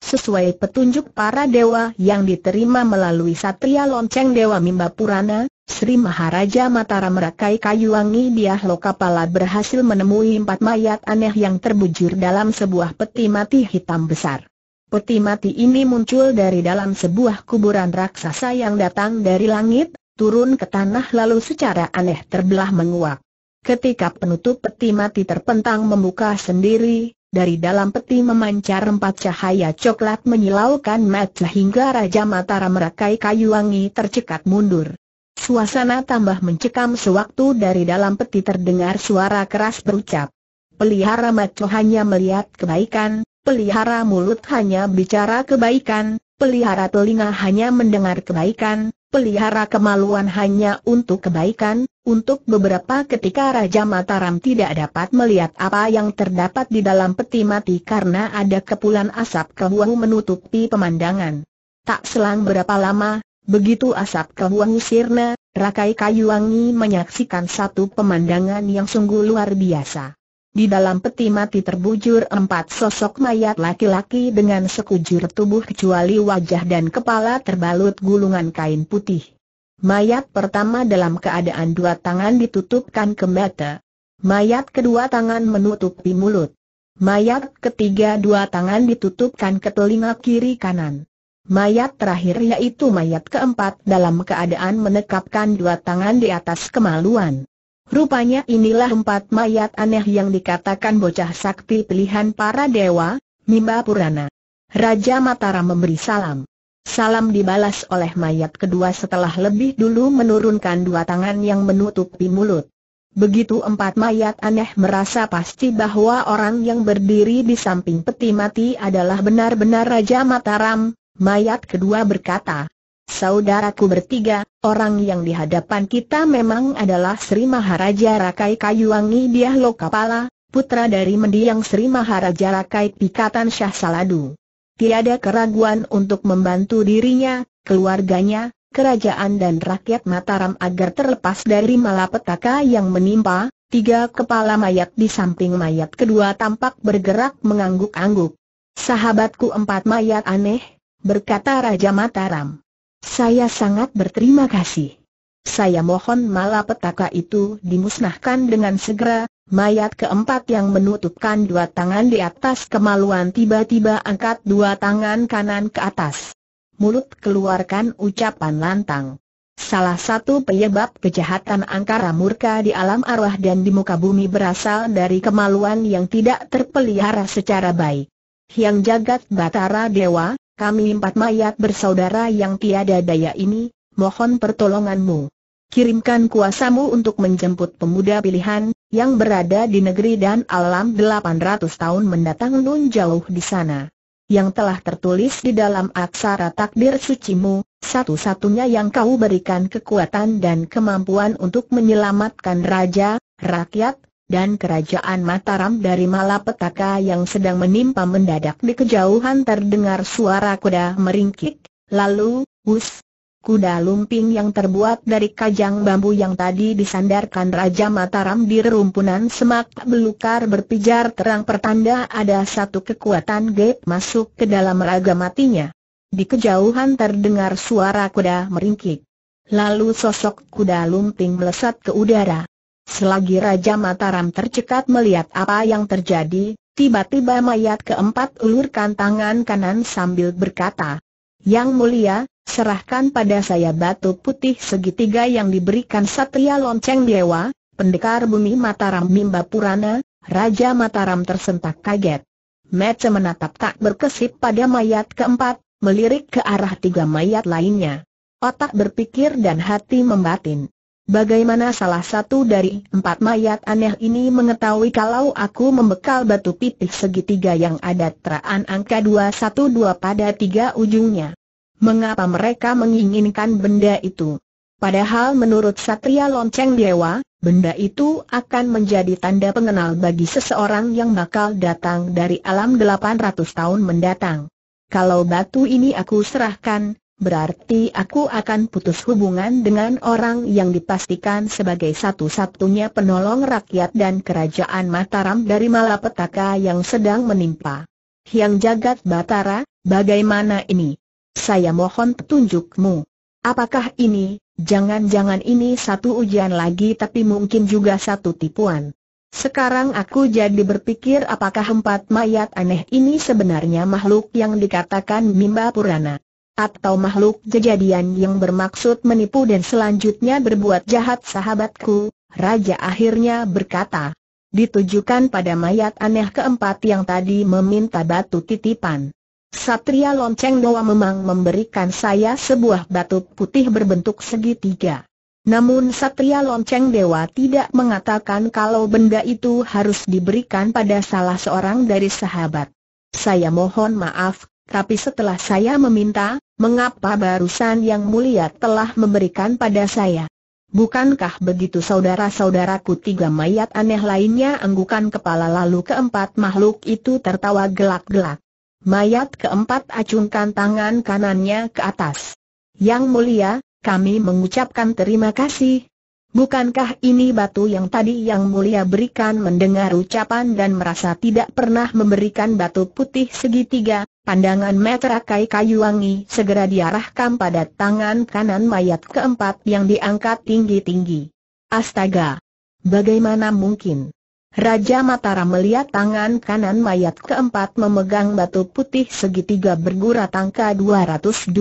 Sesuai petunjuk para dewa yang diterima melalui Satria Lonceng Dewa Mimba Purana, Sri Maharaja Mataram Merakai Kayuwangi Wangi Lokapala berhasil menemui empat mayat aneh yang terbujur dalam sebuah peti mati hitam besar. Peti mati ini muncul dari dalam sebuah kuburan raksasa yang datang dari langit, turun ke tanah lalu secara aneh terbelah menguak. Ketika penutup peti mati terpentang membuka sendiri, dari dalam peti memancar empat cahaya coklat menyilaukan mata hingga Raja Matara merakai kayu wangi tercekat mundur. Suasana tambah mencekam sewaktu dari dalam peti terdengar suara keras berucap. Pelihara mata hanya melihat kebaikan, pelihara mulut hanya bicara kebaikan, pelihara telinga hanya mendengar kebaikan, pelihara kemaluan hanya untuk kebaikan, untuk beberapa ketika Raja Mataram tidak dapat melihat apa yang terdapat di dalam peti mati karena ada kepulan asap kehuahu menutupi pemandangan. Tak selang berapa lama, begitu asap kehuahu sirna, Rakai Kayu Wangi menyaksikan satu pemandangan yang sungguh luar biasa. Di dalam peti mati terbujur empat sosok mayat laki-laki dengan sekujur tubuh kecuali wajah dan kepala terbalut gulungan kain putih. Mayat pertama dalam keadaan dua tangan ditutupkan ke mata. Mayat kedua tangan menutupi mulut. Mayat ketiga dua tangan ditutupkan ke telinga kiri kanan. Mayat terakhir yaitu mayat keempat dalam keadaan menekapkan dua tangan di atas kemaluan. Rupanya inilah empat mayat aneh yang dikatakan bocah sakti pilihan para dewa, Mimba Purana. Raja Mataram memberi salam. Salam dibalas oleh mayat kedua setelah lebih dulu menurunkan dua tangan yang menutupi mulut. Begitu empat mayat aneh merasa pasti bahwa orang yang berdiri di samping peti mati adalah benar-benar Raja Mataram, mayat kedua berkata, Saudaraku bertiga, orang yang di hadapan kita memang adalah Sri Maharaja Rakai Kayuwangi Diah Lokapala, putra dari mendiang Sri Maharaja Rakai Pikatan Syah Saladu. Tiada keraguan untuk membantu dirinya, keluarganya, kerajaan dan rakyat Mataram agar terlepas dari malapetaka yang menimpa, tiga kepala mayat di samping mayat kedua tampak bergerak mengangguk-angguk. Sahabatku empat mayat aneh, berkata Raja Mataram. Saya sangat berterima kasih. Saya mohon malapetaka itu dimusnahkan dengan segera, mayat keempat yang menutupkan dua tangan di atas kemaluan tiba-tiba angkat dua tangan kanan ke atas. Mulut keluarkan ucapan lantang. Salah satu penyebab kejahatan angkara murka di alam arwah dan di muka bumi berasal dari kemaluan yang tidak terpelihara secara baik. Yang jagat Batara Dewa, kami empat mayat bersaudara yang tiada daya ini, mohon pertolonganmu. Kirimkan kuasamu untuk menjemput pemuda pilihan, yang berada di negeri dan alam 800 tahun mendatang nun jauh di sana. Yang telah tertulis di dalam aksara takdir suci mu, satu-satunya yang kau berikan kekuatan dan kemampuan untuk menyelamatkan raja, rakyat, dan kerajaan Mataram dari malapetaka yang sedang menimpa mendadak di kejauhan terdengar suara kuda meringkik, lalu, wus, kuda lumping yang terbuat dari kajang bambu yang tadi disandarkan Raja Mataram di rerumpunan semak belukar berpijar terang pertanda ada satu kekuatan gaib masuk ke dalam raga matinya. Di kejauhan terdengar suara kuda meringkik. Lalu sosok kuda lumping melesat ke udara. Selagi Raja Mataram tercekat melihat apa yang terjadi, tiba-tiba mayat keempat ulurkan tangan kanan sambil berkata, Yang mulia, serahkan pada saya batu putih segitiga yang diberikan Satria Lonceng Dewa, pendekar bumi Mataram Mimba Purana, Raja Mataram tersentak kaget. Mece menatap tak berkesip pada mayat keempat, melirik ke arah tiga mayat lainnya. Otak berpikir dan hati membatin. Bagaimana salah satu dari empat mayat aneh ini mengetahui kalau aku membekal batu pipih segitiga yang ada teraan angka 212 pada tiga ujungnya? Mengapa mereka menginginkan benda itu? Padahal menurut Satria Lonceng Dewa, benda itu akan menjadi tanda pengenal bagi seseorang yang bakal datang dari alam 800 tahun mendatang. Kalau batu ini aku serahkan, berarti aku akan putus hubungan dengan orang yang dipastikan sebagai satu-satunya penolong rakyat dan kerajaan Mataram dari malapetaka yang sedang menimpa. Yang jagat Batara, bagaimana ini? Saya mohon petunjukmu. Apakah ini, jangan-jangan ini satu ujian lagi tapi mungkin juga satu tipuan. Sekarang aku jadi berpikir apakah empat mayat aneh ini sebenarnya makhluk yang dikatakan Mimba Purana atau makhluk kejadian yang bermaksud menipu dan selanjutnya berbuat jahat sahabatku, Raja akhirnya berkata. Ditujukan pada mayat aneh keempat yang tadi meminta batu titipan. Satria Lonceng Doa memang memberikan saya sebuah batu putih berbentuk segitiga. Namun Satria Lonceng Dewa tidak mengatakan kalau benda itu harus diberikan pada salah seorang dari sahabat. Saya mohon maaf, tapi setelah saya meminta, mengapa barusan yang mulia telah memberikan pada saya? Bukankah begitu saudara-saudaraku tiga mayat aneh lainnya anggukan kepala lalu keempat makhluk itu tertawa gelak-gelak. Mayat keempat acungkan tangan kanannya ke atas. Yang mulia, kami mengucapkan terima kasih. Bukankah ini batu yang tadi yang mulia berikan mendengar ucapan dan merasa tidak pernah memberikan batu putih segitiga, Pandangan mata Kai Kayuwangi segera diarahkan pada tangan kanan mayat keempat yang diangkat tinggi-tinggi. Astaga! Bagaimana mungkin? Raja Mataram melihat tangan kanan mayat keempat memegang batu putih segitiga bergurat tangka 212.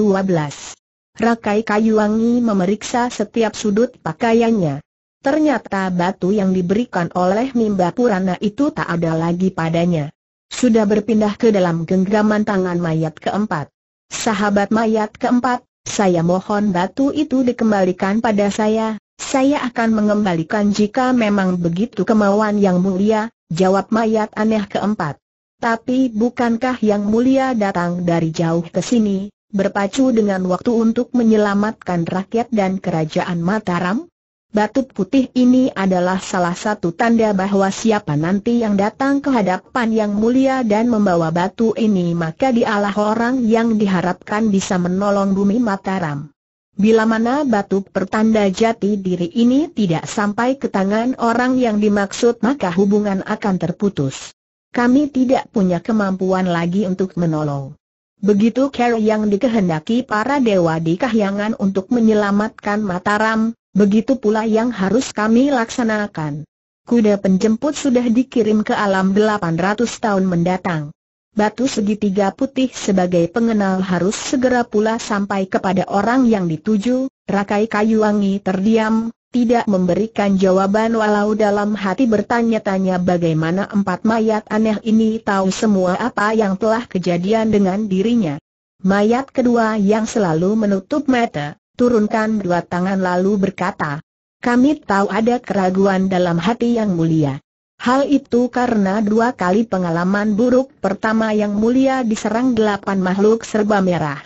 Rakai Kayuwangi memeriksa setiap sudut pakaiannya. Ternyata batu yang diberikan oleh Mimba Purana itu tak ada lagi padanya sudah berpindah ke dalam genggaman tangan mayat keempat. Sahabat mayat keempat, saya mohon batu itu dikembalikan pada saya, saya akan mengembalikan jika memang begitu kemauan yang mulia, jawab mayat aneh keempat. Tapi bukankah yang mulia datang dari jauh ke sini, berpacu dengan waktu untuk menyelamatkan rakyat dan kerajaan Mataram? Batu putih ini adalah salah satu tanda bahwa siapa nanti yang datang ke hadapan yang mulia dan membawa batu ini maka dialah orang yang diharapkan bisa menolong bumi Mataram. Bila mana batu pertanda jati diri ini tidak sampai ke tangan orang yang dimaksud maka hubungan akan terputus. Kami tidak punya kemampuan lagi untuk menolong. Begitu care yang dikehendaki para dewa di Kahyangan untuk menyelamatkan Mataram, Begitu pula yang harus kami laksanakan. Kuda penjemput sudah dikirim ke alam 800 tahun mendatang. Batu segitiga putih sebagai pengenal harus segera pula sampai kepada orang yang dituju, Rakai kayu wangi terdiam, tidak memberikan jawaban walau dalam hati bertanya-tanya bagaimana empat mayat aneh ini tahu semua apa yang telah kejadian dengan dirinya. Mayat kedua yang selalu menutup mata, turunkan dua tangan lalu berkata, kami tahu ada keraguan dalam hati yang mulia. Hal itu karena dua kali pengalaman buruk pertama yang mulia diserang delapan makhluk serba merah.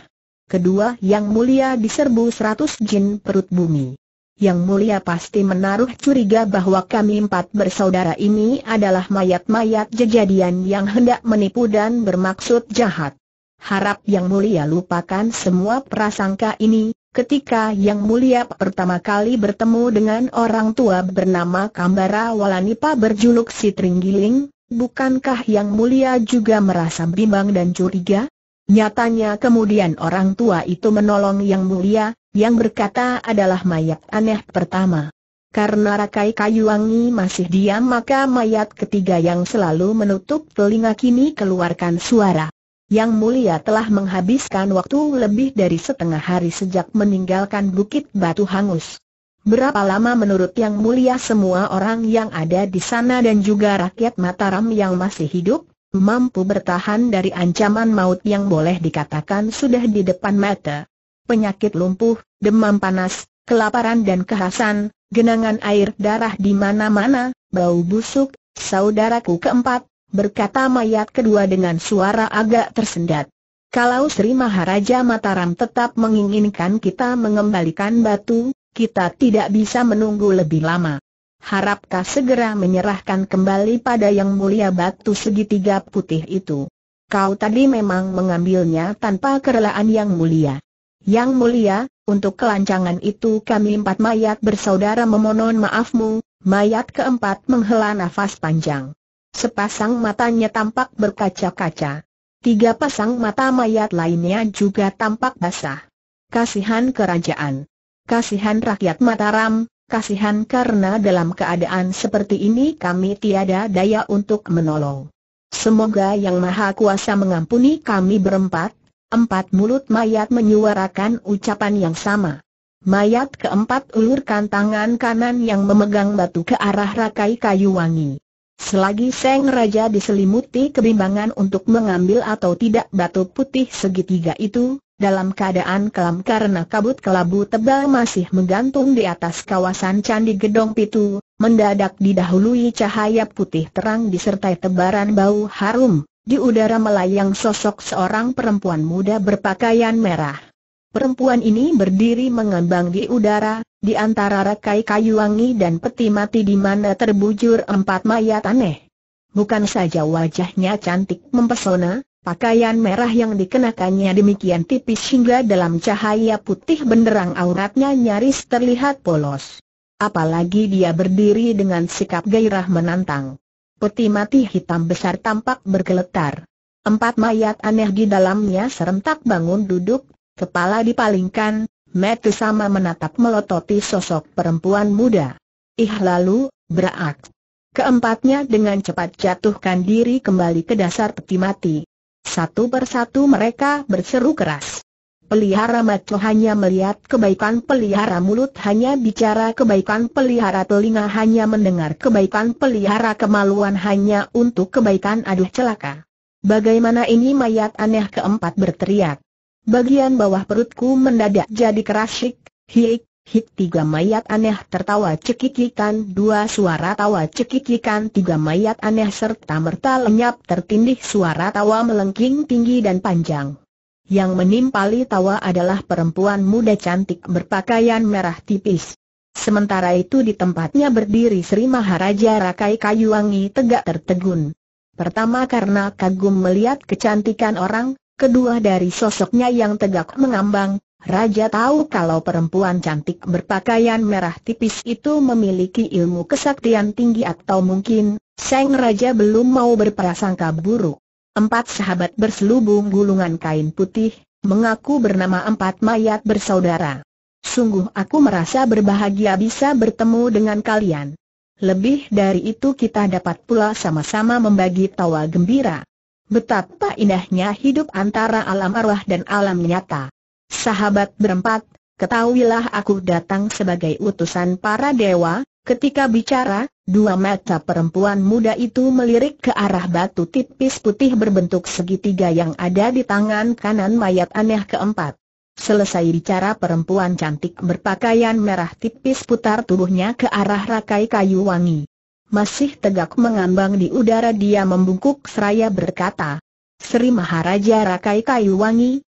Kedua yang mulia diserbu seratus jin perut bumi. Yang mulia pasti menaruh curiga bahwa kami empat bersaudara ini adalah mayat-mayat jejadian yang hendak menipu dan bermaksud jahat. Harap yang mulia lupakan semua prasangka ini, Ketika Yang Mulia pertama kali bertemu dengan orang tua bernama Kambara Walanipa berjuluk si Tringgiling, bukankah Yang Mulia juga merasa bimbang dan curiga? Nyatanya kemudian orang tua itu menolong Yang Mulia, yang berkata adalah mayat aneh pertama. Karena Rakai Kayuwangi masih diam maka mayat ketiga yang selalu menutup telinga kini keluarkan suara. Yang mulia telah menghabiskan waktu lebih dari setengah hari sejak meninggalkan Bukit Batu Hangus. Berapa lama menurut Yang mulia semua orang yang ada di sana dan juga rakyat Mataram yang masih hidup, mampu bertahan dari ancaman maut yang boleh dikatakan sudah di depan mata. Penyakit lumpuh, demam panas, kelaparan dan kehausan, genangan air darah di mana-mana, bau busuk, saudaraku keempat, berkata mayat kedua dengan suara agak tersendat. Kalau Sri Maharaja Mataram tetap menginginkan kita mengembalikan batu, kita tidak bisa menunggu lebih lama. Harapkah segera menyerahkan kembali pada yang mulia batu segitiga putih itu. Kau tadi memang mengambilnya tanpa kerelaan yang mulia. Yang mulia, untuk kelancangan itu kami empat mayat bersaudara memohon maafmu, mayat keempat menghela nafas panjang. Sepasang matanya tampak berkaca-kaca. Tiga pasang mata mayat lainnya juga tampak basah. Kasihan kerajaan. Kasihan rakyat Mataram, kasihan karena dalam keadaan seperti ini kami tiada daya untuk menolong. Semoga Yang Maha Kuasa mengampuni kami berempat, empat mulut mayat menyuarakan ucapan yang sama. Mayat keempat ulurkan tangan kanan yang memegang batu ke arah rakai kayu wangi. Selagi Seng Raja diselimuti kebimbangan untuk mengambil atau tidak batu putih segitiga itu, dalam keadaan kelam karena kabut kelabu tebal masih menggantung di atas kawasan Candi Gedong Pitu, mendadak didahului cahaya putih terang disertai tebaran bau harum, di udara melayang sosok seorang perempuan muda berpakaian merah. Perempuan ini berdiri mengembang di udara, di antara rekai kayu wangi dan peti mati di mana terbujur empat mayat aneh. Bukan saja wajahnya cantik mempesona, pakaian merah yang dikenakannya demikian tipis hingga dalam cahaya putih benderang auratnya nyaris terlihat polos. Apalagi dia berdiri dengan sikap gairah menantang. Peti mati hitam besar tampak bergeletar. Empat mayat aneh di dalamnya serentak bangun duduk, kepala dipalingkan, Metu sama menatap melototi sosok perempuan muda. Ih lalu, berak. Keempatnya dengan cepat jatuhkan diri kembali ke dasar peti mati. Satu persatu mereka berseru keras. Pelihara mata hanya melihat kebaikan pelihara mulut hanya bicara kebaikan pelihara telinga hanya mendengar kebaikan pelihara kemaluan hanya untuk kebaikan aduh celaka. Bagaimana ini mayat aneh keempat berteriak. Bagian bawah perutku mendadak jadi kerasik, hik, hik tiga mayat aneh tertawa cekikikan dua suara tawa cekikikan tiga mayat aneh serta merta lenyap tertindih suara tawa melengking tinggi dan panjang. Yang menimpali tawa adalah perempuan muda cantik berpakaian merah tipis. Sementara itu di tempatnya berdiri Sri Maharaja Rakai Kayuwangi tegak tertegun. Pertama karena kagum melihat kecantikan orang, kedua dari sosoknya yang tegak mengambang, Raja tahu kalau perempuan cantik berpakaian merah tipis itu memiliki ilmu kesaktian tinggi atau mungkin, Sang Raja belum mau berprasangka buruk. Empat sahabat berselubung gulungan kain putih, mengaku bernama empat mayat bersaudara. Sungguh aku merasa berbahagia bisa bertemu dengan kalian. Lebih dari itu kita dapat pula sama-sama membagi tawa gembira. Betapa indahnya hidup antara alam arwah dan alam nyata. Sahabat berempat, ketahuilah aku datang sebagai utusan para dewa, ketika bicara, dua mata perempuan muda itu melirik ke arah batu tipis putih berbentuk segitiga yang ada di tangan kanan mayat aneh keempat. Selesai bicara perempuan cantik berpakaian merah tipis putar tubuhnya ke arah rakai kayu wangi masih tegak mengambang di udara dia membungkuk seraya berkata, Sri Maharaja Rakai Kayu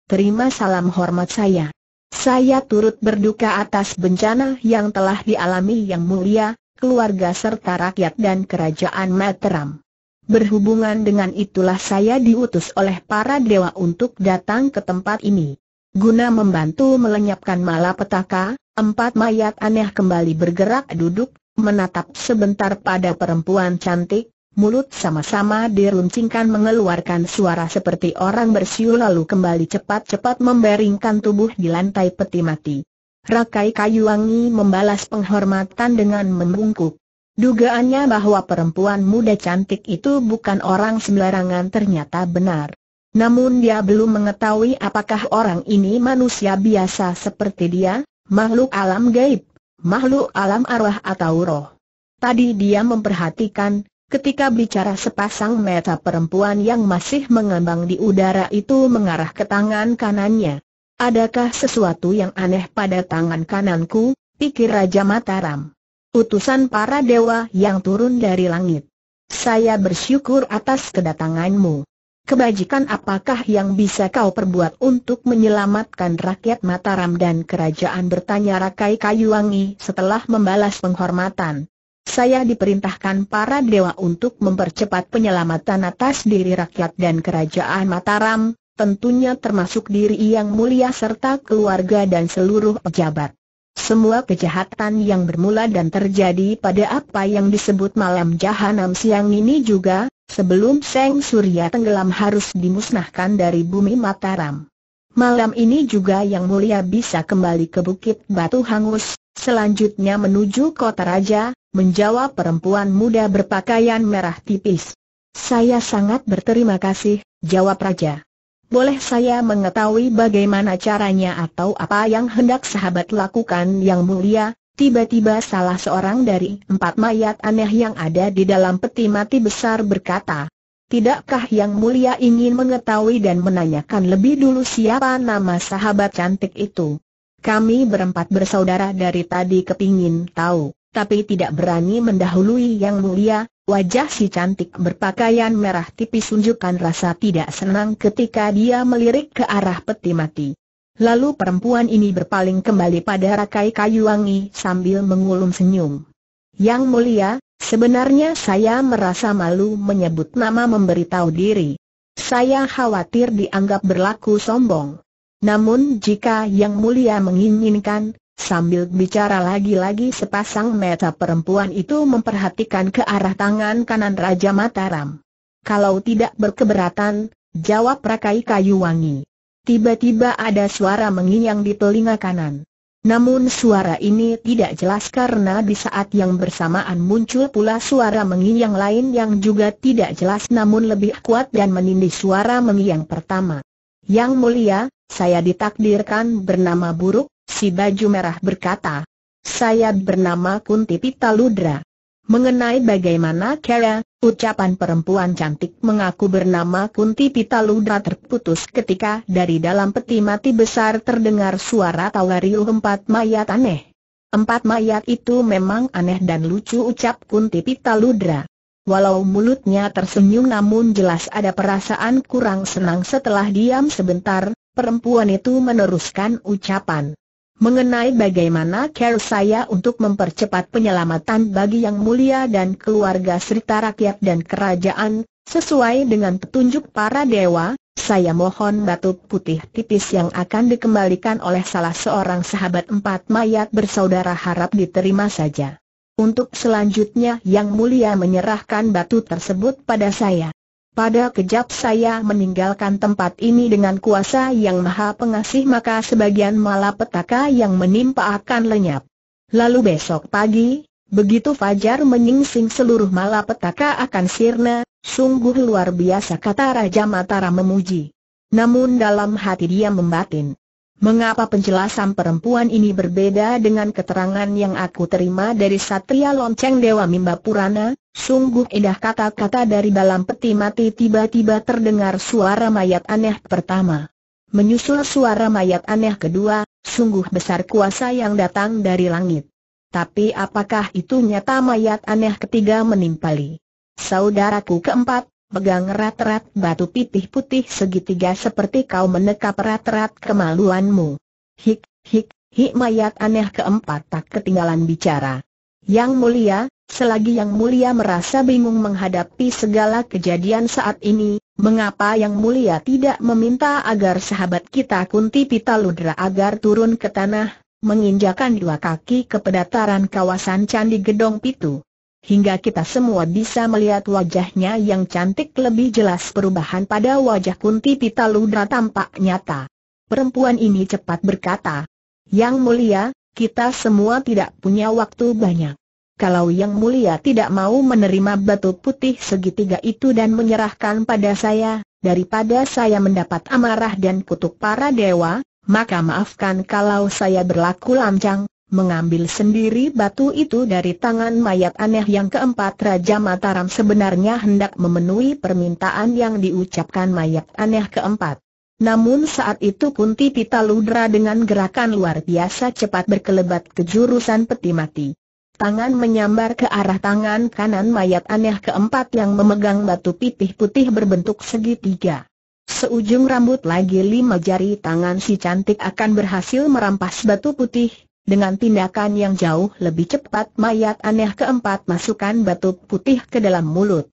terima salam hormat saya. Saya turut berduka atas bencana yang telah dialami Yang Mulia, keluarga serta rakyat dan kerajaan Mataram. Berhubungan dengan itulah saya diutus oleh para dewa untuk datang ke tempat ini. Guna membantu melenyapkan malapetaka, empat mayat aneh kembali bergerak duduk menatap sebentar pada perempuan cantik, mulut sama-sama diruncingkan mengeluarkan suara seperti orang bersiul lalu kembali cepat-cepat membaringkan tubuh di lantai peti mati. Rakai kayu wangi membalas penghormatan dengan membungkuk. Dugaannya bahwa perempuan muda cantik itu bukan orang sembarangan ternyata benar. Namun dia belum mengetahui apakah orang ini manusia biasa seperti dia, makhluk alam gaib, makhluk alam arwah atau roh. Tadi dia memperhatikan, ketika bicara sepasang mata perempuan yang masih mengembang di udara itu mengarah ke tangan kanannya. Adakah sesuatu yang aneh pada tangan kananku, pikir Raja Mataram. Utusan para dewa yang turun dari langit. Saya bersyukur atas kedatanganmu. Kebajikan apakah yang bisa kau perbuat untuk menyelamatkan rakyat Mataram dan kerajaan bertanya Rakai Kayuwangi setelah membalas penghormatan. Saya diperintahkan para dewa untuk mempercepat penyelamatan atas diri rakyat dan kerajaan Mataram, tentunya termasuk diri yang mulia serta keluarga dan seluruh pejabat. Semua kejahatan yang bermula dan terjadi pada apa yang disebut malam jahanam siang ini juga, sebelum Seng Surya tenggelam harus dimusnahkan dari bumi Mataram. Malam ini juga yang mulia bisa kembali ke Bukit Batu Hangus, selanjutnya menuju Kota Raja, menjawab perempuan muda berpakaian merah tipis. Saya sangat berterima kasih, jawab Raja. Boleh saya mengetahui bagaimana caranya atau apa yang hendak sahabat lakukan yang mulia? Tiba-tiba salah seorang dari empat mayat aneh yang ada di dalam peti mati besar berkata, Tidakkah yang mulia ingin mengetahui dan menanyakan lebih dulu siapa nama sahabat cantik itu? Kami berempat bersaudara dari tadi kepingin tahu, tapi tidak berani mendahului yang mulia, Wajah si cantik berpakaian merah tipis tunjukkan rasa tidak senang ketika dia melirik ke arah peti mati. Lalu perempuan ini berpaling kembali pada rakai kayu wangi sambil mengulum senyum. Yang mulia, sebenarnya saya merasa malu menyebut nama memberitahu diri. Saya khawatir dianggap berlaku sombong. Namun jika Yang Mulia menginginkan, Sambil bicara lagi-lagi sepasang mata perempuan itu memperhatikan ke arah tangan kanan Raja Mataram. Kalau tidak berkeberatan, jawab rakai kayu wangi. Tiba-tiba ada suara menginyang di telinga kanan. Namun suara ini tidak jelas karena di saat yang bersamaan muncul pula suara menginyang lain yang juga tidak jelas namun lebih kuat dan menindih suara menginyang pertama. Yang mulia, saya ditakdirkan bernama buruk, si baju merah berkata. Saya bernama Kunti Pitaludra. Mengenai bagaimana cara ucapan perempuan cantik mengaku bernama Kunti Pitaludra terputus ketika dari dalam peti mati besar terdengar suara tawariu empat mayat aneh. Empat mayat itu memang aneh dan lucu ucap Kunti Pitaludra. Walau mulutnya tersenyum namun jelas ada perasaan kurang senang setelah diam sebentar, perempuan itu meneruskan ucapan mengenai bagaimana care saya untuk mempercepat penyelamatan bagi yang mulia dan keluarga serta rakyat dan kerajaan, sesuai dengan petunjuk para dewa, saya mohon batu putih tipis yang akan dikembalikan oleh salah seorang sahabat empat mayat bersaudara harap diterima saja. Untuk selanjutnya yang mulia menyerahkan batu tersebut pada saya. Pada kejap saya meninggalkan tempat ini dengan kuasa yang maha pengasih maka sebagian malapetaka yang menimpa akan lenyap. Lalu besok pagi, begitu Fajar menyingsing seluruh malapetaka akan sirna, sungguh luar biasa kata Raja Mataram memuji. Namun dalam hati dia membatin, Mengapa penjelasan perempuan ini berbeda dengan keterangan yang aku terima dari Satria Lonceng Dewa Mimba Purana? Sungguh indah kata-kata dari dalam peti mati tiba-tiba terdengar suara mayat aneh pertama. Menyusul suara mayat aneh kedua, sungguh besar kuasa yang datang dari langit. Tapi apakah itu nyata mayat aneh ketiga menimpali? Saudaraku keempat, pegang erat-erat batu pipih putih segitiga seperti kau menekap erat-erat kemaluanmu. Hik, hik, hik mayat aneh keempat tak ketinggalan bicara. Yang mulia, selagi yang mulia merasa bingung menghadapi segala kejadian saat ini, mengapa yang mulia tidak meminta agar sahabat kita Kunti Pitaludra agar turun ke tanah, menginjakan dua kaki ke pedataran kawasan Candi Gedong Pitu hingga kita semua bisa melihat wajahnya yang cantik lebih jelas perubahan pada wajah Kunti Ludra tampak nyata. Perempuan ini cepat berkata, Yang mulia, kita semua tidak punya waktu banyak. Kalau yang mulia tidak mau menerima batu putih segitiga itu dan menyerahkan pada saya, daripada saya mendapat amarah dan kutuk para dewa, maka maafkan kalau saya berlaku lancang, mengambil sendiri batu itu dari tangan mayat aneh yang keempat Raja Mataram sebenarnya hendak memenuhi permintaan yang diucapkan mayat aneh keempat. Namun saat itu Kunti Pitaludra dengan gerakan luar biasa cepat berkelebat ke jurusan peti mati. Tangan menyambar ke arah tangan kanan mayat aneh keempat yang memegang batu pipih putih berbentuk segitiga. Seujung rambut lagi lima jari tangan si cantik akan berhasil merampas batu putih, dengan tindakan yang jauh lebih cepat mayat aneh keempat masukkan batu putih ke dalam mulut.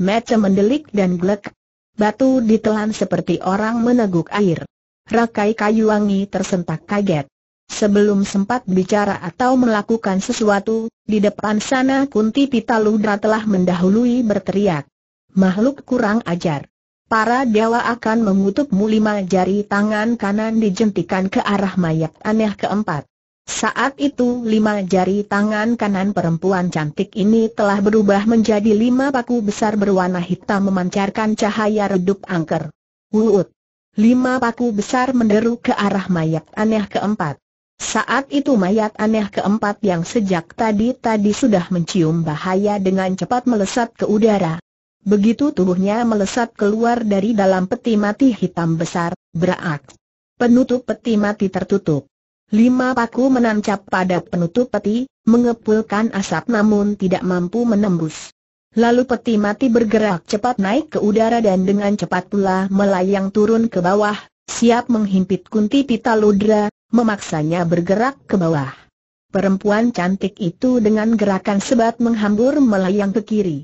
Mata mendelik dan glek. Batu ditelan seperti orang meneguk air. Rakai kayu wangi tersentak kaget. Sebelum sempat bicara atau melakukan sesuatu, di depan sana Kunti Pitaludra telah mendahului berteriak. Makhluk kurang ajar. Para dewa akan mengutukmu lima jari tangan kanan dijentikan ke arah mayat aneh keempat. Saat itu lima jari tangan kanan perempuan cantik ini telah berubah menjadi lima paku besar berwarna hitam memancarkan cahaya redup angker. Wuut! Lima paku besar menderu ke arah mayat aneh keempat. Saat itu mayat aneh keempat yang sejak tadi-tadi sudah mencium bahaya dengan cepat melesat ke udara. Begitu tubuhnya melesat keluar dari dalam peti mati hitam besar, berak. Penutup peti mati tertutup. Lima paku menancap pada penutup peti, mengepulkan asap namun tidak mampu menembus. Lalu peti mati bergerak cepat naik ke udara dan dengan cepat pula melayang turun ke bawah, siap menghimpit kunti pita ludra, memaksanya bergerak ke bawah. Perempuan cantik itu dengan gerakan sebat menghambur melayang ke kiri.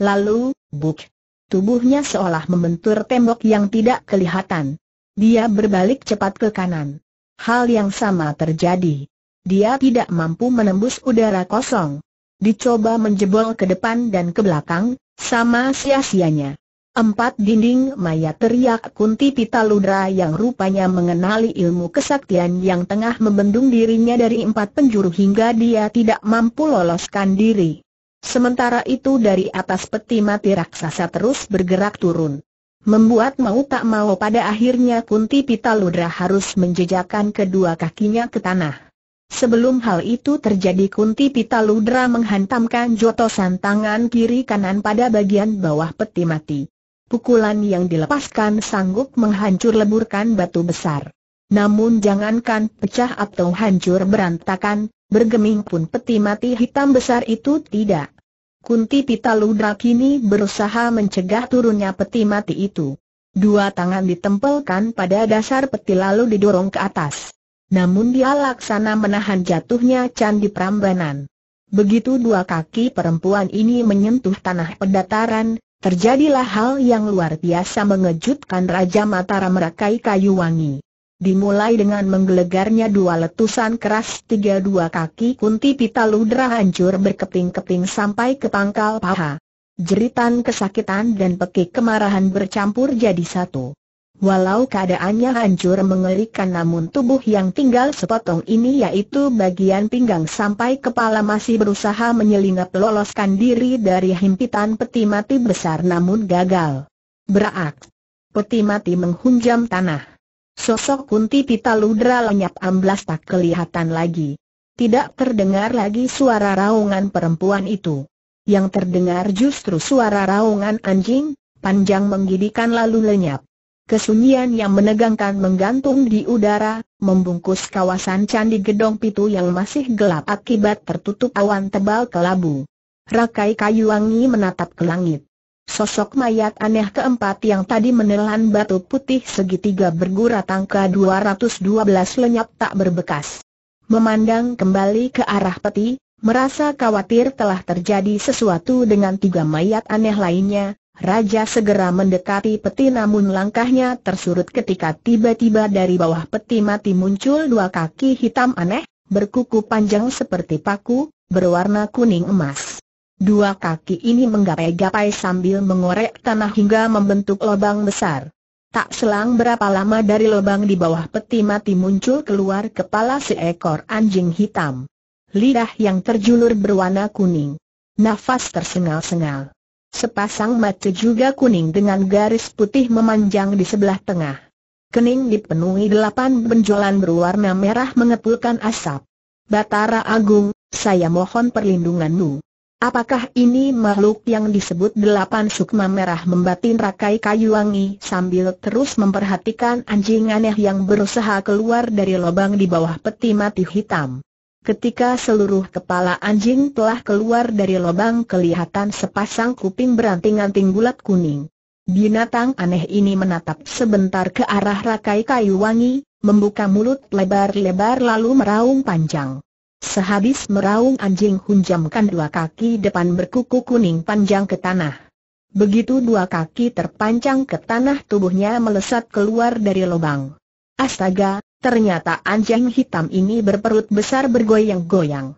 Lalu, buk. Tubuhnya seolah membentur tembok yang tidak kelihatan. Dia berbalik cepat ke kanan hal yang sama terjadi. Dia tidak mampu menembus udara kosong. Dicoba menjebol ke depan dan ke belakang, sama sia-sianya. Empat dinding maya teriak Kunti Pitaludra yang rupanya mengenali ilmu kesaktian yang tengah membendung dirinya dari empat penjuru hingga dia tidak mampu loloskan diri. Sementara itu dari atas peti mati raksasa terus bergerak turun. Membuat mau tak mau pada akhirnya Kunti Pitaludra harus menjejakkan kedua kakinya ke tanah. Sebelum hal itu terjadi Kunti Pitaludra menghantamkan jotosan tangan kiri kanan pada bagian bawah peti mati. Pukulan yang dilepaskan sanggup menghancur leburkan batu besar. Namun jangankan pecah atau hancur berantakan, bergeming pun peti mati hitam besar itu tidak Kunti Pita Ludra kini berusaha mencegah turunnya peti mati itu. Dua tangan ditempelkan pada dasar peti lalu didorong ke atas. Namun dia laksana menahan jatuhnya candi Prambanan. Begitu dua kaki perempuan ini menyentuh tanah pedataran, terjadilah hal yang luar biasa mengejutkan Raja Mataram merakai kayu wangi dimulai dengan menggelegarnya dua letusan keras tiga dua kaki kunti pita ludra hancur berkeping-keping sampai ke pangkal paha. Jeritan kesakitan dan pekik kemarahan bercampur jadi satu. Walau keadaannya hancur mengerikan namun tubuh yang tinggal sepotong ini yaitu bagian pinggang sampai kepala masih berusaha menyelinap loloskan diri dari himpitan peti mati besar namun gagal. Berak. Peti mati menghunjam tanah. Sosok Kunti Pita Ludra lenyap amblas tak kelihatan lagi. Tidak terdengar lagi suara raungan perempuan itu. Yang terdengar justru suara raungan anjing, panjang menggidikan lalu lenyap. Kesunyian yang menegangkan menggantung di udara, membungkus kawasan Candi Gedong Pitu yang masih gelap akibat tertutup awan tebal kelabu. Rakai kayu wangi menatap ke langit. Sosok mayat aneh keempat yang tadi menelan batu putih segitiga bergurau tangka 212 lenyap tak berbekas. Memandang kembali ke arah peti, merasa khawatir telah terjadi sesuatu dengan tiga mayat aneh lainnya, Raja segera mendekati peti namun langkahnya tersurut ketika tiba-tiba dari bawah peti mati muncul dua kaki hitam aneh, berkuku panjang seperti paku, berwarna kuning emas. Dua kaki ini menggapai-gapai sambil mengorek tanah hingga membentuk lubang besar. Tak selang berapa lama dari lubang di bawah peti mati muncul keluar kepala seekor anjing hitam. Lidah yang terjulur berwarna kuning. Nafas tersengal-sengal. Sepasang mata juga kuning dengan garis putih memanjang di sebelah tengah. Kening dipenuhi delapan benjolan berwarna merah mengepulkan asap. Batara Agung, saya mohon perlindunganmu. Apakah ini makhluk yang disebut delapan sukma merah membatin rakai kayu wangi sambil terus memperhatikan anjing aneh yang berusaha keluar dari lubang di bawah peti mati hitam. Ketika seluruh kepala anjing telah keluar dari lubang kelihatan sepasang kuping beranting-anting bulat kuning. Binatang aneh ini menatap sebentar ke arah rakai kayu wangi, membuka mulut lebar-lebar lalu meraung panjang. Sehabis meraung anjing hunjamkan dua kaki depan berkuku kuning panjang ke tanah. Begitu dua kaki terpanjang ke tanah tubuhnya melesat keluar dari lubang. Astaga, ternyata anjing hitam ini berperut besar bergoyang-goyang.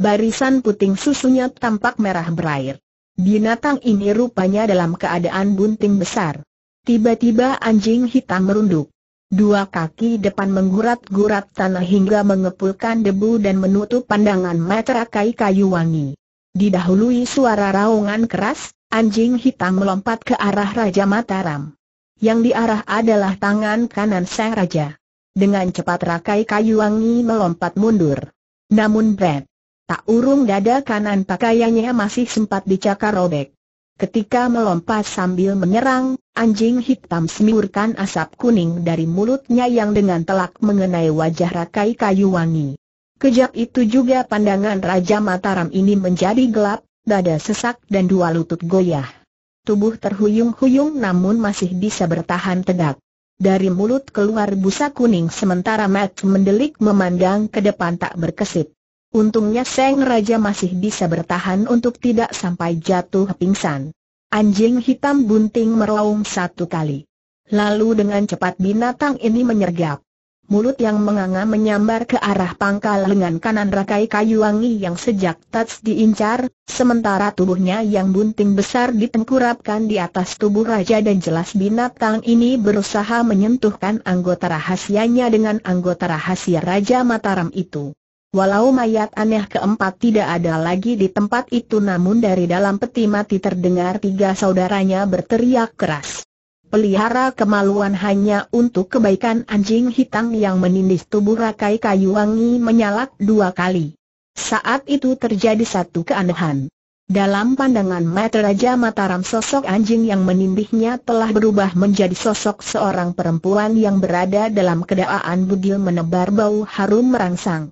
Barisan puting susunya tampak merah berair. Binatang ini rupanya dalam keadaan bunting besar. Tiba-tiba anjing hitam merunduk. Dua kaki depan menggurat-gurat tanah hingga mengepulkan debu dan menutup pandangan mata kai kayu wangi. Didahului suara raungan keras, anjing hitam melompat ke arah Raja Mataram. Yang diarah adalah tangan kanan sang raja. Dengan cepat rakai kayu wangi melompat mundur. Namun Brad, tak urung dada kanan pakaiannya masih sempat dicakar robek. Ketika melompat sambil menyerang, anjing hitam semburkan asap kuning dari mulutnya yang dengan telak mengenai wajah Rakai Kayu Wangi. Kejap itu juga pandangan Raja Mataram ini menjadi gelap, dada sesak dan dua lutut goyah. Tubuh terhuyung-huyung namun masih bisa bertahan tegak. Dari mulut keluar busa kuning sementara Matt mendelik memandang ke depan tak berkesip. Untungnya Seng Raja masih bisa bertahan untuk tidak sampai jatuh pingsan. Anjing hitam bunting meraung satu kali. Lalu dengan cepat binatang ini menyergap. Mulut yang menganga menyambar ke arah pangkal lengan kanan rakai kayu wangi yang sejak Tats diincar, sementara tubuhnya yang bunting besar ditengkurapkan di atas tubuh raja dan jelas binatang ini berusaha menyentuhkan anggota rahasianya dengan anggota rahasia Raja Mataram itu. Walau mayat aneh keempat tidak ada lagi di tempat itu namun dari dalam peti mati terdengar tiga saudaranya berteriak keras. Pelihara kemaluan hanya untuk kebaikan anjing hitam yang menindis tubuh rakai kayu wangi menyalak dua kali. Saat itu terjadi satu keanehan. Dalam pandangan mata Raja Mataram sosok anjing yang menindihnya telah berubah menjadi sosok seorang perempuan yang berada dalam keadaan budil menebar bau harum merangsang.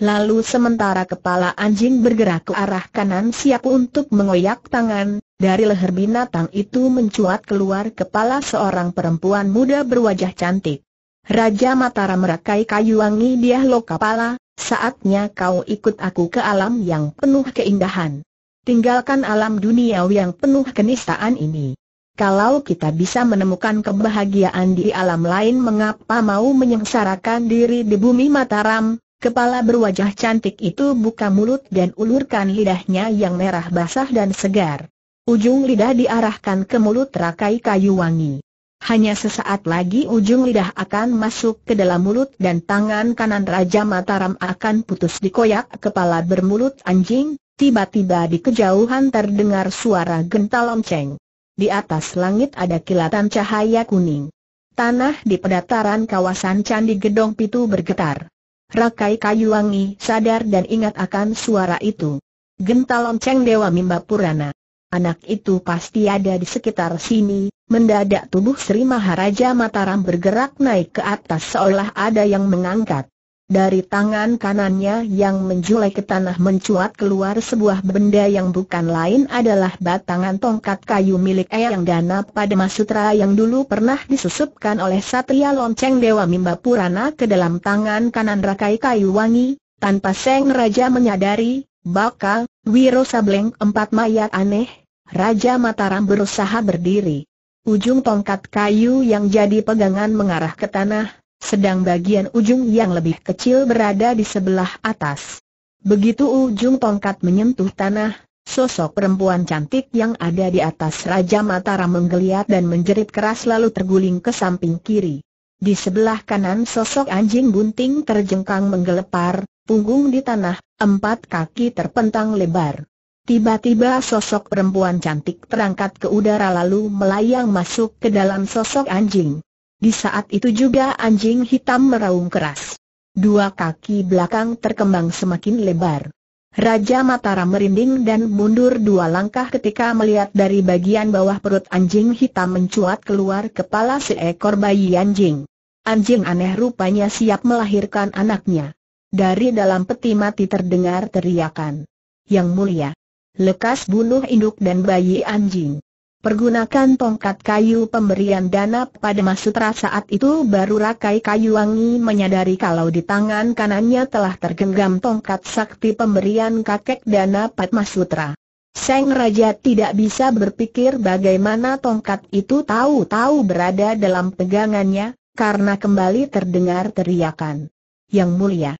Lalu sementara kepala anjing bergerak ke arah kanan siap untuk mengoyak tangan, dari leher binatang itu mencuat keluar kepala seorang perempuan muda berwajah cantik. Raja Mataram merakai kayu wangi lo kepala, saatnya kau ikut aku ke alam yang penuh keindahan. Tinggalkan alam dunia yang penuh kenistaan ini. Kalau kita bisa menemukan kebahagiaan di alam lain mengapa mau menyengsarakan diri di bumi Mataram, Kepala berwajah cantik itu buka mulut dan ulurkan lidahnya yang merah basah dan segar. Ujung lidah diarahkan ke mulut rakai kayu wangi. Hanya sesaat lagi ujung lidah akan masuk ke dalam mulut dan tangan kanan Raja Mataram akan putus dikoyak kepala bermulut anjing, tiba-tiba di kejauhan terdengar suara gental lonceng. Di atas langit ada kilatan cahaya kuning. Tanah di pedataran kawasan Candi Gedong Pitu bergetar. Rakai Kayu Wangi sadar dan ingat akan suara itu. Genta lonceng Dewa Mimba Purana. Anak itu pasti ada di sekitar sini, mendadak tubuh Sri Maharaja Mataram bergerak naik ke atas seolah ada yang mengangkat. Dari tangan kanannya yang menjulai ke tanah mencuat keluar sebuah benda yang bukan lain adalah batangan tongkat kayu milik Eyang Dana pada Masutra yang dulu pernah disusupkan oleh Satria Lonceng Dewa Mimba Purana ke dalam tangan kanan rakai kayu wangi, tanpa Seng Raja menyadari, bakal, Wiro Sableng empat mayat aneh, Raja Mataram berusaha berdiri. Ujung tongkat kayu yang jadi pegangan mengarah ke tanah, sedang bagian ujung yang lebih kecil berada di sebelah atas. Begitu ujung tongkat menyentuh tanah, sosok perempuan cantik yang ada di atas Raja Mataram menggeliat dan menjerit keras lalu terguling ke samping kiri. Di sebelah kanan sosok anjing bunting terjengkang menggelepar, punggung di tanah, empat kaki terpentang lebar. Tiba-tiba sosok perempuan cantik terangkat ke udara lalu melayang masuk ke dalam sosok anjing. Di saat itu juga anjing hitam meraung keras. Dua kaki belakang terkembang semakin lebar. Raja Mataram merinding dan mundur dua langkah ketika melihat dari bagian bawah perut anjing hitam mencuat keluar kepala seekor bayi anjing. Anjing aneh rupanya siap melahirkan anaknya. Dari dalam peti mati terdengar teriakan. Yang mulia. Lekas bunuh induk dan bayi anjing. Pergunakan tongkat kayu pemberian dana pada Masutra saat itu baru Rakai kayuwangi menyadari kalau di tangan kanannya telah tergenggam tongkat sakti pemberian kakek dana Padma Sutra. Seng Raja tidak bisa berpikir bagaimana tongkat itu tahu-tahu berada dalam pegangannya, karena kembali terdengar teriakan. Yang mulia,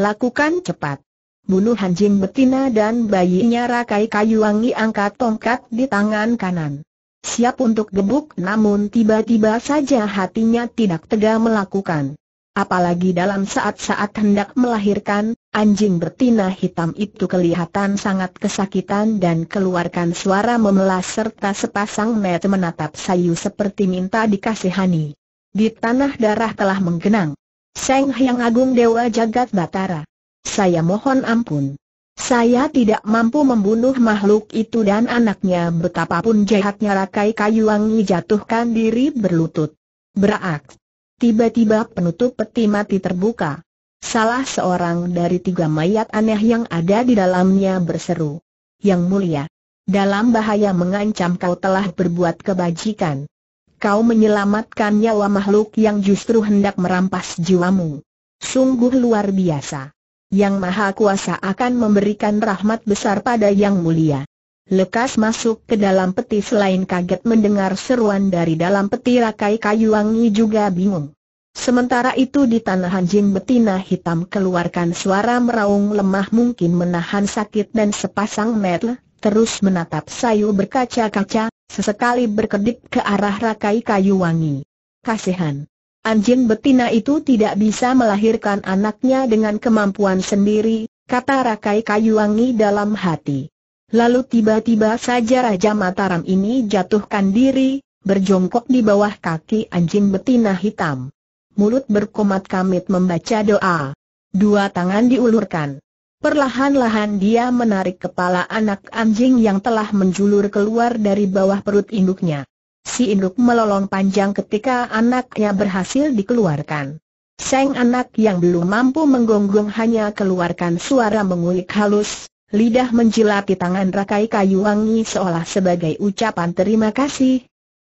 lakukan cepat. Bunuh anjing betina dan bayinya Rakai kayuwangi angkat tongkat di tangan kanan siap untuk gebuk namun tiba-tiba saja hatinya tidak tega melakukan. Apalagi dalam saat-saat hendak melahirkan, anjing betina hitam itu kelihatan sangat kesakitan dan keluarkan suara memelas serta sepasang mata menatap sayu seperti minta dikasihani. Di tanah darah telah menggenang. Seng Hyang Agung Dewa Jagat Batara. Saya mohon ampun. Saya tidak mampu membunuh makhluk itu dan anaknya betapapun jahatnya Rakai wangi jatuhkan diri berlutut. Beraak. Tiba-tiba penutup peti mati terbuka. Salah seorang dari tiga mayat aneh yang ada di dalamnya berseru. Yang mulia. Dalam bahaya mengancam kau telah berbuat kebajikan. Kau menyelamatkan nyawa makhluk yang justru hendak merampas jiwamu. Sungguh luar biasa. Yang Maha Kuasa akan memberikan rahmat besar pada Yang Mulia. Lekas masuk ke dalam peti selain kaget mendengar seruan dari dalam peti rakai kayu wangi juga bingung. Sementara itu di tanah anjing betina hitam keluarkan suara meraung lemah mungkin menahan sakit dan sepasang metel, terus menatap sayu berkaca-kaca, sesekali berkedip ke arah rakai kayu wangi. Kasihan. Anjing betina itu tidak bisa melahirkan anaknya dengan kemampuan sendiri, kata Rakai Kayuwangi dalam hati. Lalu tiba-tiba saja Raja Mataram ini jatuhkan diri, berjongkok di bawah kaki anjing betina hitam. Mulut berkomat kamit membaca doa. Dua tangan diulurkan. Perlahan-lahan dia menarik kepala anak anjing yang telah menjulur keluar dari bawah perut induknya si induk melolong panjang ketika anaknya berhasil dikeluarkan. Seng anak yang belum mampu menggonggong hanya keluarkan suara mengulik halus, lidah menjilati tangan rakai kayu wangi seolah sebagai ucapan terima kasih.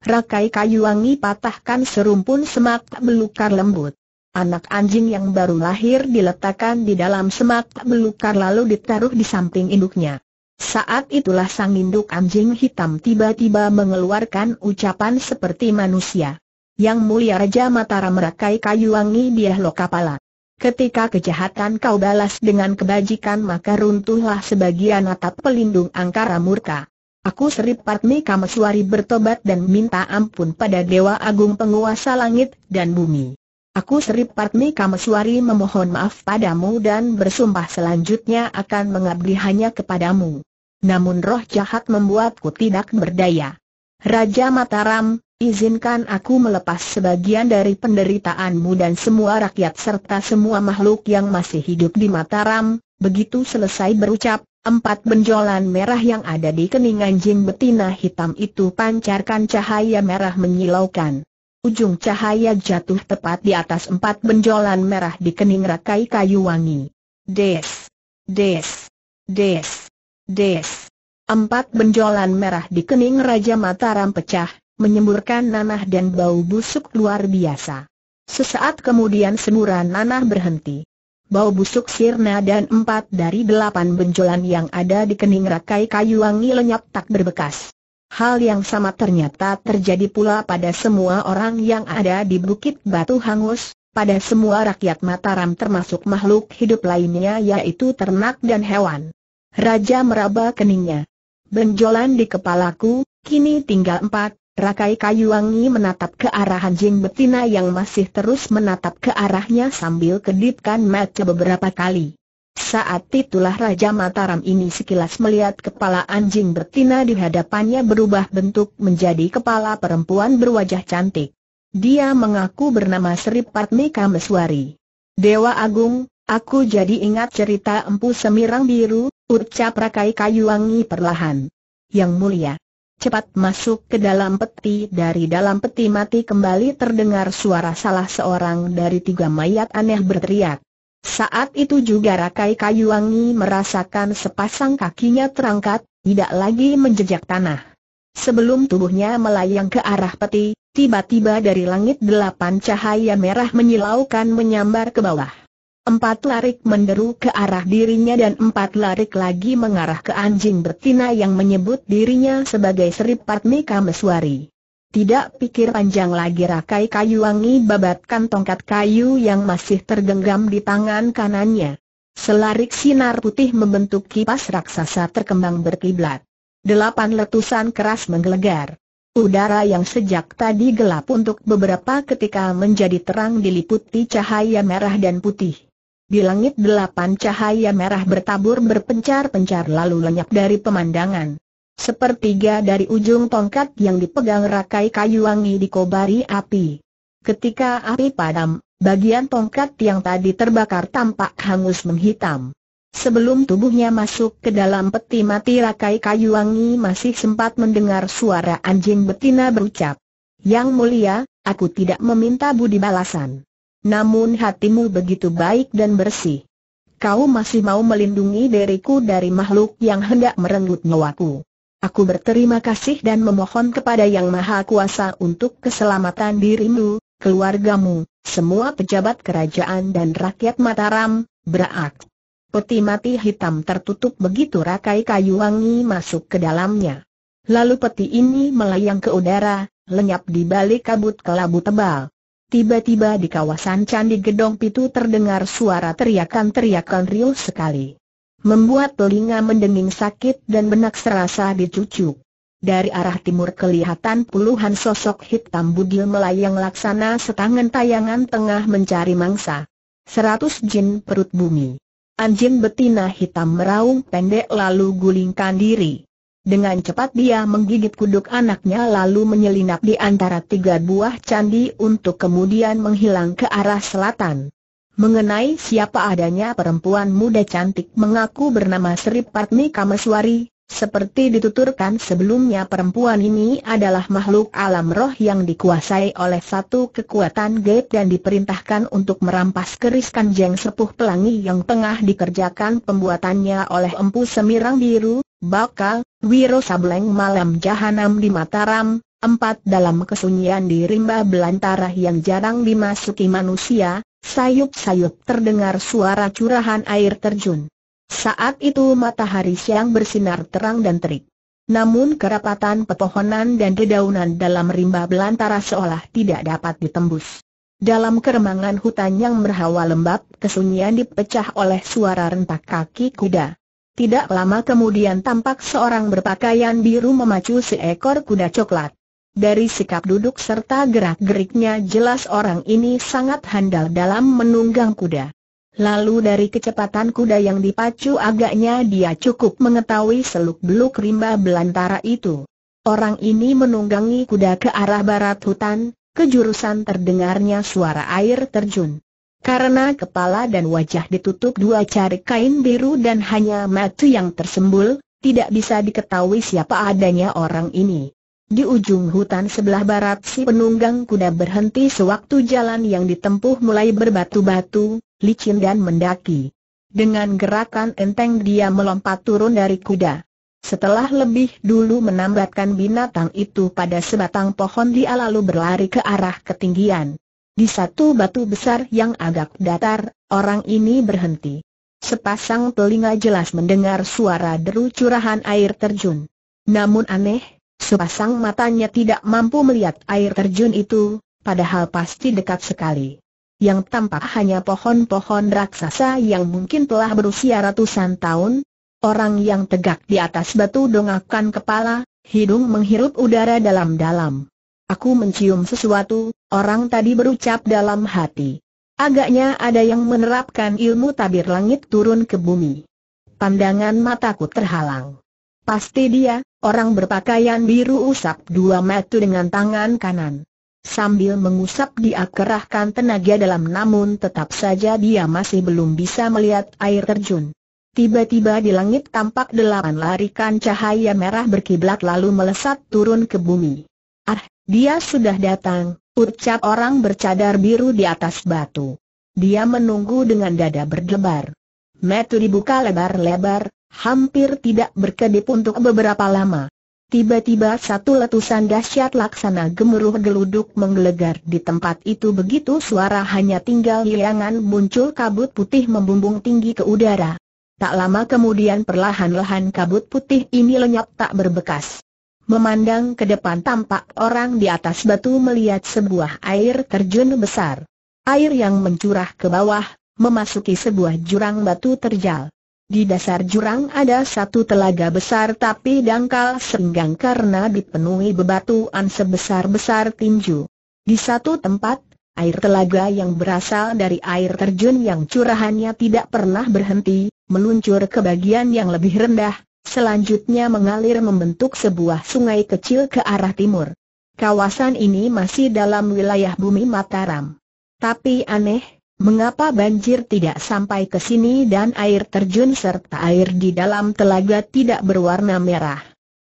Rakai kayu wangi patahkan serumpun semak belukar lembut. Anak anjing yang baru lahir diletakkan di dalam semak belukar lalu ditaruh di samping induknya. Saat itulah sang induk anjing hitam tiba-tiba mengeluarkan ucapan seperti manusia. Yang mulia Raja Mataram merakai kayu wangi dia lokapala. Ketika kejahatan kau balas dengan kebajikan maka runtuhlah sebagian atap pelindung angkara murka. Aku Sri Patmi Kameswari bertobat dan minta ampun pada Dewa Agung Penguasa Langit dan Bumi. Aku Sri Patmi Kameswari memohon maaf padamu dan bersumpah selanjutnya akan mengabdi hanya kepadamu namun roh jahat membuatku tidak berdaya. Raja Mataram, izinkan aku melepas sebagian dari penderitaanmu dan semua rakyat serta semua makhluk yang masih hidup di Mataram, begitu selesai berucap, Empat benjolan merah yang ada di kening anjing betina hitam itu pancarkan cahaya merah menyilaukan. Ujung cahaya jatuh tepat di atas empat benjolan merah di kening rakai kayu wangi. Des! Des! Des! Des. Empat benjolan merah di kening Raja Mataram pecah, menyemburkan nanah dan bau busuk luar biasa. Sesaat kemudian semburan nanah berhenti. Bau busuk sirna dan empat dari delapan benjolan yang ada di kening rakai kayu wangi lenyap tak berbekas. Hal yang sama ternyata terjadi pula pada semua orang yang ada di Bukit Batu Hangus, pada semua rakyat Mataram termasuk makhluk hidup lainnya yaitu ternak dan hewan. Raja meraba keningnya. Benjolan di kepalaku, kini tinggal empat, Rakai Kayuwangi menatap ke arah anjing betina yang masih terus menatap ke arahnya sambil kedipkan mata beberapa kali. Saat itulah Raja Mataram ini sekilas melihat kepala anjing betina di hadapannya berubah bentuk menjadi kepala perempuan berwajah cantik. Dia mengaku bernama Sri Patmi Kameswari. Dewa Agung, aku jadi ingat cerita Empu Semirang Biru, Ucap Rakai kayuwangi perlahan. Yang mulia. Cepat masuk ke dalam peti Dari dalam peti mati kembali terdengar suara salah seorang dari tiga mayat aneh berteriak Saat itu juga Rakai kayuwangi merasakan sepasang kakinya terangkat, tidak lagi menjejak tanah Sebelum tubuhnya melayang ke arah peti, tiba-tiba dari langit delapan cahaya merah menyilaukan menyambar ke bawah Empat larik menderu ke arah dirinya dan empat larik lagi mengarah ke anjing betina yang menyebut dirinya sebagai seripat Mika Meswari. Tidak pikir panjang lagi rakai kayu wangi babatkan tongkat kayu yang masih tergenggam di tangan kanannya. Selarik sinar putih membentuk kipas raksasa terkembang berkiblat. Delapan letusan keras menggelegar. Udara yang sejak tadi gelap untuk beberapa ketika menjadi terang diliputi cahaya merah dan putih. Di langit delapan cahaya merah bertabur berpencar-pencar lalu lenyap dari pemandangan. Sepertiga dari ujung tongkat yang dipegang rakai kayu wangi dikobari api. Ketika api padam, bagian tongkat yang tadi terbakar tampak hangus menghitam. Sebelum tubuhnya masuk ke dalam peti mati rakai kayu wangi masih sempat mendengar suara anjing betina berucap. Yang mulia, aku tidak meminta budi balasan. Namun hatimu begitu baik dan bersih. Kau masih mau melindungi diriku dari makhluk yang hendak merenggut nyawaku. Aku berterima kasih dan memohon kepada Yang Maha Kuasa untuk keselamatan dirimu, keluargamu, semua pejabat kerajaan dan rakyat Mataram, berak. Peti mati hitam tertutup begitu rakai kayu wangi masuk ke dalamnya. Lalu peti ini melayang ke udara, lenyap di balik kabut kelabu tebal. Tiba-tiba di kawasan Candi Gedong Pitu terdengar suara teriakan-teriakan riuh sekali. Membuat telinga mendenging sakit dan benak serasa dicucuk. Dari arah timur kelihatan puluhan sosok hitam budil melayang laksana setangan tayangan tengah mencari mangsa. Seratus jin perut bumi. Anjing betina hitam meraung pendek lalu gulingkan diri. Dengan cepat dia menggigit kuduk anaknya lalu menyelinap di antara tiga buah candi untuk kemudian menghilang ke arah selatan. Mengenai siapa adanya perempuan muda cantik mengaku bernama Sri Patni Kameswari, seperti dituturkan sebelumnya perempuan ini adalah makhluk alam roh yang dikuasai oleh satu kekuatan gaib dan diperintahkan untuk merampas keris kanjeng sepuh pelangi yang tengah dikerjakan pembuatannya oleh Empu Semirang Biru, Bakal, Wiro Sableng Malam Jahanam di Mataram, empat dalam kesunyian di rimba belantara yang jarang dimasuki manusia, sayup-sayup terdengar suara curahan air terjun. Saat itu matahari siang bersinar terang dan terik. Namun kerapatan pepohonan dan dedaunan dalam rimba belantara seolah tidak dapat ditembus. Dalam keremangan hutan yang berhawa lembab, kesunyian dipecah oleh suara rentak kaki kuda. Tidak lama kemudian tampak seorang berpakaian biru memacu seekor kuda coklat. Dari sikap duduk serta gerak-geriknya jelas orang ini sangat handal dalam menunggang kuda. Lalu dari kecepatan kuda yang dipacu agaknya dia cukup mengetahui seluk-beluk rimba belantara itu. Orang ini menunggangi kuda ke arah barat hutan, kejurusan terdengarnya suara air terjun. Karena kepala dan wajah ditutup dua cari kain biru dan hanya mata yang tersembul, tidak bisa diketahui siapa adanya orang ini. Di ujung hutan sebelah barat si penunggang kuda berhenti sewaktu jalan yang ditempuh mulai berbatu-batu, licin dan mendaki. Dengan gerakan enteng dia melompat turun dari kuda. Setelah lebih dulu menambatkan binatang itu pada sebatang pohon dia lalu berlari ke arah ketinggian. Di satu batu besar yang agak datar, orang ini berhenti. Sepasang telinga jelas mendengar suara deru curahan air terjun. Namun aneh, Sepasang matanya tidak mampu melihat air terjun itu, padahal pasti dekat sekali. Yang tampak hanya pohon-pohon raksasa yang mungkin telah berusia ratusan tahun. Orang yang tegak di atas batu dongakkan kepala, hidung menghirup udara dalam-dalam. Aku mencium sesuatu, orang tadi berucap dalam hati. Agaknya ada yang menerapkan ilmu tabir langit turun ke bumi. Pandangan mataku terhalang. Pasti dia, orang berpakaian biru usap dua metu dengan tangan kanan. Sambil mengusap dia kerahkan tenaga dalam namun tetap saja dia masih belum bisa melihat air terjun. Tiba-tiba di langit tampak delapan larikan cahaya merah berkiblat lalu melesat turun ke bumi. Ah, dia sudah datang, ucap orang bercadar biru di atas batu. Dia menunggu dengan dada berdebar. Metu dibuka lebar-lebar, Hampir tidak berkedip untuk beberapa lama. Tiba-tiba satu letusan dahsyat laksana gemuruh geluduk menggelegar di tempat itu begitu suara hanya tinggal hilangan muncul kabut putih membumbung tinggi ke udara. Tak lama kemudian perlahan-lahan kabut putih ini lenyap tak berbekas. Memandang ke depan tampak orang di atas batu melihat sebuah air terjun besar. Air yang mencurah ke bawah, memasuki sebuah jurang batu terjal. Di dasar jurang ada satu telaga besar tapi dangkal senggang karena dipenuhi bebatuan sebesar-besar tinju. Di satu tempat, air telaga yang berasal dari air terjun yang curahannya tidak pernah berhenti, meluncur ke bagian yang lebih rendah, selanjutnya mengalir membentuk sebuah sungai kecil ke arah timur. Kawasan ini masih dalam wilayah bumi Mataram. Tapi aneh, Mengapa banjir tidak sampai ke sini dan air terjun serta air di dalam telaga tidak berwarna merah?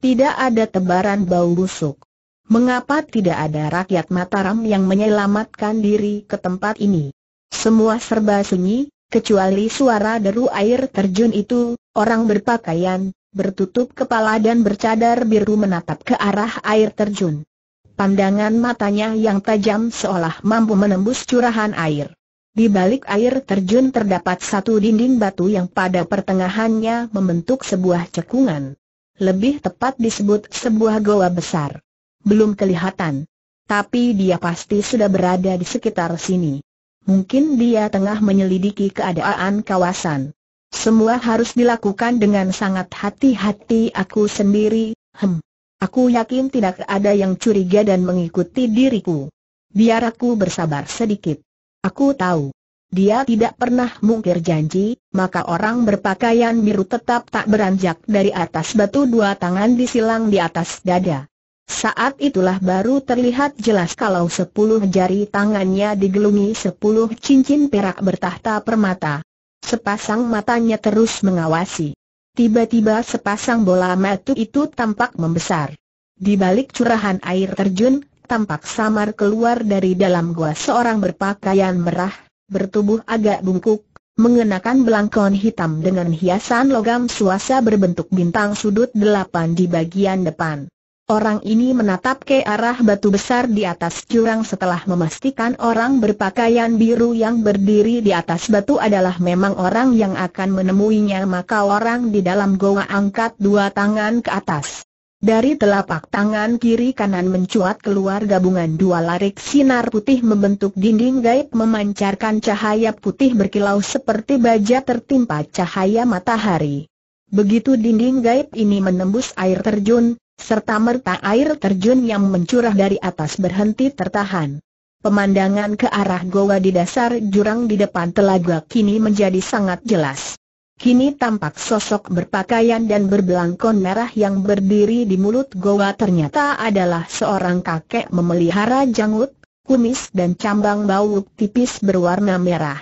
Tidak ada tebaran bau busuk. Mengapa tidak ada rakyat Mataram yang menyelamatkan diri ke tempat ini? Semua serba sunyi, kecuali suara deru air terjun itu, orang berpakaian, bertutup kepala dan bercadar biru menatap ke arah air terjun. Pandangan matanya yang tajam seolah mampu menembus curahan air. Di balik air terjun terdapat satu dinding batu yang pada pertengahannya membentuk sebuah cekungan. Lebih tepat disebut sebuah goa besar. Belum kelihatan. Tapi dia pasti sudah berada di sekitar sini. Mungkin dia tengah menyelidiki keadaan kawasan. Semua harus dilakukan dengan sangat hati-hati aku sendiri, hem. Aku yakin tidak ada yang curiga dan mengikuti diriku. Biar aku bersabar sedikit. Aku tahu. Dia tidak pernah mungkir janji, maka orang berpakaian biru tetap tak beranjak dari atas batu dua tangan disilang di atas dada. Saat itulah baru terlihat jelas kalau sepuluh jari tangannya digelungi sepuluh cincin perak bertahta permata. Sepasang matanya terus mengawasi. Tiba-tiba sepasang bola matu itu tampak membesar. Di balik curahan air terjun, tampak samar keluar dari dalam gua seorang berpakaian merah, bertubuh agak bungkuk, mengenakan belangkon hitam dengan hiasan logam suasa berbentuk bintang sudut delapan di bagian depan. Orang ini menatap ke arah batu besar di atas jurang setelah memastikan orang berpakaian biru yang berdiri di atas batu adalah memang orang yang akan menemuinya maka orang di dalam goa angkat dua tangan ke atas. Dari telapak tangan kiri kanan mencuat keluar gabungan dua larik sinar putih membentuk dinding gaib memancarkan cahaya putih berkilau seperti baja tertimpa cahaya matahari. Begitu dinding gaib ini menembus air terjun, serta merta air terjun yang mencurah dari atas berhenti tertahan. Pemandangan ke arah goa di dasar jurang di depan telaga kini menjadi sangat jelas. Kini tampak sosok berpakaian dan berbelangkon merah yang berdiri di mulut goa ternyata adalah seorang kakek memelihara janggut, kumis dan cambang bau tipis berwarna merah.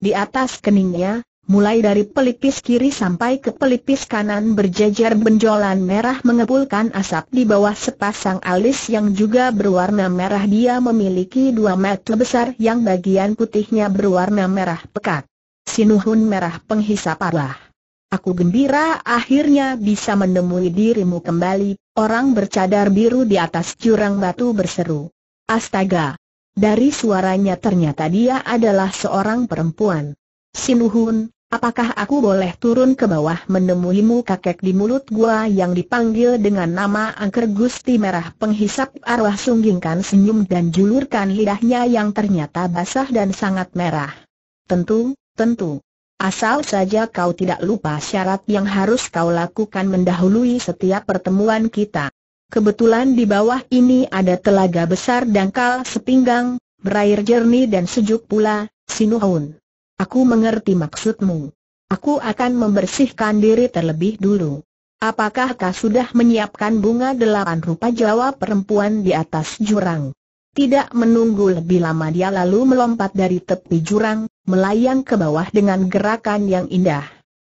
Di atas keningnya, mulai dari pelipis kiri sampai ke pelipis kanan berjejer benjolan merah mengepulkan asap di bawah sepasang alis yang juga berwarna merah dia memiliki dua mata besar yang bagian putihnya berwarna merah pekat. Sinuhun merah penghisap arwah. Aku gembira akhirnya bisa menemui dirimu kembali, orang bercadar biru di atas jurang batu berseru. Astaga! Dari suaranya ternyata dia adalah seorang perempuan. Sinuhun, apakah aku boleh turun ke bawah menemuimu kakek di mulut gua yang dipanggil dengan nama angker Gusti Merah penghisap arwah sunggingkan senyum dan julurkan lidahnya yang ternyata basah dan sangat merah. Tentu, Tentu. Asal saja kau tidak lupa syarat yang harus kau lakukan mendahului setiap pertemuan kita. Kebetulan di bawah ini ada telaga besar dangkal sepinggang, berair jernih dan sejuk pula, Sinuhun. Aku mengerti maksudmu. Aku akan membersihkan diri terlebih dulu. Apakah kau sudah menyiapkan bunga delapan rupa jawa perempuan di atas jurang? Tidak menunggu lebih lama dia lalu melompat dari tepi jurang, melayang ke bawah dengan gerakan yang indah.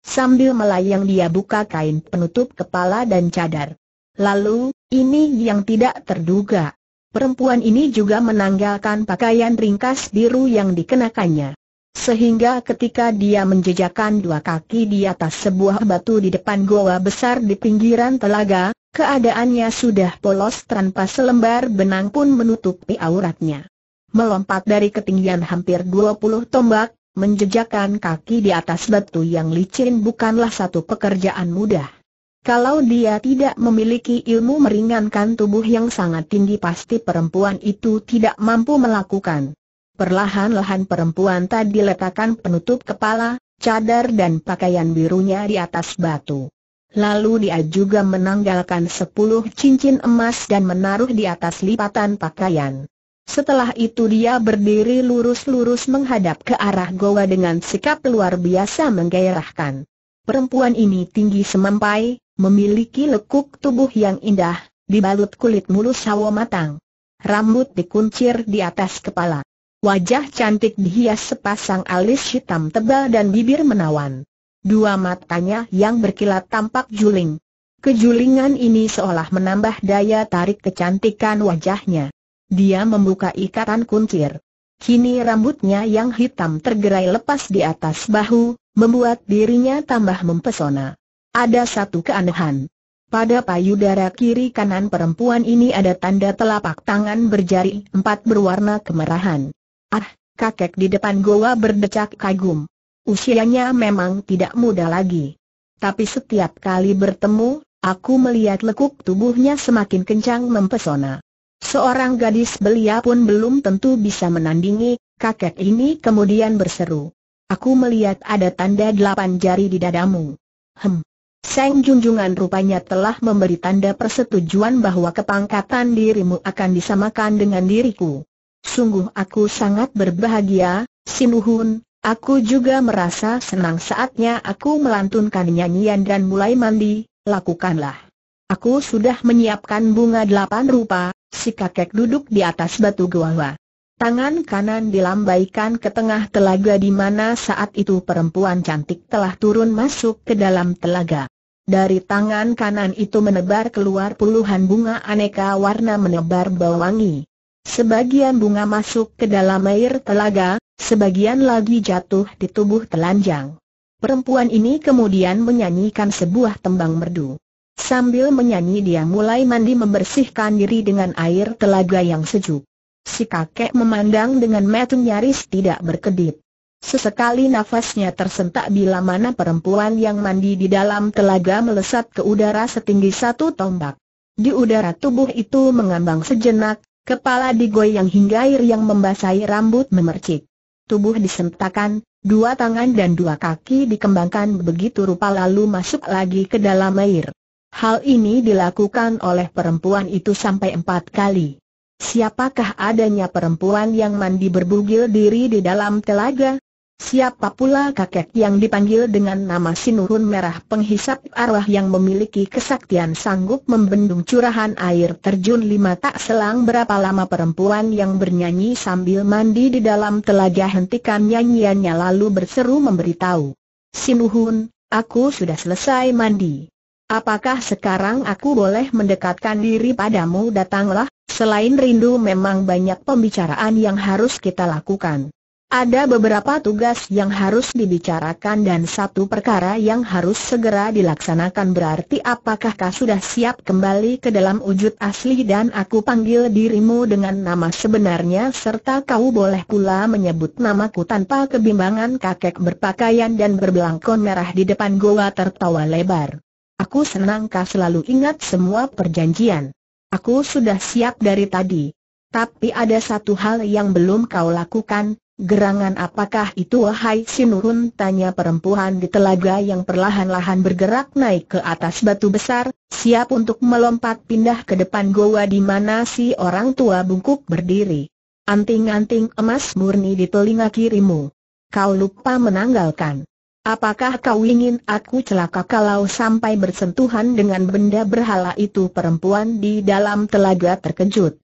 Sambil melayang dia buka kain penutup kepala dan cadar. Lalu, ini yang tidak terduga. Perempuan ini juga menanggalkan pakaian ringkas biru yang dikenakannya. Sehingga ketika dia menjejakkan dua kaki di atas sebuah batu di depan goa besar di pinggiran telaga, Keadaannya sudah polos tanpa selembar benang pun menutupi auratnya. Melompat dari ketinggian hampir 20 tombak, menjejakkan kaki di atas batu yang licin bukanlah satu pekerjaan mudah. Kalau dia tidak memiliki ilmu meringankan tubuh yang sangat tinggi pasti perempuan itu tidak mampu melakukan. Perlahan-lahan perempuan tadi letakkan penutup kepala, cadar dan pakaian birunya di atas batu. Lalu dia juga menanggalkan sepuluh cincin emas dan menaruh di atas lipatan pakaian. Setelah itu dia berdiri lurus-lurus menghadap ke arah goa dengan sikap luar biasa menggairahkan. Perempuan ini tinggi semampai, memiliki lekuk tubuh yang indah, dibalut kulit mulus sawo matang. Rambut dikuncir di atas kepala. Wajah cantik dihias sepasang alis hitam tebal dan bibir menawan. Dua matanya yang berkilat tampak juling. Kejulingan ini seolah menambah daya tarik kecantikan wajahnya. Dia membuka ikatan kuncir. Kini rambutnya yang hitam tergerai lepas di atas bahu, membuat dirinya tambah mempesona. Ada satu keanehan. Pada payudara kiri kanan perempuan ini ada tanda telapak tangan berjari empat berwarna kemerahan. Ah, kakek di depan goa berdecak kagum. Usianya memang tidak muda lagi. Tapi setiap kali bertemu, aku melihat lekuk tubuhnya semakin kencang mempesona. Seorang gadis belia pun belum tentu bisa menandingi, kakek ini kemudian berseru. Aku melihat ada tanda delapan jari di dadamu. Hem. Seng Junjungan rupanya telah memberi tanda persetujuan bahwa kepangkatan dirimu akan disamakan dengan diriku. Sungguh aku sangat berbahagia, Sinuhun, Aku juga merasa senang saatnya aku melantunkan nyanyian dan mulai mandi, lakukanlah. Aku sudah menyiapkan bunga delapan rupa, si kakek duduk di atas batu gua. Tangan kanan dilambaikan ke tengah telaga di mana saat itu perempuan cantik telah turun masuk ke dalam telaga. Dari tangan kanan itu menebar keluar puluhan bunga aneka warna menebar bau wangi. Sebagian bunga masuk ke dalam air telaga, Sebagian lagi jatuh di tubuh telanjang. Perempuan ini kemudian menyanyikan sebuah tembang merdu. Sambil menyanyi dia mulai mandi membersihkan diri dengan air telaga yang sejuk. Si kakek memandang dengan mata nyaris tidak berkedip. Sesekali nafasnya tersentak bila mana perempuan yang mandi di dalam telaga melesat ke udara setinggi satu tombak. Di udara tubuh itu mengambang sejenak, kepala digoyang hingga air yang membasahi rambut memercik tubuh disentakan, dua tangan dan dua kaki dikembangkan begitu rupa lalu masuk lagi ke dalam air. Hal ini dilakukan oleh perempuan itu sampai empat kali. Siapakah adanya perempuan yang mandi berbugil diri di dalam telaga? Siapa pula kakek yang dipanggil dengan nama Sinurun Merah penghisap arwah yang memiliki kesaktian sanggup membendung curahan air terjun lima tak selang berapa lama perempuan yang bernyanyi sambil mandi di dalam telaga hentikan nyanyiannya lalu berseru memberitahu. Sinuhun, aku sudah selesai mandi. Apakah sekarang aku boleh mendekatkan diri padamu datanglah, selain rindu memang banyak pembicaraan yang harus kita lakukan. Ada beberapa tugas yang harus dibicarakan dan satu perkara yang harus segera dilaksanakan berarti apakah kau sudah siap kembali ke dalam wujud asli dan aku panggil dirimu dengan nama sebenarnya serta kau boleh pula menyebut namaku tanpa kebimbangan kakek berpakaian dan berbelangkon merah di depan goa tertawa lebar. Aku senang kau selalu ingat semua perjanjian. Aku sudah siap dari tadi. Tapi ada satu hal yang belum kau lakukan, Gerangan apakah itu wahai nurun? Tanya perempuan di telaga yang perlahan-lahan bergerak naik ke atas batu besar, siap untuk melompat pindah ke depan goa di mana si orang tua bungkuk berdiri. Anting-anting emas murni di telinga kirimu. Kau lupa menanggalkan. Apakah kau ingin aku celaka kalau sampai bersentuhan dengan benda berhala itu? Perempuan di dalam telaga terkejut.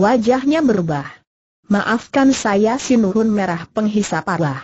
Wajahnya berubah. Maafkan saya si Merah penghisap Allah.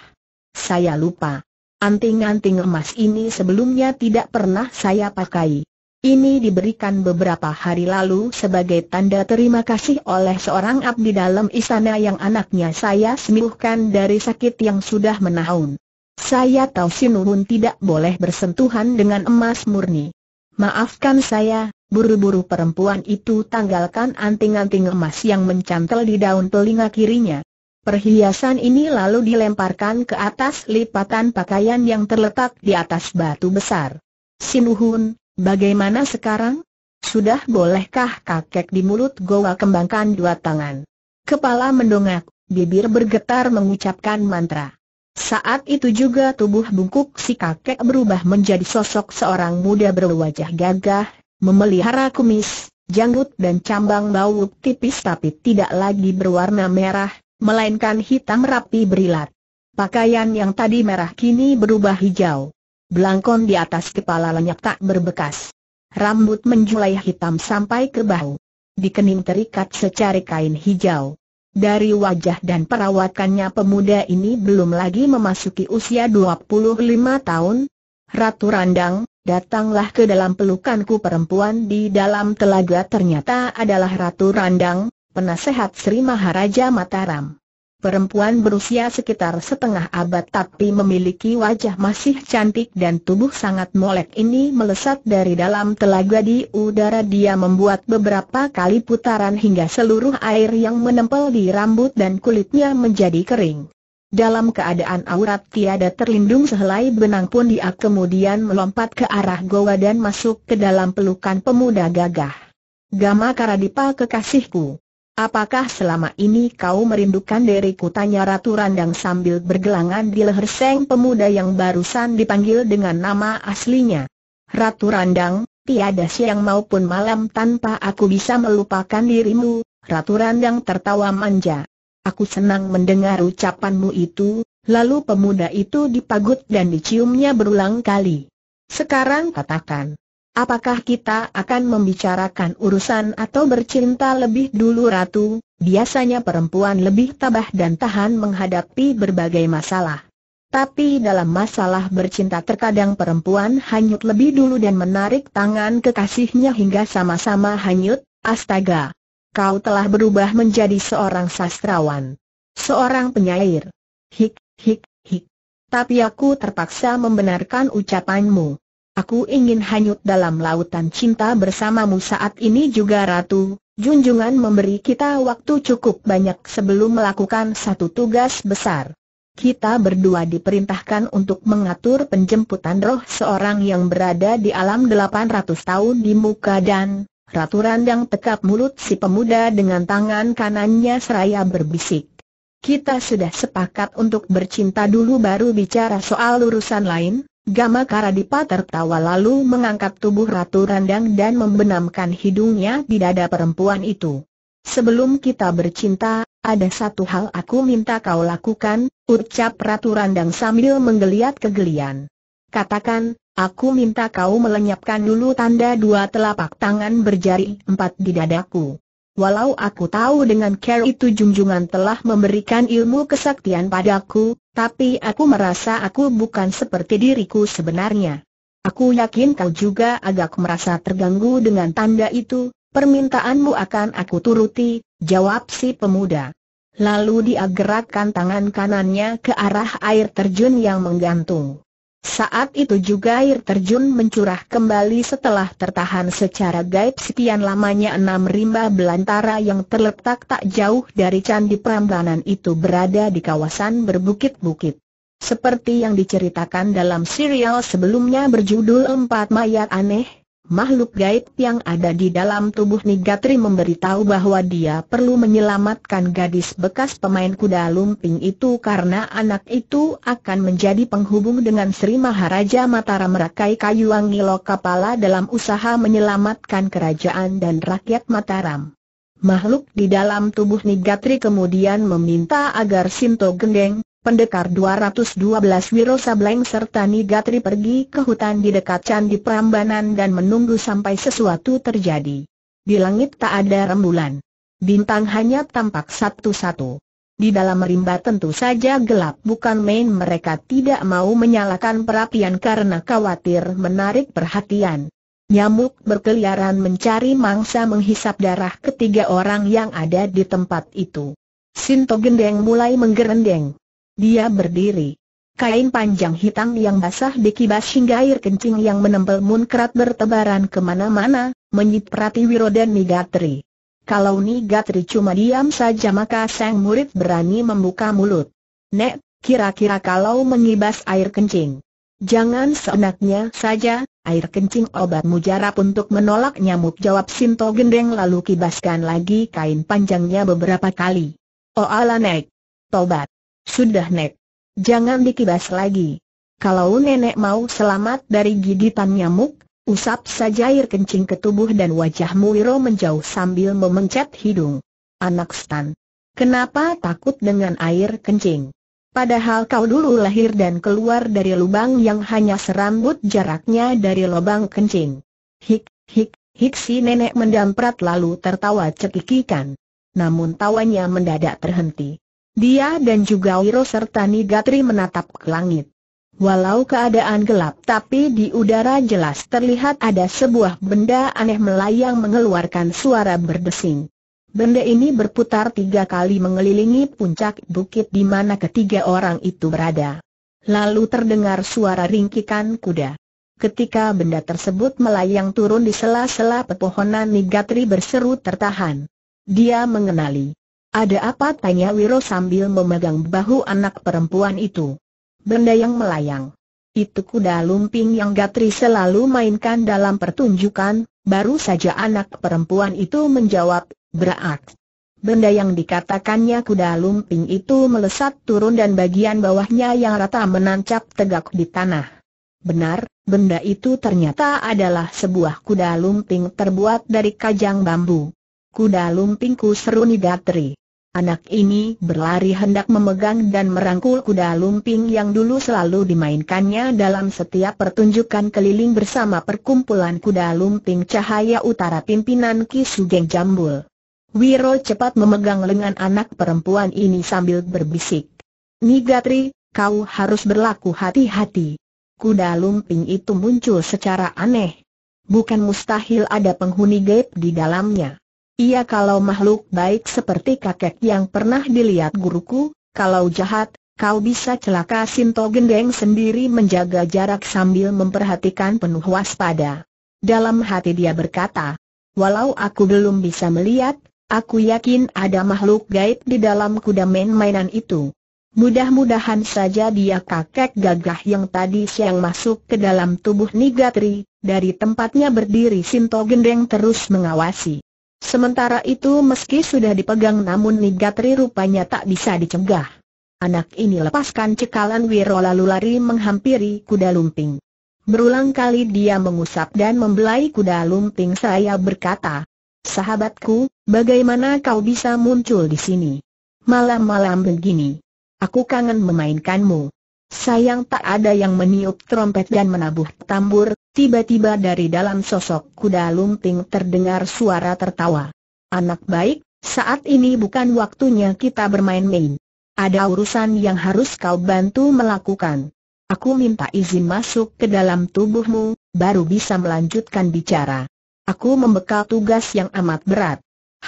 Saya lupa. Anting-anting emas ini sebelumnya tidak pernah saya pakai. Ini diberikan beberapa hari lalu sebagai tanda terima kasih oleh seorang abdi dalam istana yang anaknya saya sembuhkan dari sakit yang sudah menahun. Saya tahu si tidak boleh bersentuhan dengan emas murni. Maafkan saya, Buru-buru perempuan itu tanggalkan anting-anting emas yang mencantel di daun telinga kirinya. Perhiasan ini lalu dilemparkan ke atas lipatan pakaian yang terletak di atas batu besar. Sinuhun, bagaimana sekarang? Sudah bolehkah kakek di mulut goa kembangkan dua tangan? Kepala mendongak, bibir bergetar mengucapkan mantra. Saat itu juga tubuh bungkuk si kakek berubah menjadi sosok seorang muda berwajah gagah memelihara kumis, janggut dan cambang bau tipis tapi tidak lagi berwarna merah, melainkan hitam rapi berilat. Pakaian yang tadi merah kini berubah hijau. Belangkon di atas kepala lenyap tak berbekas. Rambut menjulai hitam sampai ke bahu. Di kening terikat secari kain hijau. Dari wajah dan perawatannya pemuda ini belum lagi memasuki usia 25 tahun. Ratu Randang, Datanglah ke dalam pelukanku perempuan di dalam telaga ternyata adalah Ratu Randang, penasehat Sri Maharaja Mataram. Perempuan berusia sekitar setengah abad tapi memiliki wajah masih cantik dan tubuh sangat molek ini melesat dari dalam telaga di udara dia membuat beberapa kali putaran hingga seluruh air yang menempel di rambut dan kulitnya menjadi kering. Dalam keadaan aurat tiada terlindung sehelai benang pun dia kemudian melompat ke arah goa dan masuk ke dalam pelukan pemuda gagah. Gama Karadipa kekasihku. Apakah selama ini kau merindukan diriku? Tanya Ratu Randang sambil bergelangan di leher seng pemuda yang barusan dipanggil dengan nama aslinya. Ratu Randang, tiada siang maupun malam tanpa aku bisa melupakan dirimu, Ratu Randang tertawa manja. Aku senang mendengar ucapanmu itu, lalu pemuda itu dipagut dan diciumnya berulang kali. Sekarang katakan, apakah kita akan membicarakan urusan atau bercinta lebih dulu Ratu? Biasanya perempuan lebih tabah dan tahan menghadapi berbagai masalah. Tapi dalam masalah bercinta terkadang perempuan hanyut lebih dulu dan menarik tangan kekasihnya hingga sama-sama hanyut, astaga kau telah berubah menjadi seorang sastrawan. Seorang penyair. Hik, hik, hik. Tapi aku terpaksa membenarkan ucapanmu. Aku ingin hanyut dalam lautan cinta bersamamu saat ini juga Ratu. Junjungan memberi kita waktu cukup banyak sebelum melakukan satu tugas besar. Kita berdua diperintahkan untuk mengatur penjemputan roh seorang yang berada di alam 800 tahun di muka dan Ratu Randang tekap mulut si pemuda dengan tangan kanannya seraya berbisik. Kita sudah sepakat untuk bercinta dulu baru bicara soal urusan lain. Gama Karadipa tertawa lalu mengangkat tubuh Ratu Randang dan membenamkan hidungnya di dada perempuan itu. Sebelum kita bercinta, ada satu hal aku minta kau lakukan, ucap Ratu Randang sambil menggeliat kegelian. Katakan, Aku minta kau melenyapkan dulu tanda dua telapak tangan berjari empat di dadaku. Walau aku tahu dengan care itu junjungan telah memberikan ilmu kesaktian padaku, tapi aku merasa aku bukan seperti diriku sebenarnya. Aku yakin kau juga agak merasa terganggu dengan tanda itu, permintaanmu akan aku turuti, jawab si pemuda. Lalu dia gerakkan tangan kanannya ke arah air terjun yang menggantung. Saat itu juga air terjun mencurah kembali setelah tertahan secara gaib sekian lamanya enam rimba belantara yang terletak tak jauh dari Candi Prambanan itu berada di kawasan berbukit-bukit. Seperti yang diceritakan dalam serial sebelumnya berjudul Empat Mayat Aneh, Makhluk gaib yang ada di dalam tubuh Nigatri memberitahu bahwa dia perlu menyelamatkan gadis bekas pemain kuda lumping itu karena anak itu akan menjadi penghubung dengan Sri Maharaja Mataram Merakai Kayu Lokapala Kapala dalam usaha menyelamatkan kerajaan dan rakyat Mataram. Makhluk di dalam tubuh Nigatri kemudian meminta agar Sinto Gendeng, Pendekar 212 Wiro Sableng serta Nigatri pergi ke hutan di dekat Candi Prambanan dan menunggu sampai sesuatu terjadi. Di langit tak ada rembulan. Bintang hanya tampak satu-satu. Di dalam rimba tentu saja gelap bukan main mereka tidak mau menyalakan perapian karena khawatir menarik perhatian. Nyamuk berkeliaran mencari mangsa menghisap darah ketiga orang yang ada di tempat itu. Sinto Gendeng mulai menggerendeng. Dia berdiri. Kain panjang hitam yang basah dikibas hingga air kencing yang menempel munkrat bertebaran kemana-mana, menyiprati Wiro dan Nigatri. Kalau Nigatri cuma diam saja maka sang murid berani membuka mulut. Nek, kira-kira kalau mengibas air kencing. Jangan seenaknya saja, air kencing obat mujarab untuk menolak nyamuk jawab Sinto Gendeng lalu kibaskan lagi kain panjangnya beberapa kali. Oh ala Nek, tobat. Sudah Nek. Jangan dikibas lagi. Kalau nenek mau selamat dari gigitan nyamuk, usap saja air kencing ke tubuh dan wajahmu Wiro menjauh sambil memencet hidung. Anak stan. Kenapa takut dengan air kencing? Padahal kau dulu lahir dan keluar dari lubang yang hanya serambut jaraknya dari lubang kencing. Hik, hik, hik si nenek mendamprat lalu tertawa cekikikan. Namun tawanya mendadak terhenti. Dia dan juga Wiro serta Nigatri menatap ke langit. Walau keadaan gelap tapi di udara jelas terlihat ada sebuah benda aneh melayang mengeluarkan suara berdesing. Benda ini berputar tiga kali mengelilingi puncak bukit di mana ketiga orang itu berada. Lalu terdengar suara ringkikan kuda. Ketika benda tersebut melayang turun di sela-sela pepohonan Nigatri berseru tertahan. Dia mengenali. Ada apa tanya Wiro sambil memegang bahu anak perempuan itu. Benda yang melayang. Itu kuda lumping yang Gatri selalu mainkan dalam pertunjukan, baru saja anak perempuan itu menjawab, berak. Benda yang dikatakannya kuda lumping itu melesat turun dan bagian bawahnya yang rata menancap tegak di tanah. Benar, benda itu ternyata adalah sebuah kuda lumping terbuat dari kajang bambu. Kuda lumpingku seru Gatri. Anak ini berlari hendak memegang dan merangkul kuda lumping yang dulu selalu dimainkannya dalam setiap pertunjukan keliling bersama perkumpulan kuda lumping cahaya utara pimpinan Ki Sugeng Jambul. Wiro cepat memegang lengan anak perempuan ini sambil berbisik. Nigatri, kau harus berlaku hati-hati. Kuda lumping itu muncul secara aneh. Bukan mustahil ada penghuni gaib di dalamnya. Ia kalau makhluk baik seperti kakek yang pernah dilihat guruku, kalau jahat, kau bisa celaka Sinto Gendeng sendiri menjaga jarak sambil memperhatikan penuh waspada. Dalam hati dia berkata, walau aku belum bisa melihat, aku yakin ada makhluk gaib di dalam kuda main-mainan itu. Mudah-mudahan saja dia kakek gagah yang tadi siang masuk ke dalam tubuh Nigatri, dari tempatnya berdiri Sinto Gendeng terus mengawasi. Sementara itu meski sudah dipegang namun Nigatri rupanya tak bisa dicegah. Anak ini lepaskan cekalan Wiro lalu lari menghampiri kuda lumping. Berulang kali dia mengusap dan membelai kuda lumping saya berkata, Sahabatku, bagaimana kau bisa muncul di sini? Malam-malam begini. Aku kangen memainkanmu. Sayang tak ada yang meniup trompet dan menabuh tambur, Tiba-tiba dari dalam sosok kuda lumping terdengar suara tertawa. Anak baik, saat ini bukan waktunya kita bermain-main. Ada urusan yang harus kau bantu melakukan. Aku minta izin masuk ke dalam tubuhmu, baru bisa melanjutkan bicara. Aku membekal tugas yang amat berat.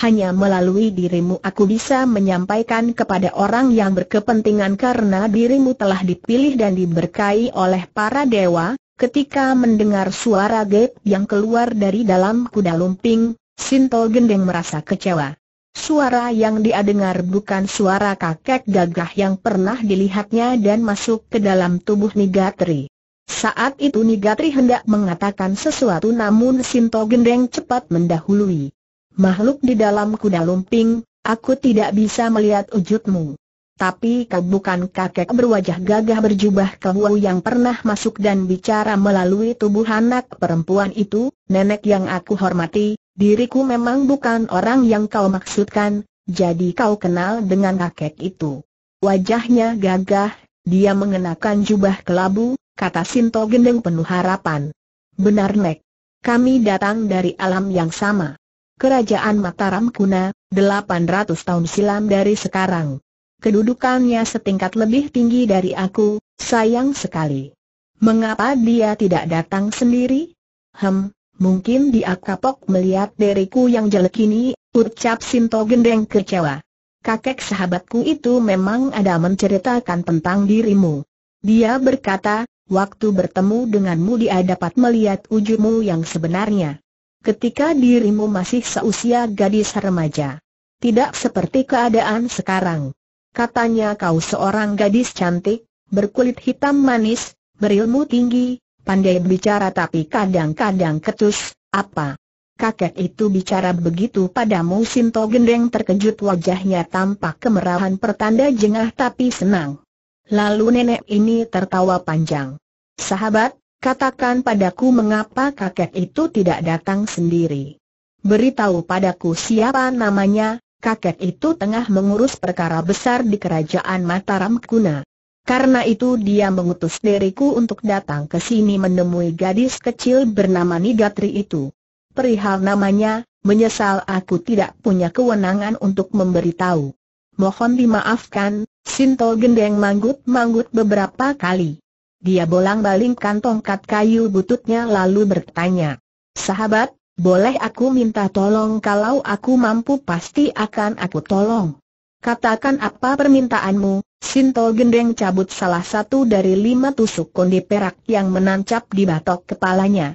Hanya melalui dirimu aku bisa menyampaikan kepada orang yang berkepentingan karena dirimu telah dipilih dan diberkahi oleh para dewa, Ketika mendengar suara gap yang keluar dari dalam kuda lumping, Sinto Gendeng merasa kecewa. Suara yang dia dengar bukan suara kakek gagah yang pernah dilihatnya dan masuk ke dalam tubuh Nigatri. Saat itu Nigatri hendak mengatakan sesuatu namun Sinto Gendeng cepat mendahului. Makhluk di dalam kuda lumping, aku tidak bisa melihat wujudmu. Tapi kau bukan kakek berwajah gagah berjubah kau yang pernah masuk dan bicara melalui tubuh anak perempuan itu, nenek yang aku hormati, diriku memang bukan orang yang kau maksudkan, jadi kau kenal dengan kakek itu. Wajahnya gagah, dia mengenakan jubah kelabu, kata Sinto Gendeng penuh harapan. Benar Nek. Kami datang dari alam yang sama. Kerajaan Mataram kuna, 800 tahun silam dari sekarang kedudukannya setingkat lebih tinggi dari aku, sayang sekali. Mengapa dia tidak datang sendiri? Hem, mungkin dia kapok melihat diriku yang jelek ini, ucap Sinto Gendeng kecewa. Kakek sahabatku itu memang ada menceritakan tentang dirimu. Dia berkata, waktu bertemu denganmu dia dapat melihat wujudmu yang sebenarnya. Ketika dirimu masih seusia gadis remaja. Tidak seperti keadaan sekarang. Katanya kau seorang gadis cantik, berkulit hitam manis, berilmu tinggi, pandai bicara tapi kadang-kadang ketus, apa? Kakek itu bicara begitu padamu Sinto Gendeng terkejut wajahnya tampak kemerahan pertanda jengah tapi senang. Lalu nenek ini tertawa panjang. Sahabat, katakan padaku mengapa kakek itu tidak datang sendiri. Beritahu padaku siapa namanya, kakek itu tengah mengurus perkara besar di kerajaan Mataram Kuna. Karena itu dia mengutus diriku untuk datang ke sini menemui gadis kecil bernama Nidatri itu. Perihal namanya, menyesal aku tidak punya kewenangan untuk memberitahu. Mohon dimaafkan, Sinto Gendeng manggut-manggut beberapa kali. Dia bolang-balingkan tongkat kayu bututnya lalu bertanya. Sahabat, boleh aku minta tolong kalau aku mampu pasti akan aku tolong. Katakan apa permintaanmu, Sinto Gendeng cabut salah satu dari lima tusuk konde perak yang menancap di batok kepalanya.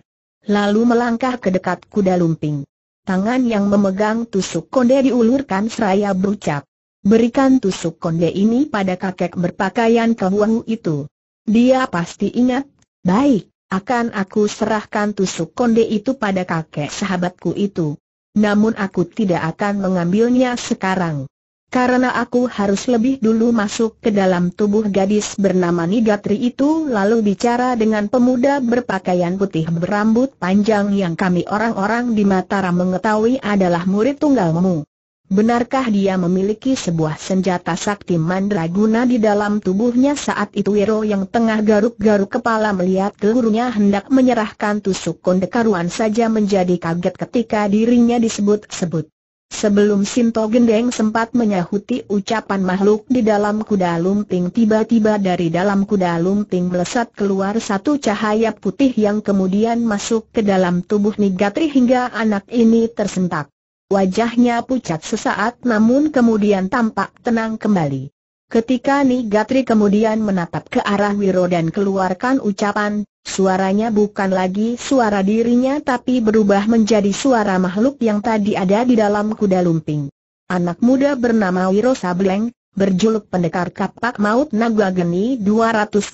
Lalu melangkah ke dekat kuda lumping. Tangan yang memegang tusuk konde diulurkan seraya berucap. Berikan tusuk konde ini pada kakek berpakaian kehuahu itu. Dia pasti ingat, baik akan aku serahkan tusuk konde itu pada kakek sahabatku itu. Namun aku tidak akan mengambilnya sekarang. Karena aku harus lebih dulu masuk ke dalam tubuh gadis bernama Nigatri itu lalu bicara dengan pemuda berpakaian putih berambut panjang yang kami orang-orang di Mataram mengetahui adalah murid tunggalmu. Benarkah dia memiliki sebuah senjata sakti mandraguna di dalam tubuhnya saat itu Wiro yang tengah garuk-garuk kepala melihat gurunya hendak menyerahkan tusuk kondekaruan saja menjadi kaget ketika dirinya disebut-sebut. Sebelum Sinto Gendeng sempat menyahuti ucapan makhluk di dalam kuda lumping tiba-tiba dari dalam kuda lumping melesat keluar satu cahaya putih yang kemudian masuk ke dalam tubuh Nigatri hingga anak ini tersentak. Wajahnya pucat sesaat namun kemudian tampak tenang kembali. Ketika Nigatri kemudian menatap ke arah Wiro dan keluarkan ucapan, suaranya bukan lagi suara dirinya tapi berubah menjadi suara makhluk yang tadi ada di dalam kuda lumping. Anak muda bernama Wiro Sableng, berjuluk pendekar kapak maut Naga Geni 212,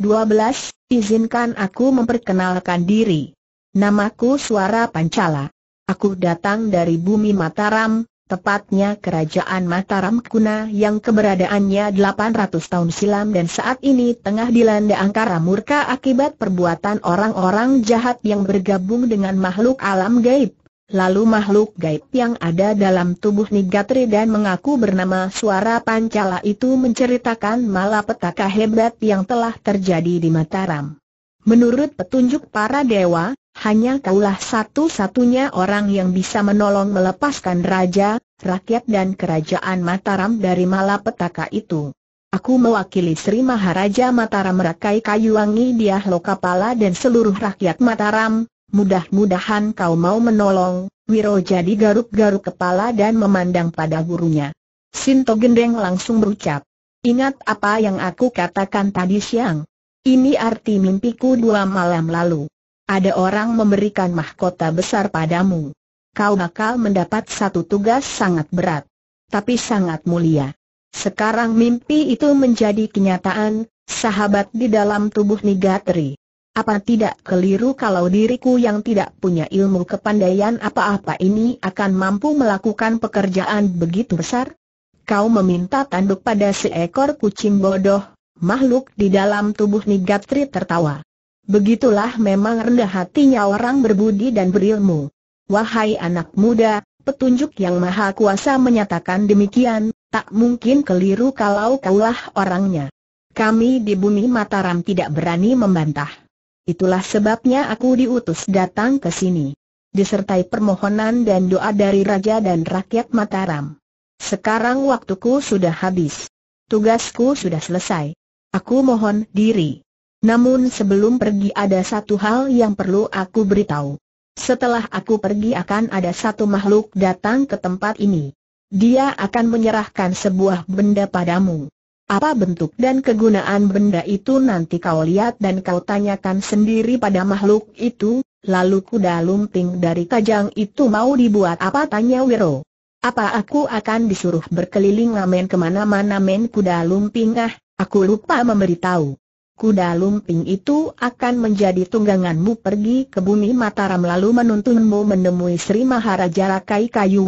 izinkan aku memperkenalkan diri. Namaku Suara Pancala. Aku datang dari bumi Mataram, tepatnya kerajaan Mataram Kuna yang keberadaannya 800 tahun silam dan saat ini tengah dilanda angkara murka akibat perbuatan orang-orang jahat yang bergabung dengan makhluk alam gaib. Lalu makhluk gaib yang ada dalam tubuh Nigatri dan mengaku bernama suara Pancala itu menceritakan malapetaka hebat yang telah terjadi di Mataram. Menurut petunjuk para dewa, hanya kaulah satu-satunya orang yang bisa menolong melepaskan raja, rakyat dan kerajaan Mataram dari malapetaka itu. Aku mewakili Sri Maharaja Mataram Rakai Kayuwangi Diah Lokapala dan seluruh rakyat Mataram, mudah-mudahan kau mau menolong, Wiro jadi garuk-garuk kepala dan memandang pada gurunya. Sinto Gendeng langsung berucap, ingat apa yang aku katakan tadi siang. Ini arti mimpiku dua malam lalu ada orang memberikan mahkota besar padamu. Kau bakal mendapat satu tugas sangat berat, tapi sangat mulia. Sekarang mimpi itu menjadi kenyataan, sahabat di dalam tubuh Nigatri. Apa tidak keliru kalau diriku yang tidak punya ilmu kepandaian apa-apa ini akan mampu melakukan pekerjaan begitu besar? Kau meminta tanduk pada seekor kucing bodoh, makhluk di dalam tubuh Nigatri tertawa. Begitulah memang rendah hatinya orang berbudi dan berilmu. Wahai anak muda, petunjuk yang maha kuasa menyatakan demikian, tak mungkin keliru kalau kaulah orangnya. Kami di bumi Mataram tidak berani membantah. Itulah sebabnya aku diutus datang ke sini. Disertai permohonan dan doa dari raja dan rakyat Mataram. Sekarang waktuku sudah habis. Tugasku sudah selesai. Aku mohon diri. Namun sebelum pergi ada satu hal yang perlu aku beritahu. Setelah aku pergi akan ada satu makhluk datang ke tempat ini. Dia akan menyerahkan sebuah benda padamu. Apa bentuk dan kegunaan benda itu nanti kau lihat dan kau tanyakan sendiri pada makhluk itu, lalu kuda lumping dari Kajang itu mau dibuat apa tanya Wiro. Apa aku akan disuruh berkeliling ngamen kemana-mana men kuda lumping ah, aku lupa memberitahu. Kuda lumping itu akan menjadi tungganganmu pergi ke bumi Mataram lalu menuntunmu menemui Sri Maharaja Rakai Kayu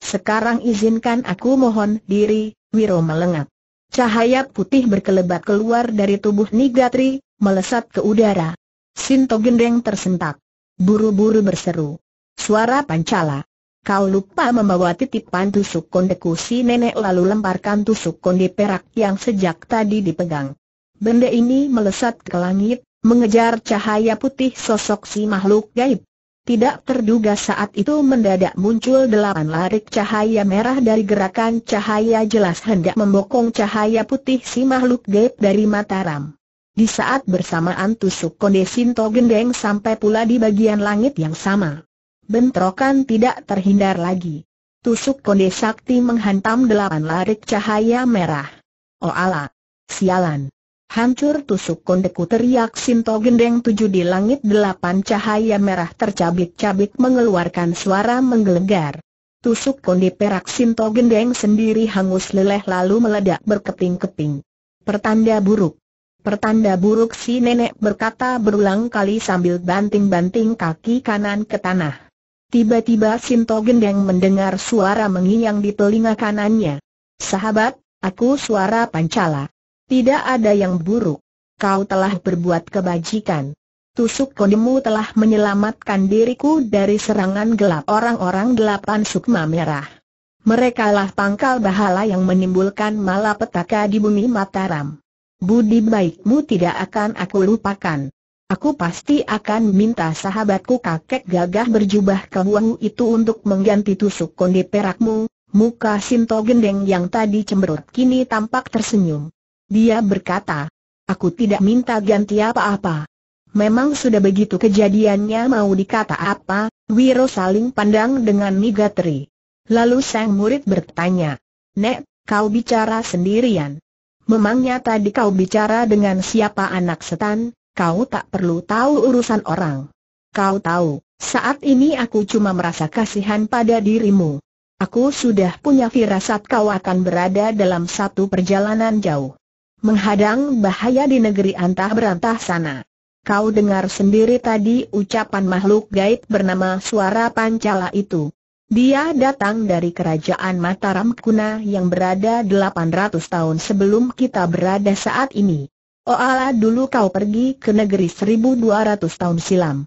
Sekarang izinkan aku mohon diri, Wiro melengak. Cahaya putih berkelebat keluar dari tubuh Nigatri, melesat ke udara. Sinto Gendeng tersentak. Buru-buru berseru. Suara Pancala. Kau lupa membawa titipan tusuk kondeku si nenek lalu lemparkan tusuk konde perak yang sejak tadi dipegang. Benda ini melesat ke langit, mengejar cahaya putih sosok si makhluk gaib. Tidak terduga saat itu mendadak muncul delapan larik cahaya merah dari gerakan cahaya jelas hendak membokong cahaya putih si makhluk gaib dari Mataram. Di saat bersamaan tusuk konde Sinto gendeng sampai pula di bagian langit yang sama. Bentrokan tidak terhindar lagi. Tusuk konde sakti menghantam delapan larik cahaya merah. Oh ala! Sialan! Hancur tusuk kondeku teriak Sinto Gendeng tujuh di langit delapan cahaya merah tercabik-cabik mengeluarkan suara menggelegar. Tusuk konde perak Sinto Gendeng sendiri hangus leleh lalu meledak berkeping-keping. Pertanda buruk. Pertanda buruk si nenek berkata berulang kali sambil banting-banting kaki kanan ke tanah. Tiba-tiba Sinto Gendeng mendengar suara menginyang di telinga kanannya. Sahabat, aku suara pancala. Tidak ada yang buruk. Kau telah berbuat kebajikan. Tusuk kondemu telah menyelamatkan diriku dari serangan gelap orang-orang delapan sukma merah. Mereka lah pangkal bahala yang menimbulkan malapetaka di bumi Mataram. Budi baikmu tidak akan aku lupakan. Aku pasti akan minta sahabatku kakek gagah berjubah keluang itu untuk mengganti tusuk kondi perakmu, muka Sinto Gendeng yang tadi cemberut kini tampak tersenyum. Dia berkata, aku tidak minta ganti apa-apa. Memang sudah begitu kejadiannya mau dikata apa, Wiro saling pandang dengan Nigatri. Lalu sang murid bertanya, Nek, kau bicara sendirian. Memangnya tadi kau bicara dengan siapa anak setan, kau tak perlu tahu urusan orang. Kau tahu, saat ini aku cuma merasa kasihan pada dirimu. Aku sudah punya firasat kau akan berada dalam satu perjalanan jauh menghadang bahaya di negeri antah berantah sana. Kau dengar sendiri tadi ucapan makhluk gaib bernama suara pancala itu. Dia datang dari kerajaan Mataram Kuna yang berada 800 tahun sebelum kita berada saat ini. Oh Oala dulu kau pergi ke negeri 1200 tahun silam.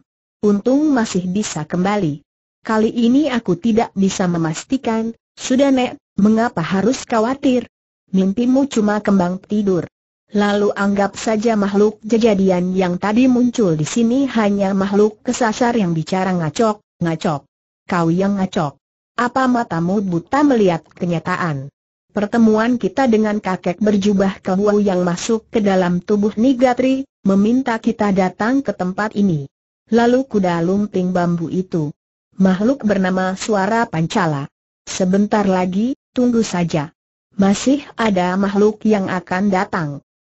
Untung masih bisa kembali. Kali ini aku tidak bisa memastikan, sudah nek, mengapa harus khawatir? mimpimu cuma kembang tidur. Lalu anggap saja makhluk kejadian yang tadi muncul di sini hanya makhluk kesasar yang bicara ngacok, ngacok. Kau yang ngacok. Apa matamu buta melihat kenyataan? Pertemuan kita dengan kakek berjubah kewu yang masuk ke dalam tubuh Nigatri, meminta kita datang ke tempat ini. Lalu kuda lumping bambu itu. Makhluk bernama suara Pancala. Sebentar lagi, tunggu saja. Masih ada makhluk yang akan datang.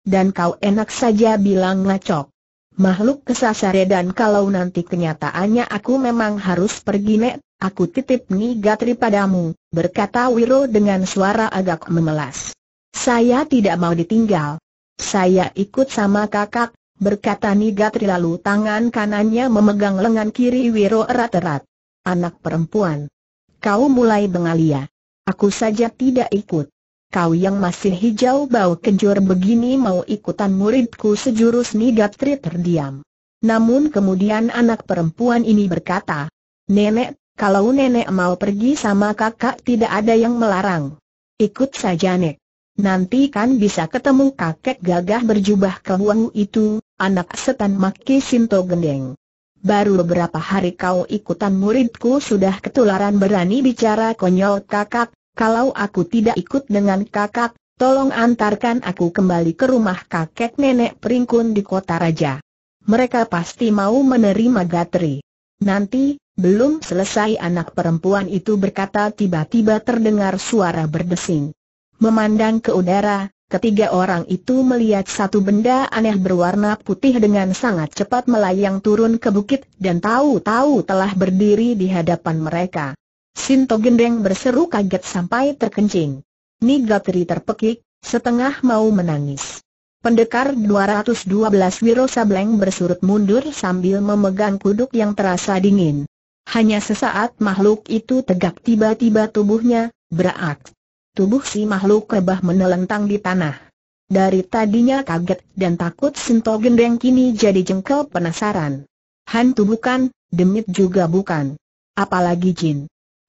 Dan kau enak saja bilang ngacok. Makhluk kesasar dan kalau nanti kenyataannya aku memang harus pergi net, aku titip nih Gatri padamu, berkata Wiro dengan suara agak memelas. Saya tidak mau ditinggal. Saya ikut sama kakak, berkata Nigatri lalu tangan kanannya memegang lengan kiri Wiro erat-erat. Anak perempuan. Kau mulai bengalia. Aku saja tidak ikut kau yang masih hijau bau kencur begini mau ikutan muridku sejurus Nigatri terdiam. Namun kemudian anak perempuan ini berkata, Nenek, kalau nenek mau pergi sama kakak tidak ada yang melarang. Ikut saja nek. Nanti kan bisa ketemu kakek gagah berjubah kewangu itu, anak setan Maki Sinto Gendeng. Baru beberapa hari kau ikutan muridku sudah ketularan berani bicara konyol kakak, kalau aku tidak ikut dengan kakak, tolong antarkan aku kembali ke rumah kakek nenek Peringkun di kota raja. Mereka pasti mau menerima Gatri. Nanti, belum selesai anak perempuan itu berkata tiba-tiba terdengar suara berdesing. Memandang ke udara, ketiga orang itu melihat satu benda aneh berwarna putih dengan sangat cepat melayang turun ke bukit dan tahu-tahu telah berdiri di hadapan mereka. Sinto Gendeng berseru kaget sampai terkencing. Nigatri terpekik, setengah mau menangis. Pendekar 212 Wiro Sableng bersurut mundur sambil memegang kuduk yang terasa dingin. Hanya sesaat makhluk itu tegak tiba-tiba tubuhnya, berak. Tubuh si makhluk rebah menelentang di tanah. Dari tadinya kaget dan takut Sinto Gendeng kini jadi jengkel penasaran. Hantu bukan, demit juga bukan. Apalagi jin.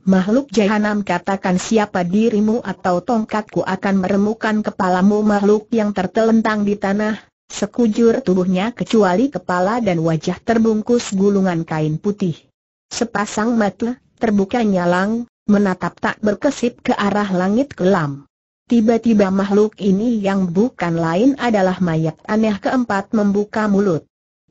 Makhluk jahanam katakan siapa dirimu atau tongkatku akan meremukan kepalamu makhluk yang tertelentang di tanah, sekujur tubuhnya kecuali kepala dan wajah terbungkus gulungan kain putih. Sepasang mata, terbuka nyalang, menatap tak berkesip ke arah langit kelam. Tiba-tiba makhluk ini yang bukan lain adalah mayat aneh keempat membuka mulut.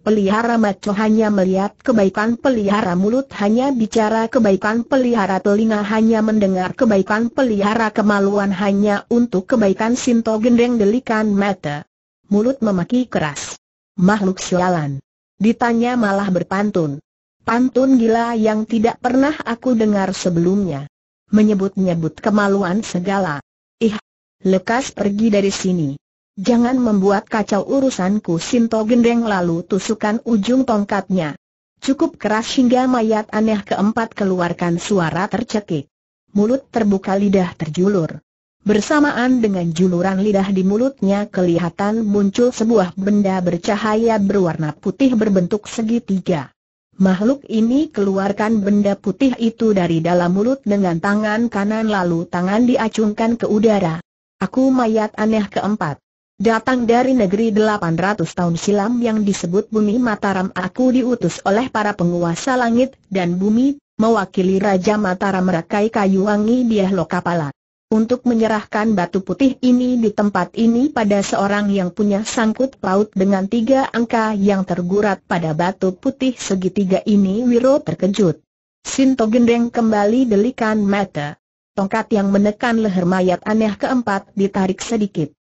Pelihara maco hanya melihat kebaikan pelihara mulut hanya bicara kebaikan pelihara telinga hanya mendengar kebaikan pelihara kemaluan hanya untuk kebaikan Sinto gendeng delikan mata. Mulut memaki keras. Makhluk sialan. Ditanya malah berpantun. Pantun gila yang tidak pernah aku dengar sebelumnya. Menyebut-nyebut kemaluan segala. Ih, lekas pergi dari sini. Jangan membuat kacau urusanku Sinto gendeng lalu tusukan ujung tongkatnya. Cukup keras hingga mayat aneh keempat keluarkan suara tercekik. Mulut terbuka lidah terjulur. Bersamaan dengan juluran lidah di mulutnya kelihatan muncul sebuah benda bercahaya berwarna putih berbentuk segitiga. Makhluk ini keluarkan benda putih itu dari dalam mulut dengan tangan kanan lalu tangan diacungkan ke udara. Aku mayat aneh keempat datang dari negeri 800 tahun silam yang disebut Bumi Mataram aku diutus oleh para penguasa langit dan bumi, mewakili Raja Mataram Rakai Kayuwangi Diah Lokapala. Untuk menyerahkan batu putih ini di tempat ini pada seorang yang punya sangkut paut dengan tiga angka yang tergurat pada batu putih segitiga ini Wiro terkejut. Sinto Gendeng kembali delikan mata. Tongkat yang menekan leher mayat aneh keempat ditarik sedikit.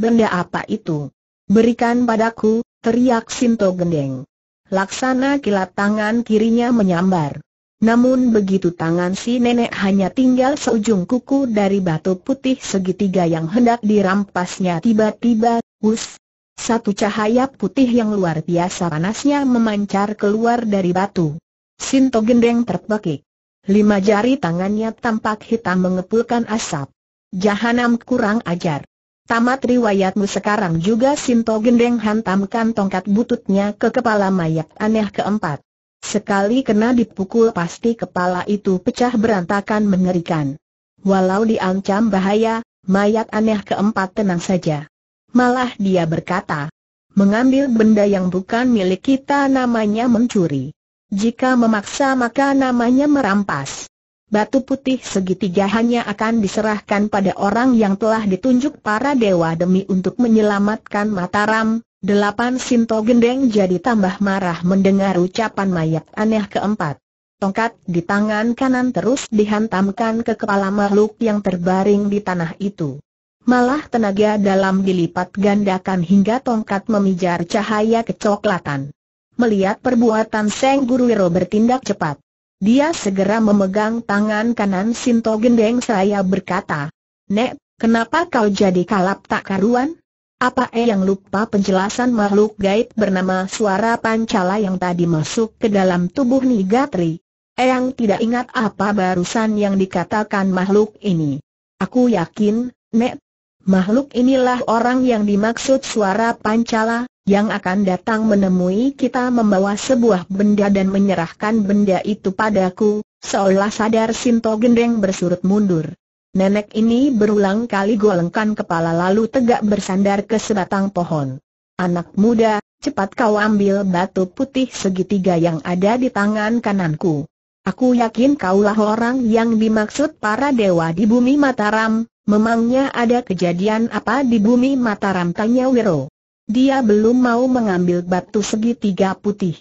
Benda apa itu? Berikan padaku, teriak Sinto Gendeng. Laksana kilat tangan kirinya menyambar. Namun begitu tangan si nenek hanya tinggal seujung kuku dari batu putih segitiga yang hendak dirampasnya tiba-tiba, us. Satu cahaya putih yang luar biasa panasnya memancar keluar dari batu. Sinto Gendeng terpekik. Lima jari tangannya tampak hitam mengepulkan asap. Jahanam kurang ajar. Tamat riwayatmu sekarang juga Sinto Gendeng hantamkan tongkat bututnya ke kepala mayat aneh keempat. Sekali kena dipukul pasti kepala itu pecah berantakan mengerikan. Walau diancam bahaya, mayat aneh keempat tenang saja. Malah dia berkata, mengambil benda yang bukan milik kita namanya mencuri. Jika memaksa maka namanya merampas batu putih segitiga hanya akan diserahkan pada orang yang telah ditunjuk para dewa demi untuk menyelamatkan Mataram. Delapan Sinto Gendeng jadi tambah marah mendengar ucapan mayat aneh keempat. Tongkat di tangan kanan terus dihantamkan ke kepala makhluk yang terbaring di tanah itu. Malah tenaga dalam dilipat gandakan hingga tongkat memijar cahaya kecoklatan. Melihat perbuatan Seng Guru Wiro bertindak cepat. Dia segera memegang tangan kanan Sinto Gendeng saya berkata, Nek, kenapa kau jadi kalap tak karuan? Apa eh yang lupa penjelasan makhluk gaib bernama suara pancala yang tadi masuk ke dalam tubuh Nigatri? yang tidak ingat apa barusan yang dikatakan makhluk ini. Aku yakin, Nek, makhluk inilah orang yang dimaksud suara pancala, yang akan datang menemui kita membawa sebuah benda dan menyerahkan benda itu padaku, seolah sadar Sinto Gendeng bersurut mundur. Nenek ini berulang kali golengkan kepala lalu tegak bersandar ke sebatang pohon. Anak muda, cepat kau ambil batu putih segitiga yang ada di tangan kananku. Aku yakin kaulah orang yang dimaksud para dewa di bumi Mataram, memangnya ada kejadian apa di bumi Mataram tanya Wiro. Dia belum mau mengambil batu segitiga putih.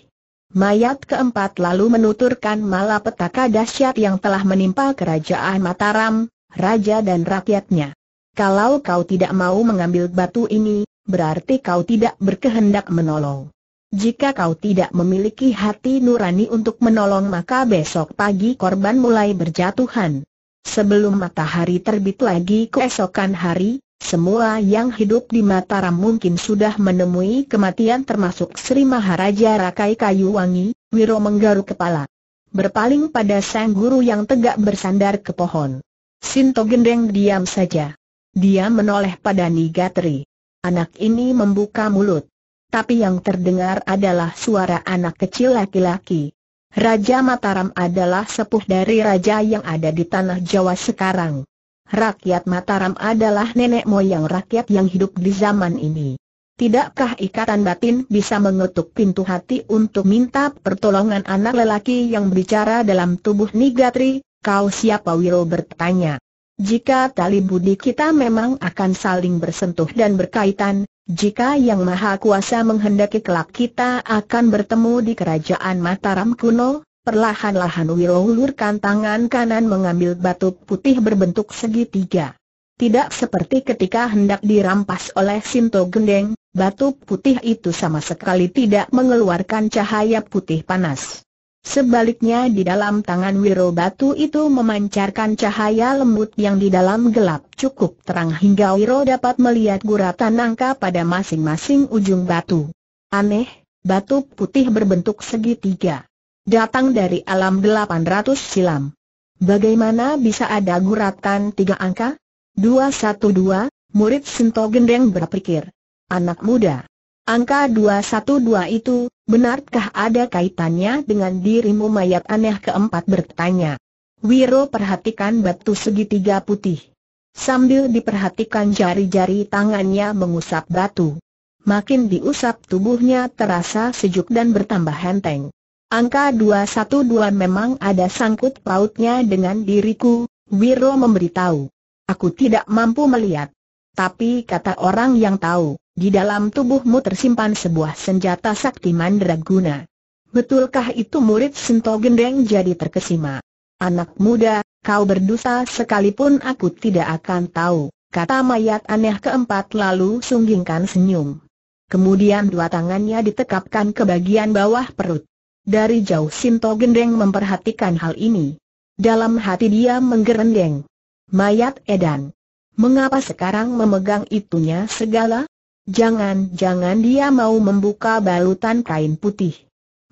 Mayat keempat lalu menuturkan malapetaka dahsyat yang telah menimpa kerajaan Mataram, raja dan rakyatnya. Kalau kau tidak mau mengambil batu ini, berarti kau tidak berkehendak menolong. Jika kau tidak memiliki hati nurani untuk menolong maka besok pagi korban mulai berjatuhan. Sebelum matahari terbit lagi keesokan hari, semua yang hidup di Mataram mungkin sudah menemui kematian termasuk Sri Maharaja Rakai Kayu Wangi, Wiro menggaru kepala. Berpaling pada sang guru yang tegak bersandar ke pohon. Sinto Gendeng diam saja. Dia menoleh pada Nigatri. Anak ini membuka mulut. Tapi yang terdengar adalah suara anak kecil laki-laki. Raja Mataram adalah sepuh dari raja yang ada di tanah Jawa sekarang. Rakyat Mataram adalah nenek moyang rakyat yang hidup di zaman ini. Tidakkah ikatan batin bisa mengetuk pintu hati untuk minta pertolongan anak lelaki yang berbicara dalam tubuh Nigatri? Kau siapa Wiro bertanya. Jika tali budi kita memang akan saling bersentuh dan berkaitan, jika Yang Maha Kuasa menghendaki kelak kita akan bertemu di kerajaan Mataram kuno, Perlahan-lahan Willow ulurkan tangan kanan mengambil batu putih berbentuk segitiga. Tidak seperti ketika hendak dirampas oleh Sinto Gendeng, batu putih itu sama sekali tidak mengeluarkan cahaya putih panas. Sebaliknya di dalam tangan Wiro batu itu memancarkan cahaya lembut yang di dalam gelap cukup terang hingga Wiro dapat melihat guratan nangka pada masing-masing ujung batu. Aneh, batu putih berbentuk segitiga datang dari alam 800 silam. Bagaimana bisa ada guratan tiga angka? 212, murid Sinto Gendeng berpikir. Anak muda. Angka 212 itu, benarkah ada kaitannya dengan dirimu mayat aneh keempat bertanya? Wiro perhatikan batu segitiga putih. Sambil diperhatikan jari-jari tangannya mengusap batu. Makin diusap tubuhnya terasa sejuk dan bertambah henteng. Angka 212 memang ada sangkut pautnya dengan diriku, Wiro memberitahu. Aku tidak mampu melihat. Tapi kata orang yang tahu, di dalam tubuhmu tersimpan sebuah senjata sakti mandraguna. Betulkah itu murid Sento Gendeng jadi terkesima? Anak muda, kau berdosa sekalipun aku tidak akan tahu, kata mayat aneh keempat lalu sunggingkan senyum. Kemudian dua tangannya ditekapkan ke bagian bawah perut. Dari jauh Sinto Gendeng memperhatikan hal ini. Dalam hati dia menggerendeng. Mayat edan. Mengapa sekarang memegang itunya segala? Jangan-jangan dia mau membuka balutan kain putih.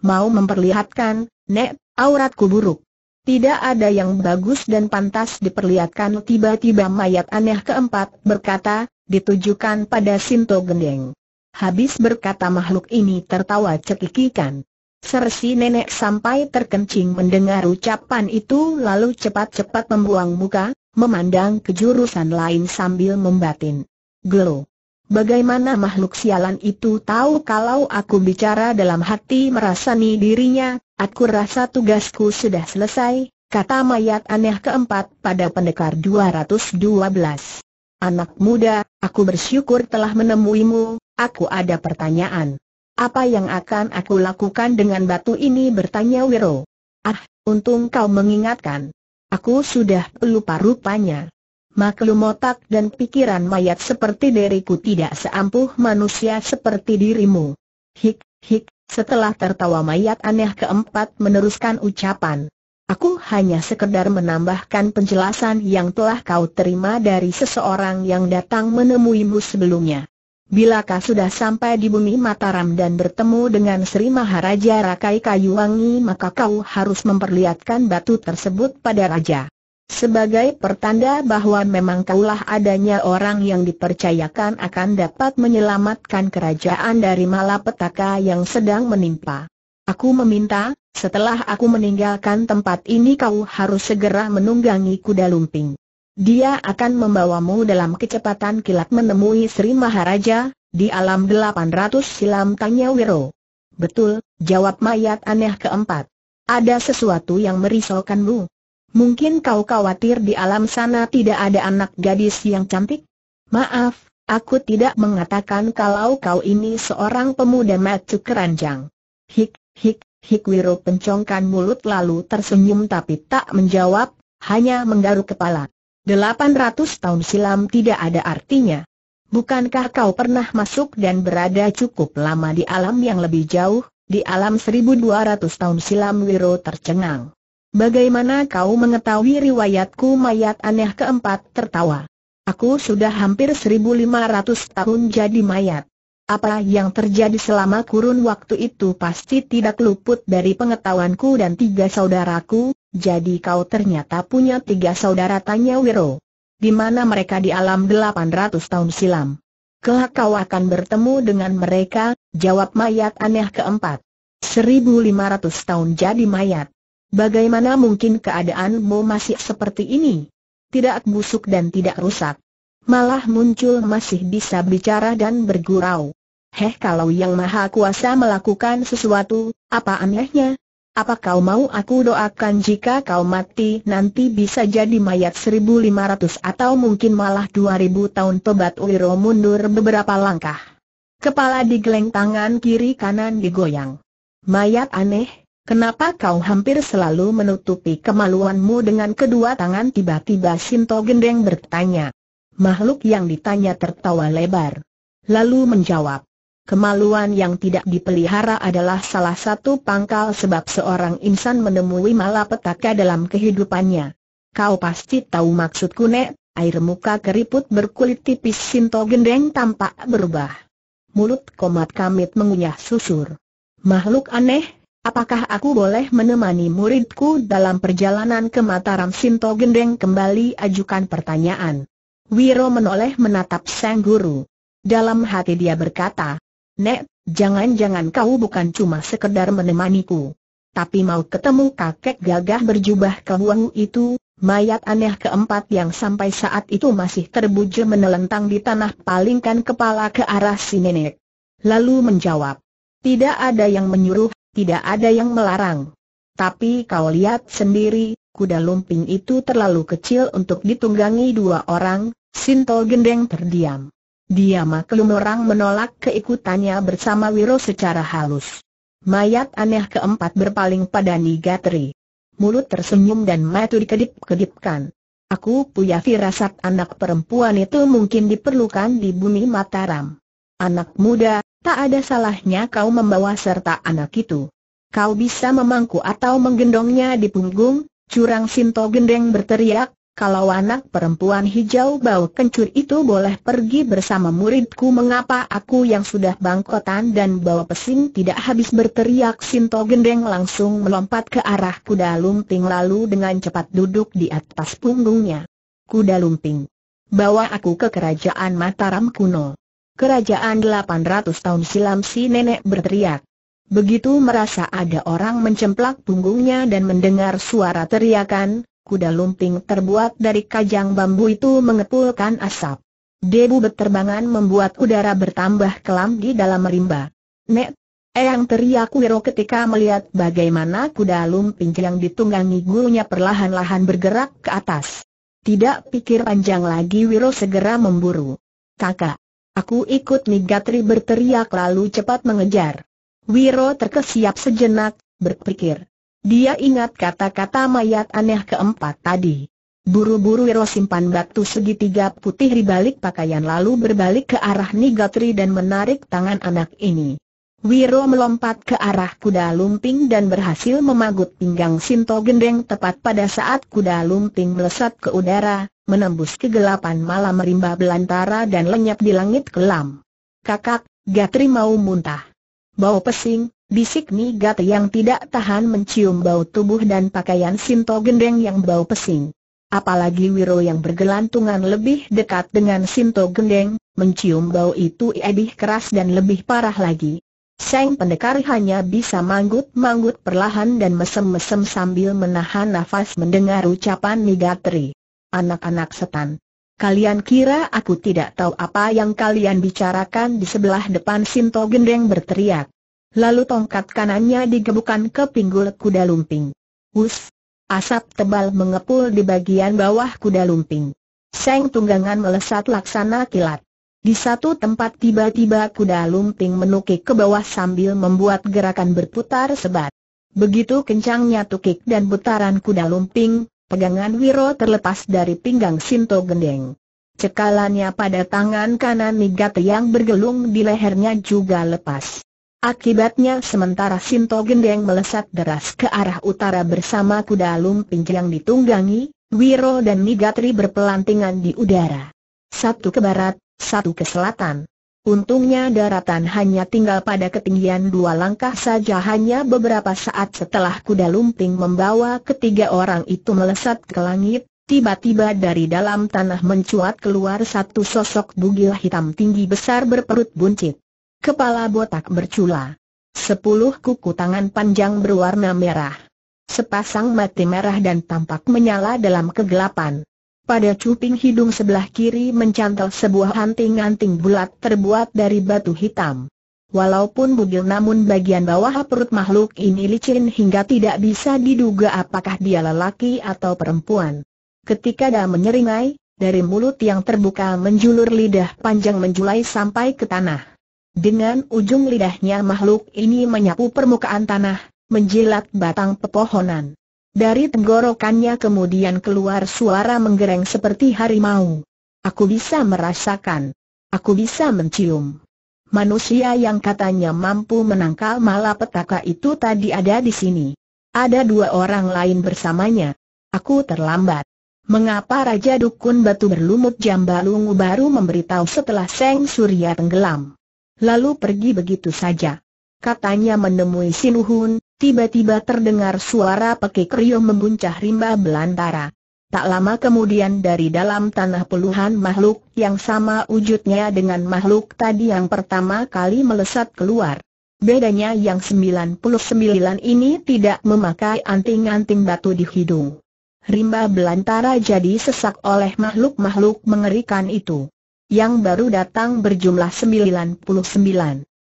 Mau memperlihatkan, Nek, auratku buruk. Tidak ada yang bagus dan pantas diperlihatkan tiba-tiba mayat aneh keempat berkata, ditujukan pada Sinto Gendeng. Habis berkata makhluk ini tertawa cekikikan. Sersi nenek sampai terkencing mendengar ucapan itu lalu cepat-cepat membuang muka, memandang ke jurusan lain sambil membatin. Gelo. Bagaimana makhluk sialan itu tahu kalau aku bicara dalam hati merasani dirinya, aku rasa tugasku sudah selesai, kata mayat aneh keempat pada pendekar 212. Anak muda, aku bersyukur telah menemuimu, aku ada pertanyaan. Apa yang akan aku lakukan dengan batu ini bertanya Wiro. Ah, untung kau mengingatkan. Aku sudah lupa rupanya. Maklum otak dan pikiran mayat seperti diriku tidak seampuh manusia seperti dirimu. Hik, hik, setelah tertawa mayat aneh keempat meneruskan ucapan. Aku hanya sekedar menambahkan penjelasan yang telah kau terima dari seseorang yang datang menemuimu sebelumnya. Bilakah sudah sampai di bumi Mataram dan bertemu dengan Sri Maharaja Rakai Kayuwangi maka kau harus memperlihatkan batu tersebut pada Raja. Sebagai pertanda bahwa memang kaulah adanya orang yang dipercayakan akan dapat menyelamatkan kerajaan dari malapetaka yang sedang menimpa. Aku meminta, setelah aku meninggalkan tempat ini kau harus segera menunggangi kuda lumping. Dia akan membawamu dalam kecepatan kilat menemui Sri Maharaja, di alam delapan ratus silam tanya Wiro. Betul, jawab mayat aneh keempat. Ada sesuatu yang merisaukanmu. Mungkin kau khawatir di alam sana tidak ada anak gadis yang cantik? Maaf, aku tidak mengatakan kalau kau ini seorang pemuda macu keranjang. Hik, hik, hik Wiro pencongkan mulut lalu tersenyum tapi tak menjawab, hanya menggaruk kepala. Delapan ratus tahun silam tidak ada artinya. Bukankah kau pernah masuk dan berada cukup lama di alam yang lebih jauh, di alam seribu dua ratus tahun silam Wiro tercengang. Bagaimana kau mengetahui riwayatku mayat aneh keempat tertawa? Aku sudah hampir seribu lima ratus tahun jadi mayat. Apa yang terjadi selama kurun waktu itu pasti tidak luput dari pengetahuanku dan tiga saudaraku, jadi kau ternyata punya tiga saudara tanya Wiro. Di mana mereka di alam 800 tahun silam? Kelak kau akan bertemu dengan mereka, jawab mayat aneh keempat. 1500 tahun jadi mayat. Bagaimana mungkin keadaanmu masih seperti ini? Tidak busuk dan tidak rusak malah muncul masih bisa bicara dan bergurau. Heh kalau yang maha kuasa melakukan sesuatu, apa anehnya? Apa kau mau aku doakan jika kau mati nanti bisa jadi mayat 1500 atau mungkin malah 2000 tahun pebat Wiro mundur beberapa langkah. Kepala digeleng tangan kiri kanan digoyang. Mayat aneh, kenapa kau hampir selalu menutupi kemaluanmu dengan kedua tangan tiba-tiba Sinto Gendeng bertanya. Makhluk yang ditanya tertawa lebar. Lalu menjawab, kemaluan yang tidak dipelihara adalah salah satu pangkal sebab seorang insan menemui malapetaka dalam kehidupannya. Kau pasti tahu maksudku nek, air muka keriput berkulit tipis Sinto Gendeng tampak berubah. Mulut komat kamit mengunyah susur. Makhluk aneh, apakah aku boleh menemani muridku dalam perjalanan ke Mataram Sinto Gendeng kembali ajukan pertanyaan. Wiro menoleh menatap sang guru. Dalam hati dia berkata, Nek, jangan-jangan kau bukan cuma sekedar menemaniku. Tapi mau ketemu kakek gagah berjubah keluang itu, mayat aneh keempat yang sampai saat itu masih terbujur menelentang di tanah palingkan kepala ke arah si nenek. Lalu menjawab, tidak ada yang menyuruh, tidak ada yang melarang. Tapi kau lihat sendiri, kuda lumping itu terlalu kecil untuk ditunggangi dua orang, Sinto Gendeng terdiam. Dia maklum orang menolak keikutannya bersama Wiro secara halus. Mayat aneh keempat berpaling pada Nigatri. Mulut tersenyum dan mata dikedip-kedipkan. Aku punya firasat anak perempuan itu mungkin diperlukan di bumi Mataram. Anak muda, tak ada salahnya kau membawa serta anak itu. Kau bisa memangku atau menggendongnya di punggung, Curang Sinto Gendeng berteriak, kalau anak perempuan hijau bau kencur itu boleh pergi bersama muridku mengapa aku yang sudah bangkotan dan bawa pesing tidak habis berteriak Sinto Gendeng langsung melompat ke arah kuda lumping lalu dengan cepat duduk di atas punggungnya. Kuda lumping. Bawa aku ke kerajaan Mataram kuno. Kerajaan 800 tahun silam si nenek berteriak. Begitu merasa ada orang mencemplak punggungnya dan mendengar suara teriakan, kuda lumping terbuat dari kajang bambu itu mengepulkan asap. Debu berterbangan membuat udara bertambah kelam di dalam rimba. Nek, Eyang teriak Wiro ketika melihat bagaimana kuda lumping yang ditunggangi gurunya perlahan-lahan bergerak ke atas. Tidak pikir panjang lagi Wiro segera memburu. Kakak, aku ikut Nigatri berteriak lalu cepat mengejar. Wiro terkesiap sejenak, berpikir. Dia ingat kata-kata mayat aneh keempat tadi. Buru-buru Wiro simpan batu segitiga putih di balik pakaian lalu berbalik ke arah Nigatri dan menarik tangan anak ini. Wiro melompat ke arah kuda lumping dan berhasil memagut pinggang Sinto Gendeng tepat pada saat kuda lumping melesat ke udara, menembus kegelapan malam rimba belantara dan lenyap di langit kelam. Kakak, Gatri mau muntah. Bau pesing, bisik Gat yang tidak tahan mencium bau tubuh dan pakaian Sinto Gendeng yang bau pesing. Apalagi Wiro yang bergelantungan lebih dekat dengan Sinto Gendeng, mencium bau itu lebih keras dan lebih parah lagi. Seng pendekar hanya bisa manggut-manggut perlahan dan mesem-mesem sambil menahan nafas mendengar ucapan Migatri. Anak-anak setan. Kalian kira aku tidak tahu apa yang kalian bicarakan di sebelah depan Sinto Gendeng berteriak. Lalu tongkat kanannya digebukan ke pinggul kuda lumping. Us! Asap tebal mengepul di bagian bawah kuda lumping. Seng tunggangan melesat laksana kilat. Di satu tempat tiba-tiba kuda lumping menukik ke bawah sambil membuat gerakan berputar sebat. Begitu kencangnya tukik dan putaran kuda lumping, pegangan Wiro terlepas dari pinggang Sinto Gendeng. Cekalannya pada tangan kanan Migate yang bergelung di lehernya juga lepas. Akibatnya sementara Sinto Gendeng melesat deras ke arah utara bersama kuda lumping yang ditunggangi, Wiro dan Migatri berpelantingan di udara. Satu ke barat, satu ke selatan. Untungnya daratan hanya tinggal pada ketinggian dua langkah saja hanya beberapa saat setelah kuda lumping membawa ketiga orang itu melesat ke langit, tiba-tiba dari dalam tanah mencuat keluar satu sosok bugil hitam tinggi besar berperut buncit. Kepala botak bercula. Sepuluh kuku tangan panjang berwarna merah. Sepasang mata merah dan tampak menyala dalam kegelapan. Pada cuping hidung sebelah kiri mencantel sebuah anting-anting bulat terbuat dari batu hitam. Walaupun bugil namun bagian bawah perut makhluk ini licin hingga tidak bisa diduga apakah dia lelaki atau perempuan. Ketika dia menyeringai, dari mulut yang terbuka menjulur lidah panjang menjulai sampai ke tanah. Dengan ujung lidahnya makhluk ini menyapu permukaan tanah, menjilat batang pepohonan. Dari tenggorokannya kemudian keluar suara menggereng seperti harimau. Aku bisa merasakan. Aku bisa mencium. Manusia yang katanya mampu menangkal malapetaka itu tadi ada di sini. Ada dua orang lain bersamanya. Aku terlambat. Mengapa Raja Dukun Batu Berlumut Jambalungu baru memberitahu setelah Seng Surya tenggelam? Lalu pergi begitu saja. Katanya menemui Sinuhun, Tiba-tiba terdengar suara pekik Rio membuncah rimba belantara. Tak lama kemudian dari dalam tanah puluhan makhluk yang sama wujudnya dengan makhluk tadi yang pertama kali melesat keluar. Bedanya yang 99 ini tidak memakai anting-anting batu di hidung. Rimba belantara jadi sesak oleh makhluk-makhluk mengerikan itu. Yang baru datang berjumlah 99.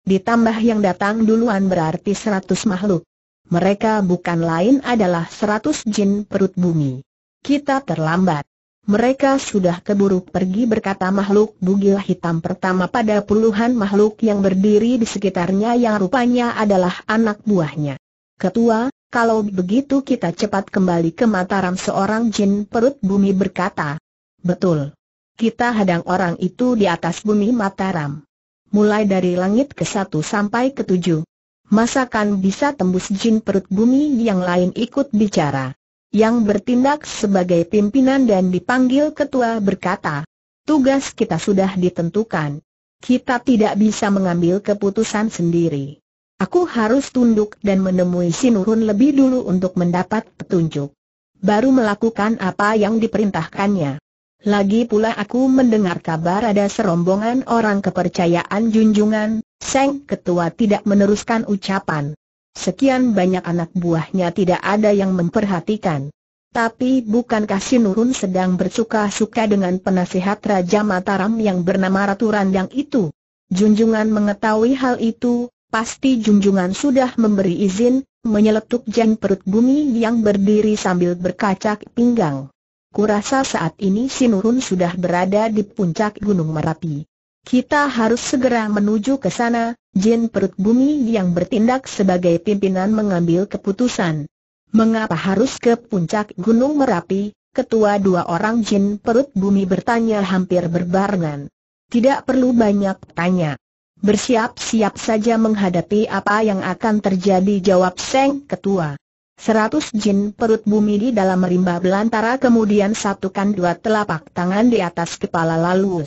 Ditambah yang datang duluan berarti seratus makhluk. Mereka bukan lain adalah seratus jin perut bumi. Kita terlambat. Mereka sudah keburu pergi berkata makhluk bugil hitam pertama pada puluhan makhluk yang berdiri di sekitarnya yang rupanya adalah anak buahnya. Ketua, kalau begitu kita cepat kembali ke Mataram seorang jin perut bumi berkata. Betul. Kita hadang orang itu di atas bumi Mataram mulai dari langit ke satu sampai ke tujuh. Masakan bisa tembus jin perut bumi yang lain ikut bicara. Yang bertindak sebagai pimpinan dan dipanggil ketua berkata, tugas kita sudah ditentukan. Kita tidak bisa mengambil keputusan sendiri. Aku harus tunduk dan menemui Sinurun lebih dulu untuk mendapat petunjuk. Baru melakukan apa yang diperintahkannya. Lagi pula aku mendengar kabar ada serombongan orang kepercayaan junjungan, Seng Ketua tidak meneruskan ucapan. Sekian banyak anak buahnya tidak ada yang memperhatikan. Tapi bukankah si Nurun sedang bersuka-suka dengan penasihat Raja Mataram yang bernama Ratu Randang itu? Junjungan mengetahui hal itu, pasti Junjungan sudah memberi izin, menyeletuk jeng perut bumi yang berdiri sambil berkacak pinggang. Kurasa saat ini Sinurun sudah berada di puncak Gunung Merapi. Kita harus segera menuju ke sana, Jin Perut Bumi yang bertindak sebagai pimpinan mengambil keputusan. Mengapa harus ke puncak Gunung Merapi? Ketua dua orang Jin Perut Bumi bertanya hampir berbarengan. Tidak perlu banyak tanya. Bersiap-siap saja menghadapi apa yang akan terjadi jawab Seng Ketua. Seratus jin perut bumi di dalam rimba belantara kemudian satukan dua telapak tangan di atas kepala lalu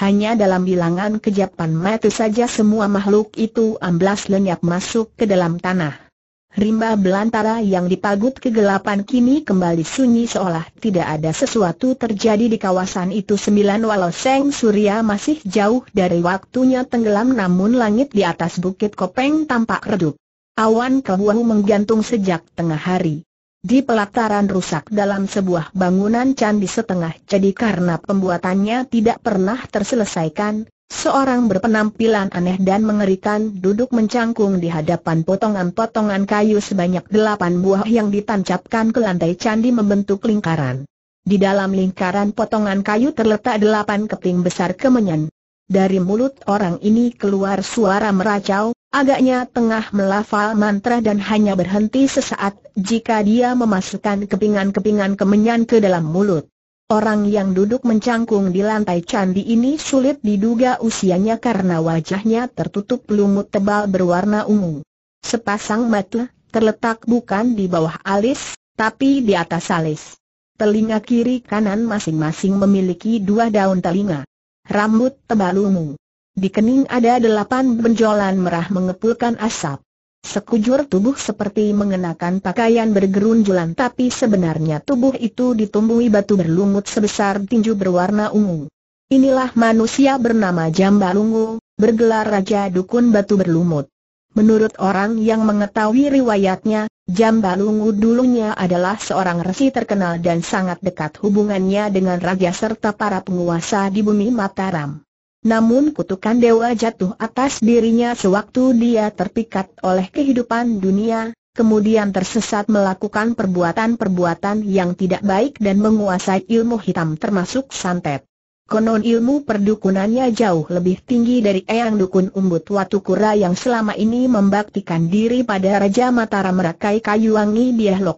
Hanya dalam bilangan kejapan mata saja semua makhluk itu amblas lenyap masuk ke dalam tanah. Rimba belantara yang dipagut kegelapan kini kembali sunyi seolah tidak ada sesuatu terjadi di kawasan itu sembilan walau seng surya masih jauh dari waktunya tenggelam namun langit di atas bukit kopeng tampak redup. Awan kebuahu menggantung sejak tengah hari. Di pelataran rusak dalam sebuah bangunan candi setengah jadi karena pembuatannya tidak pernah terselesaikan, seorang berpenampilan aneh dan mengerikan duduk mencangkung di hadapan potongan-potongan kayu sebanyak delapan buah yang ditancapkan ke lantai candi membentuk lingkaran. Di dalam lingkaran potongan kayu terletak delapan keping besar kemenyan. Dari mulut orang ini keluar suara meracau, Agaknya tengah melafal mantra dan hanya berhenti sesaat jika dia memasukkan kepingan-kepingan kemenyan ke dalam mulut. Orang yang duduk mencangkung di lantai candi ini sulit diduga usianya karena wajahnya tertutup lumut tebal berwarna ungu. Sepasang mata terletak bukan di bawah alis, tapi di atas alis. Telinga kiri kanan masing-masing memiliki dua daun telinga. Rambut tebal ungu. Di kening ada delapan benjolan merah mengepulkan asap. Sekujur tubuh seperti mengenakan pakaian bergerunjulan tapi sebenarnya tubuh itu ditumbuhi batu berlumut sebesar tinju berwarna ungu. Inilah manusia bernama Jambalungu, bergelar Raja Dukun Batu Berlumut. Menurut orang yang mengetahui riwayatnya, Jambalungu dulunya adalah seorang resi terkenal dan sangat dekat hubungannya dengan raja serta para penguasa di bumi Mataram. Namun kutukan dewa jatuh atas dirinya sewaktu dia terpikat oleh kehidupan dunia, kemudian tersesat melakukan perbuatan-perbuatan yang tidak baik dan menguasai ilmu hitam termasuk santet. Konon ilmu perdukunannya jauh lebih tinggi dari Eyang Dukun Umbut watukura yang selama ini membaktikan diri pada Raja Mataram Merakai Kayuwangi di Biahlo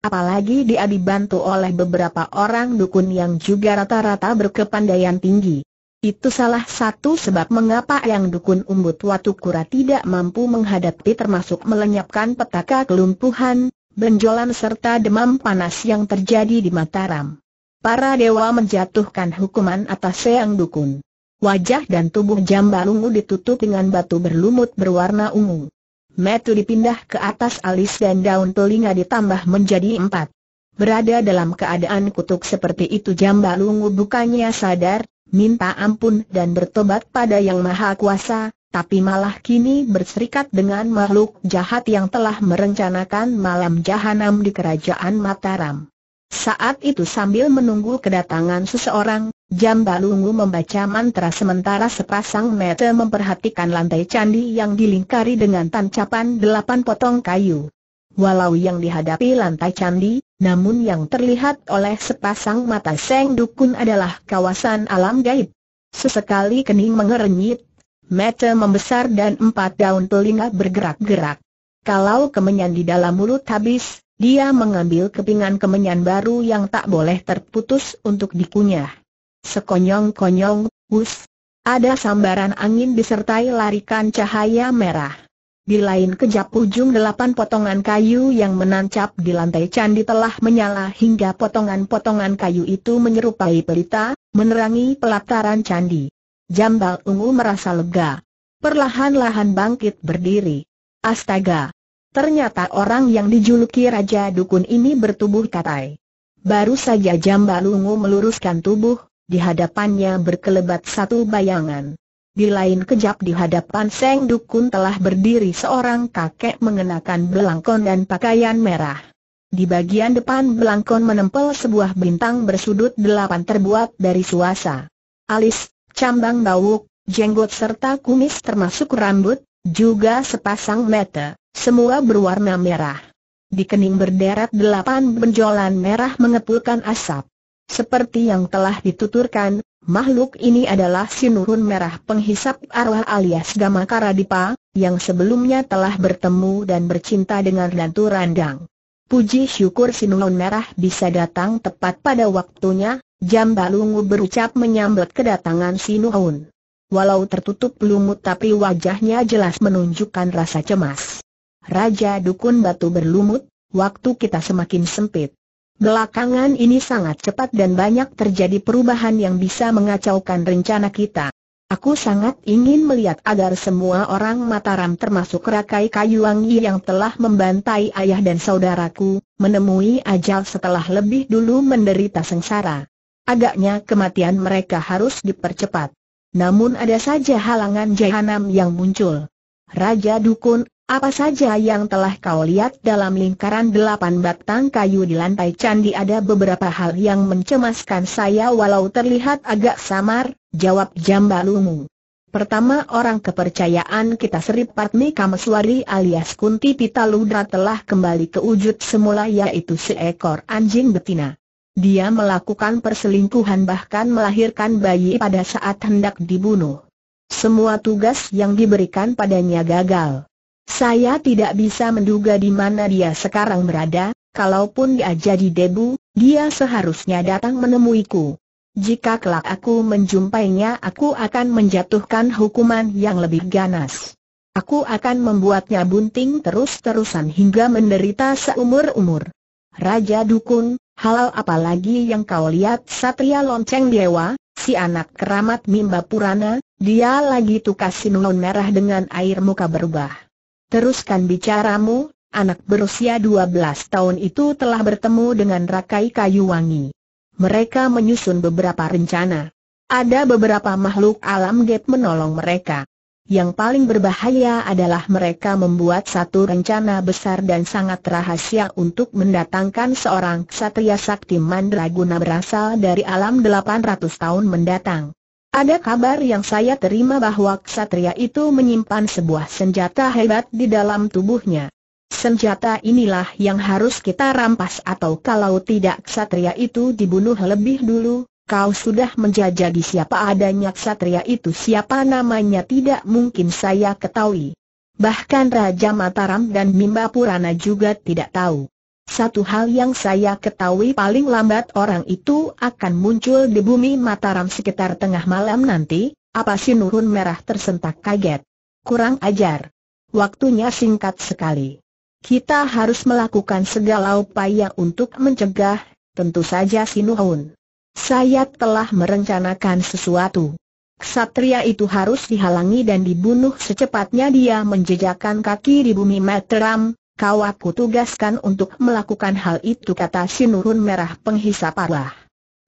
Apalagi dia dibantu oleh beberapa orang dukun yang juga rata-rata berkepandaian tinggi. Itu salah satu sebab mengapa yang dukun umbut watu kura tidak mampu menghadapi termasuk melenyapkan petaka kelumpuhan, benjolan serta demam panas yang terjadi di Mataram. Para dewa menjatuhkan hukuman atas Seang Dukun. Wajah dan tubuh Jambalungu ditutup dengan batu berlumut berwarna ungu. Metu dipindah ke atas alis dan daun telinga ditambah menjadi empat. Berada dalam keadaan kutuk seperti itu Jambalungu bukannya sadar, minta ampun dan bertobat pada Yang Maha Kuasa, tapi malah kini berserikat dengan makhluk jahat yang telah merencanakan malam jahanam di kerajaan Mataram. Saat itu sambil menunggu kedatangan seseorang, Jambalungu membaca mantra sementara sepasang mata memperhatikan lantai candi yang dilingkari dengan tancapan delapan potong kayu. Walau yang dihadapi lantai candi, namun yang terlihat oleh sepasang mata Seng Dukun adalah kawasan alam gaib. Sesekali kening mengerenyit, mata membesar dan empat daun telinga bergerak-gerak. Kalau kemenyan di dalam mulut habis, dia mengambil kepingan kemenyan baru yang tak boleh terputus untuk dikunyah. Sekonyong-konyong, hus, ada sambaran angin disertai larikan cahaya merah. Di lain kejap ujung delapan potongan kayu yang menancap di lantai candi telah menyala hingga potongan-potongan kayu itu menyerupai pelita, menerangi pelataran candi. Jambal ungu merasa lega. Perlahan-lahan bangkit berdiri. Astaga! Ternyata orang yang dijuluki Raja Dukun ini bertubuh katai. Baru saja Jambal ungu meluruskan tubuh, di hadapannya berkelebat satu bayangan. Di lain kejap di hadapan Seng Dukun telah berdiri seorang kakek mengenakan belangkon dan pakaian merah. Di bagian depan belangkon menempel sebuah bintang bersudut delapan terbuat dari suasa. Alis, cambang bawuk, jenggot serta kumis termasuk rambut, juga sepasang mata, semua berwarna merah. Di kening berderet delapan benjolan merah mengepulkan asap. Seperti yang telah dituturkan, Makhluk ini adalah sinurun merah penghisap arwah alias Gamakara yang sebelumnya telah bertemu dan bercinta dengan Ratu Randang. Puji syukur sinurun merah bisa datang tepat pada waktunya, Jam Balungu berucap menyambut kedatangan sinurun. Walau tertutup lumut tapi wajahnya jelas menunjukkan rasa cemas. Raja Dukun Batu berlumut, waktu kita semakin sempit. Belakangan ini sangat cepat dan banyak terjadi perubahan yang bisa mengacaukan rencana kita. Aku sangat ingin melihat agar semua orang Mataram termasuk Rakai Kayuwangi yang telah membantai ayah dan saudaraku, menemui ajal setelah lebih dulu menderita sengsara. Agaknya kematian mereka harus dipercepat. Namun ada saja halangan jahanam yang muncul. Raja Dukun, apa saja yang telah kau lihat dalam lingkaran delapan batang kayu di lantai candi ada beberapa hal yang mencemaskan saya walau terlihat agak samar, jawab Jambalungu. Pertama orang kepercayaan kita Sri Patmi Kameswari alias Kunti Pitaludra telah kembali ke wujud semula yaitu seekor anjing betina. Dia melakukan perselingkuhan bahkan melahirkan bayi pada saat hendak dibunuh. Semua tugas yang diberikan padanya gagal. Saya tidak bisa menduga di mana dia sekarang berada, kalaupun dia jadi debu, dia seharusnya datang menemuiku. Jika kelak aku menjumpainya aku akan menjatuhkan hukuman yang lebih ganas. Aku akan membuatnya bunting terus-terusan hingga menderita seumur-umur. Raja Dukun, halal apalagi yang kau lihat Satria Lonceng Dewa, si anak keramat Mimba Purana, dia lagi tukas sinuon merah dengan air muka berubah. Teruskan bicaramu, anak berusia 12 tahun itu telah bertemu dengan Rakai Kayu Wangi. Mereka menyusun beberapa rencana. Ada beberapa makhluk alam gap menolong mereka. Yang paling berbahaya adalah mereka membuat satu rencana besar dan sangat rahasia untuk mendatangkan seorang ksatria sakti mandraguna berasal dari alam 800 tahun mendatang. Ada kabar yang saya terima bahwa ksatria itu menyimpan sebuah senjata hebat di dalam tubuhnya. Senjata inilah yang harus kita rampas atau kalau tidak ksatria itu dibunuh lebih dulu, kau sudah menjajagi siapa adanya ksatria itu siapa namanya tidak mungkin saya ketahui. Bahkan Raja Mataram dan Mimba Purana juga tidak tahu. Satu hal yang saya ketahui paling lambat orang itu akan muncul di bumi Mataram sekitar tengah malam nanti, apa si Nurun Merah tersentak kaget. Kurang ajar. Waktunya singkat sekali. Kita harus melakukan segala upaya untuk mencegah, tentu saja si Nurun. Saya telah merencanakan sesuatu. Ksatria itu harus dihalangi dan dibunuh secepatnya dia menjejakkan kaki di bumi Mataram, Kau aku tugaskan untuk melakukan hal itu kata Sinurun Merah penghisap arwah.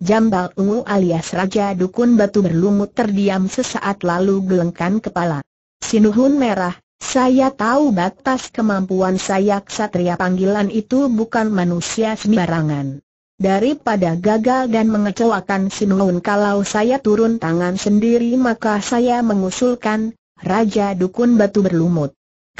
Jambal Ungu alias Raja Dukun Batu berlumut terdiam sesaat lalu gelengkan kepala. Sinuhun Merah, saya tahu batas kemampuan saya ksatria panggilan itu bukan manusia sembarangan. Daripada gagal dan mengecewakan Sinuhun kalau saya turun tangan sendiri maka saya mengusulkan, Raja Dukun Batu berlumut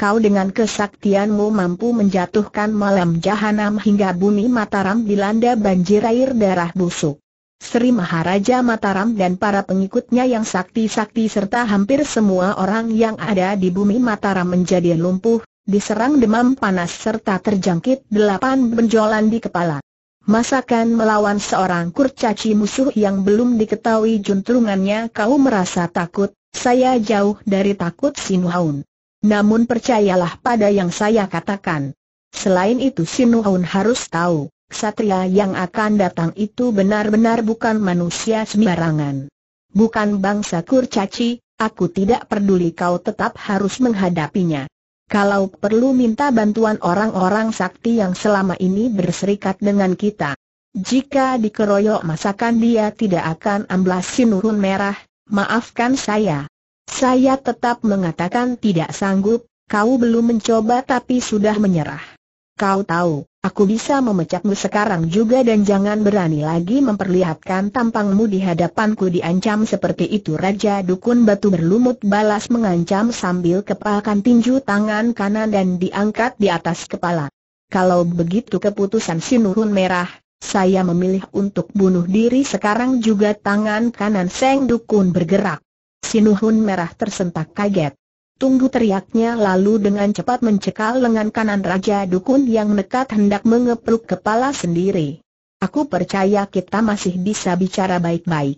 kau dengan kesaktianmu mampu menjatuhkan malam jahanam hingga bumi Mataram dilanda banjir air darah busuk. Sri Maharaja Mataram dan para pengikutnya yang sakti-sakti serta hampir semua orang yang ada di bumi Mataram menjadi lumpuh, diserang demam panas serta terjangkit delapan benjolan di kepala. Masakan melawan seorang kurcaci musuh yang belum diketahui juntrungannya kau merasa takut, saya jauh dari takut Sinhaun. Namun percayalah pada yang saya katakan. Selain itu Sinuhun harus tahu, Satria yang akan datang itu benar-benar bukan manusia sembarangan. Bukan bangsa kurcaci, aku tidak peduli kau tetap harus menghadapinya. Kalau perlu minta bantuan orang-orang sakti yang selama ini berserikat dengan kita. Jika dikeroyok masakan dia tidak akan amblas sinurun merah, maafkan saya, saya tetap mengatakan tidak sanggup, kau belum mencoba tapi sudah menyerah. Kau tahu, aku bisa memecatmu sekarang juga dan jangan berani lagi memperlihatkan tampangmu di hadapanku diancam seperti itu Raja Dukun Batu berlumut balas mengancam sambil kepalkan tinju tangan kanan dan diangkat di atas kepala. Kalau begitu keputusan si Nurun Merah, saya memilih untuk bunuh diri sekarang juga tangan kanan Seng Dukun bergerak. Sinuhun merah tersentak kaget. Tunggu teriaknya lalu dengan cepat mencekal lengan kanan Raja Dukun yang nekat hendak mengepluk kepala sendiri. Aku percaya kita masih bisa bicara baik-baik.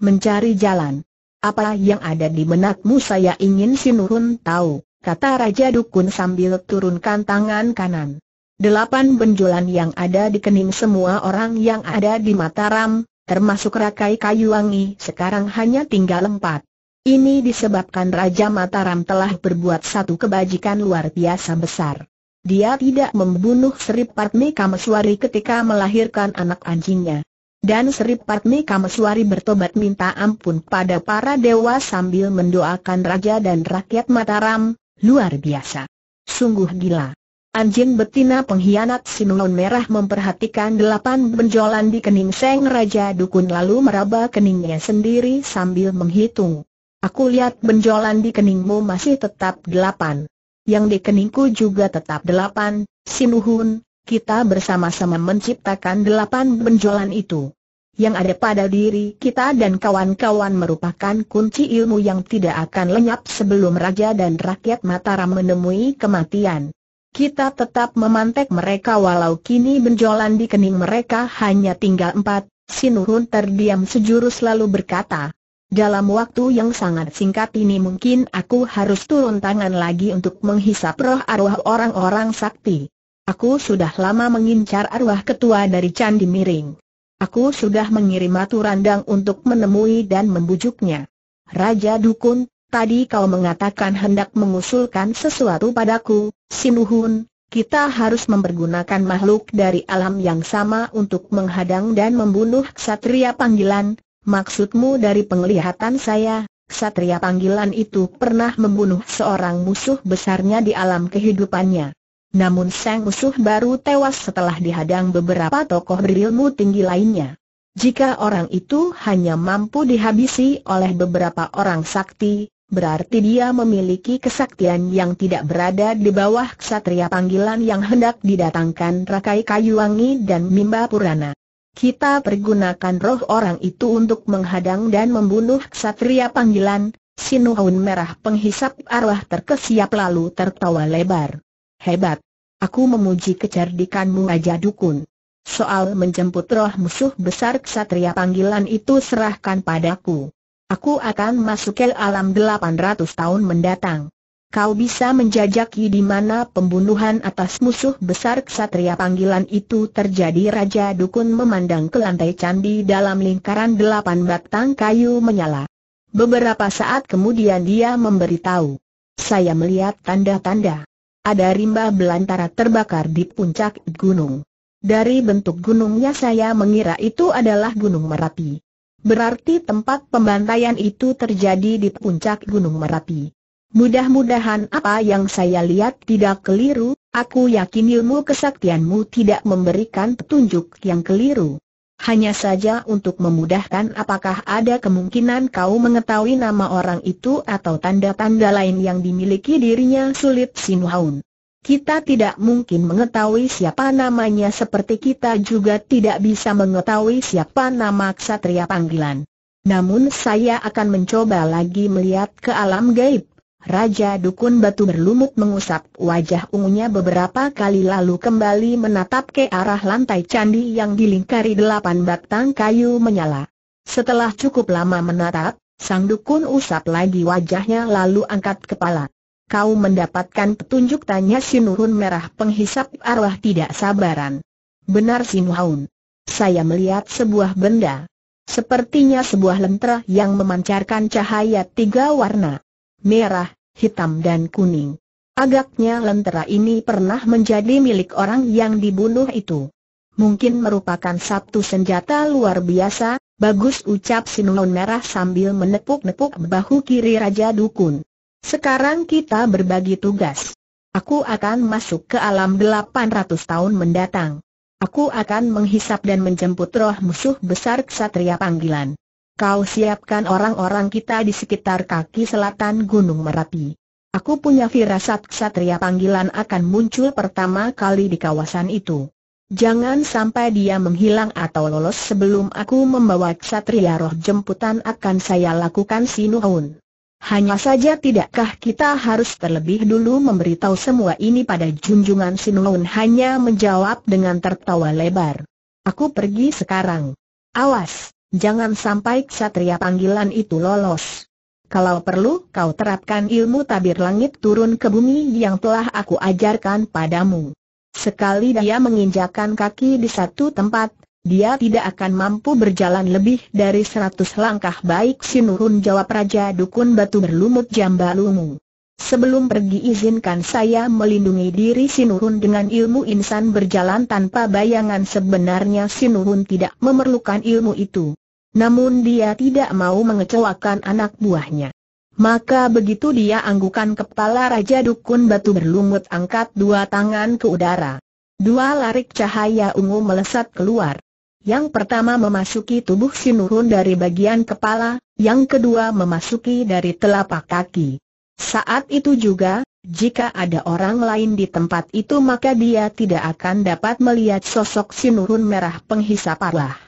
Mencari jalan. Apa yang ada di benakmu saya ingin Sinuhun tahu, kata Raja Dukun sambil turunkan tangan kanan. Delapan benjolan yang ada di kening semua orang yang ada di Mataram, termasuk Rakai Kayuwangi, sekarang hanya tinggal empat. Ini disebabkan Raja Mataram telah berbuat satu kebajikan luar biasa besar. Dia tidak membunuh Sri Patmi Kameswari ketika melahirkan anak anjingnya. Dan Sri Patmi Kameswari bertobat minta ampun pada para dewa sambil mendoakan raja dan rakyat Mataram, luar biasa. Sungguh gila. Anjing betina pengkhianat Sinuun Merah memperhatikan delapan benjolan di kening Seng Raja Dukun lalu meraba keningnya sendiri sambil menghitung. Aku lihat benjolan di keningmu masih tetap delapan. Yang di keningku juga tetap delapan, Sinuhun, kita bersama-sama menciptakan delapan benjolan itu. Yang ada pada diri kita dan kawan-kawan merupakan kunci ilmu yang tidak akan lenyap sebelum raja dan rakyat Mataram menemui kematian. Kita tetap memantek mereka walau kini benjolan di kening mereka hanya tinggal empat, Sinuhun terdiam sejurus lalu berkata, dalam waktu yang sangat singkat ini mungkin aku harus turun tangan lagi untuk menghisap roh arwah orang-orang sakti. Aku sudah lama mengincar arwah ketua dari Candi Miring. Aku sudah mengirim randang untuk menemui dan membujuknya. Raja Dukun, tadi kau mengatakan hendak mengusulkan sesuatu padaku, Sinuhun, kita harus mempergunakan makhluk dari alam yang sama untuk menghadang dan membunuh satria panggilan, Maksudmu dari penglihatan saya, Satria panggilan itu pernah membunuh seorang musuh besarnya di alam kehidupannya. Namun sang musuh baru tewas setelah dihadang beberapa tokoh berilmu tinggi lainnya. Jika orang itu hanya mampu dihabisi oleh beberapa orang sakti, berarti dia memiliki kesaktian yang tidak berada di bawah ksatria panggilan yang hendak didatangkan Rakai Kayuwangi dan Mimba Purana kita pergunakan roh orang itu untuk menghadang dan membunuh ksatria panggilan, Sinuhun merah penghisap arwah terkesiap lalu tertawa lebar. Hebat! Aku memuji kecerdikanmu aja dukun. Soal menjemput roh musuh besar ksatria panggilan itu serahkan padaku. Aku akan masuk ke alam 800 tahun mendatang kau bisa menjajaki di mana pembunuhan atas musuh besar ksatria panggilan itu terjadi Raja Dukun memandang ke lantai candi dalam lingkaran delapan batang kayu menyala. Beberapa saat kemudian dia memberitahu. Saya melihat tanda-tanda. Ada rimba belantara terbakar di puncak gunung. Dari bentuk gunungnya saya mengira itu adalah Gunung Merapi. Berarti tempat pembantaian itu terjadi di puncak Gunung Merapi. Mudah-mudahan apa yang saya lihat tidak keliru, aku yakin ilmu kesaktianmu tidak memberikan petunjuk yang keliru. Hanya saja untuk memudahkan apakah ada kemungkinan kau mengetahui nama orang itu atau tanda-tanda lain yang dimiliki dirinya sulit Sinhaun. Kita tidak mungkin mengetahui siapa namanya seperti kita juga tidak bisa mengetahui siapa nama ksatria panggilan. Namun saya akan mencoba lagi melihat ke alam gaib. Raja Dukun Batu berlumut mengusap wajah ungunya beberapa kali lalu kembali menatap ke arah lantai candi yang dilingkari delapan batang kayu menyala. Setelah cukup lama menatap, sang dukun usap lagi wajahnya lalu angkat kepala. Kau mendapatkan petunjuk tanya Sinurun Merah penghisap arwah tidak sabaran. Benar Sinuhaun. Saya melihat sebuah benda. Sepertinya sebuah lentera yang memancarkan cahaya tiga warna merah, hitam dan kuning. Agaknya lentera ini pernah menjadi milik orang yang dibunuh itu. Mungkin merupakan satu senjata luar biasa, bagus ucap Sinulon Merah sambil menepuk-nepuk bahu kiri Raja Dukun. Sekarang kita berbagi tugas. Aku akan masuk ke alam 800 tahun mendatang. Aku akan menghisap dan menjemput roh musuh besar ksatria panggilan. Kau siapkan orang-orang kita di sekitar kaki selatan Gunung Merapi. Aku punya firasat ksatria panggilan akan muncul pertama kali di kawasan itu. Jangan sampai dia menghilang atau lolos sebelum aku membawa ksatria roh jemputan akan saya lakukan sinuhun. Hanya saja tidakkah kita harus terlebih dulu memberitahu semua ini pada junjungan Sinuhun hanya menjawab dengan tertawa lebar. Aku pergi sekarang. Awas! Jangan sampai ksatria panggilan itu lolos. Kalau perlu, kau terapkan ilmu tabir langit turun ke bumi yang telah aku ajarkan padamu. Sekali dia menginjakan kaki di satu tempat, dia tidak akan mampu berjalan lebih dari seratus langkah baik sinurun jawab Raja Dukun Batu berlumut jambalungu. Sebelum pergi izinkan saya melindungi diri Sinurun dengan ilmu insan berjalan tanpa bayangan sebenarnya Sinurun tidak memerlukan ilmu itu. Namun dia tidak mau mengecewakan anak buahnya. Maka begitu dia anggukan kepala Raja Dukun Batu berlumut angkat dua tangan ke udara. Dua larik cahaya ungu melesat keluar. Yang pertama memasuki tubuh Sinurun dari bagian kepala, yang kedua memasuki dari telapak kaki. Saat itu juga, jika ada orang lain di tempat itu maka dia tidak akan dapat melihat sosok Sinurun merah penghisap arwah.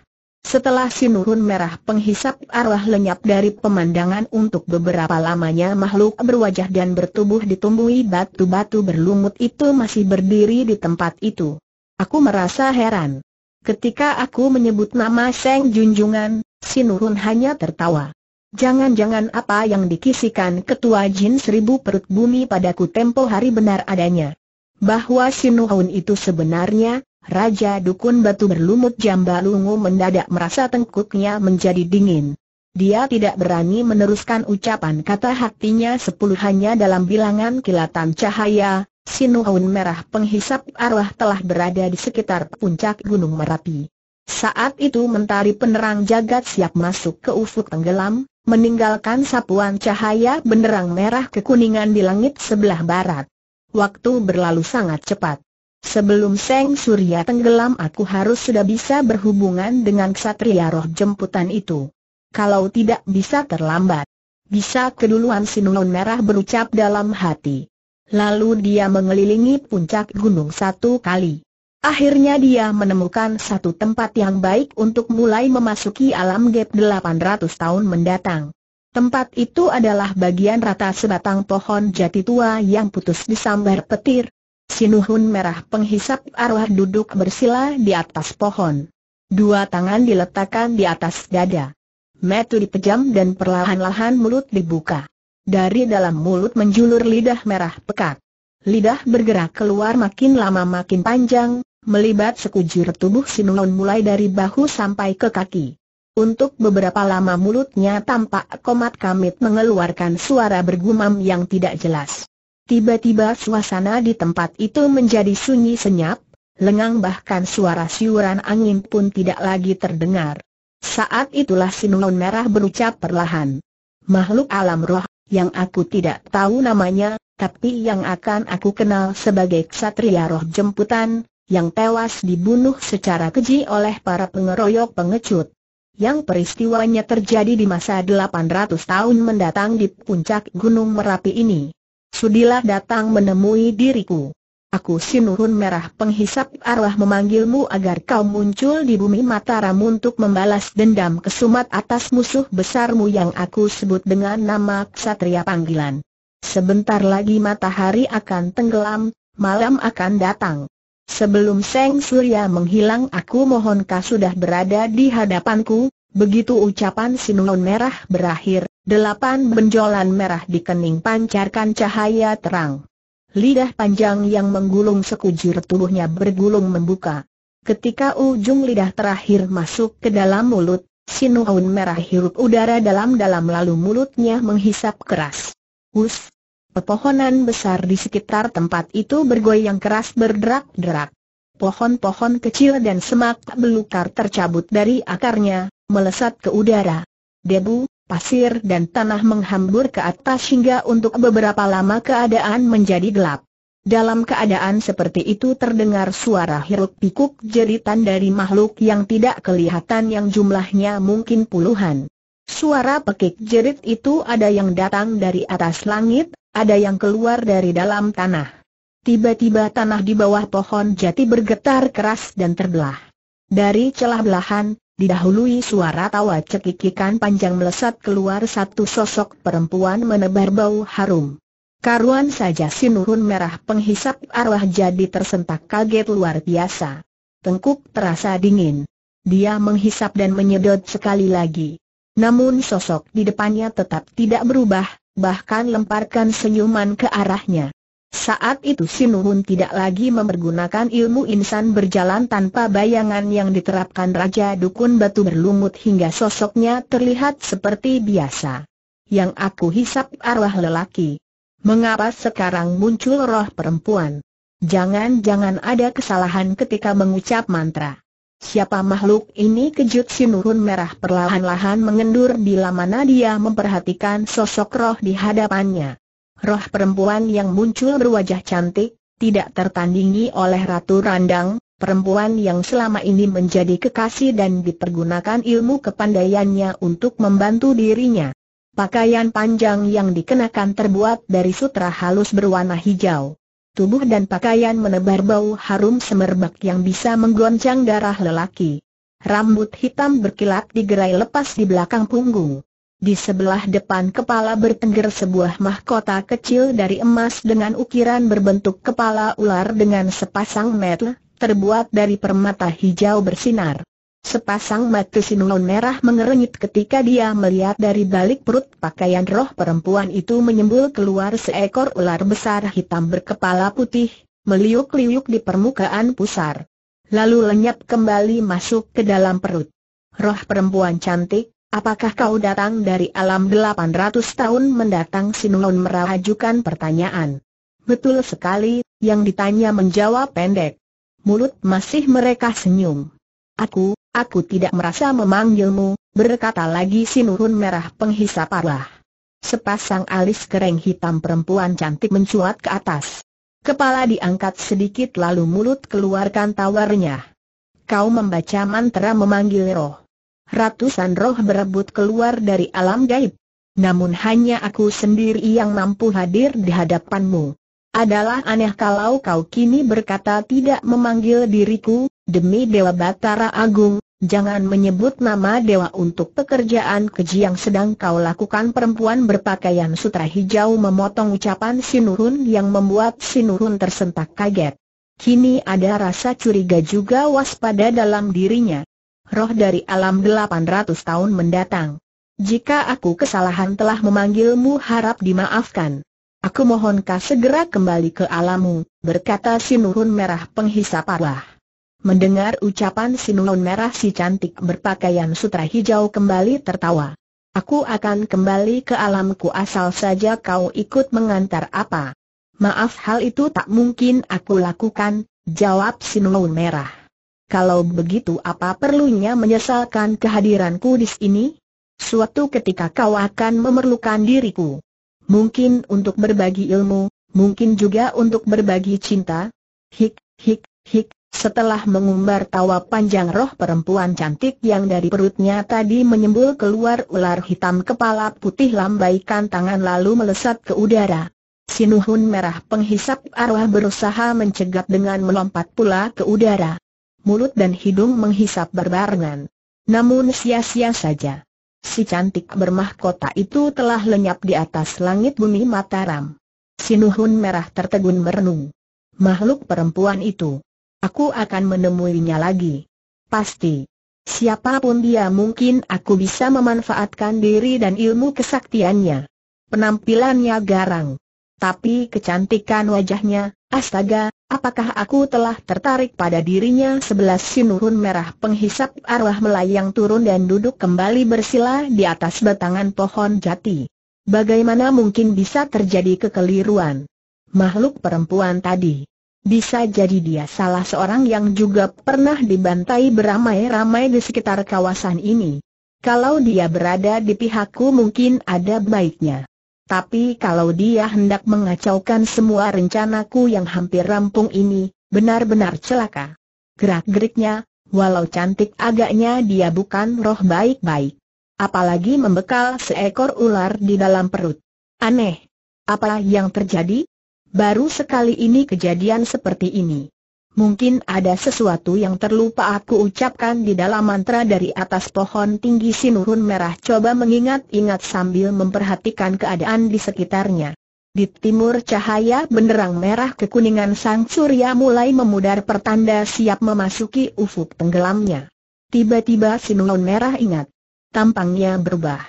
Setelah si merah penghisap arwah lenyap dari pemandangan untuk beberapa lamanya makhluk berwajah dan bertubuh ditumbuhi batu-batu berlumut itu masih berdiri di tempat itu. Aku merasa heran. Ketika aku menyebut nama Seng Junjungan, si hanya tertawa. Jangan-jangan apa yang dikisikan ketua jin seribu perut bumi padaku tempo hari benar adanya. Bahwa si itu sebenarnya, Raja Dukun Batu berlumut Jambalungu mendadak merasa tengkuknya menjadi dingin. Dia tidak berani meneruskan ucapan kata hatinya sepuluh hanya dalam bilangan kilatan cahaya, Sinuhun merah penghisap arwah telah berada di sekitar puncak Gunung Merapi. Saat itu mentari penerang jagat siap masuk ke ufuk tenggelam, meninggalkan sapuan cahaya benderang merah kekuningan di langit sebelah barat. Waktu berlalu sangat cepat. Sebelum Seng Surya tenggelam aku harus sudah bisa berhubungan dengan ksatria roh jemputan itu. Kalau tidak bisa terlambat. Bisa keduluan Sinulon Merah berucap dalam hati. Lalu dia mengelilingi puncak gunung satu kali. Akhirnya dia menemukan satu tempat yang baik untuk mulai memasuki alam gap 800 tahun mendatang. Tempat itu adalah bagian rata sebatang pohon jati tua yang putus disambar petir, Sinuhun merah penghisap arwah duduk bersila di atas pohon. Dua tangan diletakkan di atas dada. Metu dipejam dan perlahan-lahan mulut dibuka. Dari dalam mulut menjulur lidah merah pekat. Lidah bergerak keluar makin lama makin panjang, melibat sekujur tubuh Sinuhun mulai dari bahu sampai ke kaki. Untuk beberapa lama mulutnya tampak komat kamit mengeluarkan suara bergumam yang tidak jelas. Tiba-tiba suasana di tempat itu menjadi sunyi senyap, lengang bahkan suara siuran angin pun tidak lagi terdengar. Saat itulah Sinuon Merah berucap perlahan. Makhluk alam roh, yang aku tidak tahu namanya, tapi yang akan aku kenal sebagai Ksatria Roh Jemputan, yang tewas dibunuh secara keji oleh para pengeroyok pengecut. Yang peristiwanya terjadi di masa 800 tahun mendatang di puncak Gunung Merapi ini sudilah datang menemui diriku. Aku sinurun merah penghisap arwah memanggilmu agar kau muncul di bumi Mataram untuk membalas dendam kesumat atas musuh besarmu yang aku sebut dengan nama Ksatria Panggilan. Sebentar lagi matahari akan tenggelam, malam akan datang. Sebelum Seng Surya menghilang aku mohon kau sudah berada di hadapanku, begitu ucapan Sinurun Merah berakhir, Delapan benjolan merah di kening pancarkan cahaya terang. Lidah panjang yang menggulung sekujur tubuhnya bergulung membuka. Ketika ujung lidah terakhir masuk ke dalam mulut, Sinuhun merah hirup udara dalam-dalam lalu mulutnya menghisap keras. Hus! Pepohonan besar di sekitar tempat itu bergoyang keras berderak-derak. Pohon-pohon kecil dan semak belukar tercabut dari akarnya, melesat ke udara. Debu, pasir dan tanah menghambur ke atas hingga untuk beberapa lama keadaan menjadi gelap. Dalam keadaan seperti itu terdengar suara hiruk pikuk jeritan dari makhluk yang tidak kelihatan yang jumlahnya mungkin puluhan. Suara pekik jerit itu ada yang datang dari atas langit, ada yang keluar dari dalam tanah. Tiba-tiba tanah di bawah pohon jati bergetar keras dan terbelah. Dari celah belahan, Didahului suara tawa cekikikan panjang melesat keluar satu sosok perempuan menebar bau harum. Karuan saja sinurun merah penghisap arwah jadi tersentak kaget luar biasa. Tengkuk terasa dingin. Dia menghisap dan menyedot sekali lagi. Namun sosok di depannya tetap tidak berubah, bahkan lemparkan senyuman ke arahnya. Saat itu Sinuhun tidak lagi mempergunakan ilmu insan berjalan tanpa bayangan yang diterapkan Raja Dukun Batu berlumut hingga sosoknya terlihat seperti biasa. Yang aku hisap arwah lelaki. Mengapa sekarang muncul roh perempuan? Jangan-jangan ada kesalahan ketika mengucap mantra. Siapa makhluk ini kejut si Merah perlahan-lahan mengendur bila mana dia memperhatikan sosok roh di hadapannya. Roh perempuan yang muncul berwajah cantik, tidak tertandingi oleh Ratu Randang, perempuan yang selama ini menjadi kekasih dan dipergunakan ilmu kepandaiannya untuk membantu dirinya. Pakaian panjang yang dikenakan terbuat dari sutra halus berwarna hijau. Tubuh dan pakaian menebar bau harum semerbak yang bisa menggoncang darah lelaki. Rambut hitam berkilat digerai lepas di belakang punggung. Di sebelah depan kepala bertengger sebuah mahkota kecil dari emas dengan ukiran berbentuk kepala ular dengan sepasang mata, terbuat dari permata hijau bersinar. Sepasang mata sinulan merah mengerenyit ketika dia melihat dari balik perut pakaian roh perempuan itu menyembul keluar seekor ular besar hitam berkepala putih, meliuk-liuk di permukaan pusar. Lalu lenyap kembali masuk ke dalam perut. Roh perempuan cantik, apakah kau datang dari alam 800 tahun mendatang Sinulon merajukan pertanyaan. Betul sekali, yang ditanya menjawab pendek. Mulut masih mereka senyum. Aku, aku tidak merasa memanggilmu, berkata lagi Sinurun merah penghisap arwah. Sepasang alis kering hitam perempuan cantik mencuat ke atas. Kepala diangkat sedikit lalu mulut keluarkan tawarnya. Kau membaca mantra memanggil roh ratusan roh berebut keluar dari alam gaib. Namun hanya aku sendiri yang mampu hadir di hadapanmu. Adalah aneh kalau kau kini berkata tidak memanggil diriku, demi Dewa Batara Agung, jangan menyebut nama Dewa untuk pekerjaan keji yang sedang kau lakukan perempuan berpakaian sutra hijau memotong ucapan Sinurun yang membuat Sinurun tersentak kaget. Kini ada rasa curiga juga waspada dalam dirinya roh dari alam 800 tahun mendatang. Jika aku kesalahan telah memanggilmu harap dimaafkan. Aku mohonkah segera kembali ke alammu, berkata Sinurun Merah penghisap arwah. Mendengar ucapan Sinurun Merah si cantik berpakaian sutra hijau kembali tertawa. Aku akan kembali ke alamku asal saja kau ikut mengantar apa. Maaf hal itu tak mungkin aku lakukan, jawab Sinurun Merah. Kalau begitu apa perlunya menyesalkan kehadiranku di sini? Suatu ketika kau akan memerlukan diriku. Mungkin untuk berbagi ilmu, mungkin juga untuk berbagi cinta. Hik, hik, hik, setelah mengumbar tawa panjang roh perempuan cantik yang dari perutnya tadi menyembul keluar ular hitam kepala putih lambaikan tangan lalu melesat ke udara. Sinuhun merah penghisap arwah berusaha mencegat dengan melompat pula ke udara mulut dan hidung menghisap berbarengan. Namun sia-sia saja. Si cantik bermahkota itu telah lenyap di atas langit bumi Mataram. Sinuhun merah tertegun merenung. Makhluk perempuan itu. Aku akan menemuinya lagi. Pasti. Siapapun dia mungkin aku bisa memanfaatkan diri dan ilmu kesaktiannya. Penampilannya garang. Tapi kecantikan wajahnya, Astaga, apakah aku telah tertarik pada dirinya sebelas sinuhun merah penghisap arwah melayang turun dan duduk kembali bersila di atas batangan pohon jati. Bagaimana mungkin bisa terjadi kekeliruan? Makhluk perempuan tadi. Bisa jadi dia salah seorang yang juga pernah dibantai beramai-ramai di sekitar kawasan ini. Kalau dia berada di pihakku mungkin ada baiknya. Tapi kalau dia hendak mengacaukan semua rencanaku yang hampir rampung ini, benar-benar celaka. Gerak-geriknya, walau cantik agaknya dia bukan roh baik-baik. Apalagi membekal seekor ular di dalam perut. Aneh. Apa yang terjadi? Baru sekali ini kejadian seperti ini. Mungkin ada sesuatu yang terlupa aku ucapkan di dalam mantra dari atas pohon tinggi sinurun merah coba mengingat-ingat sambil memperhatikan keadaan di sekitarnya. Di timur cahaya benderang merah kekuningan sang surya mulai memudar pertanda siap memasuki ufuk tenggelamnya. Tiba-tiba sinurun merah ingat. Tampangnya berubah.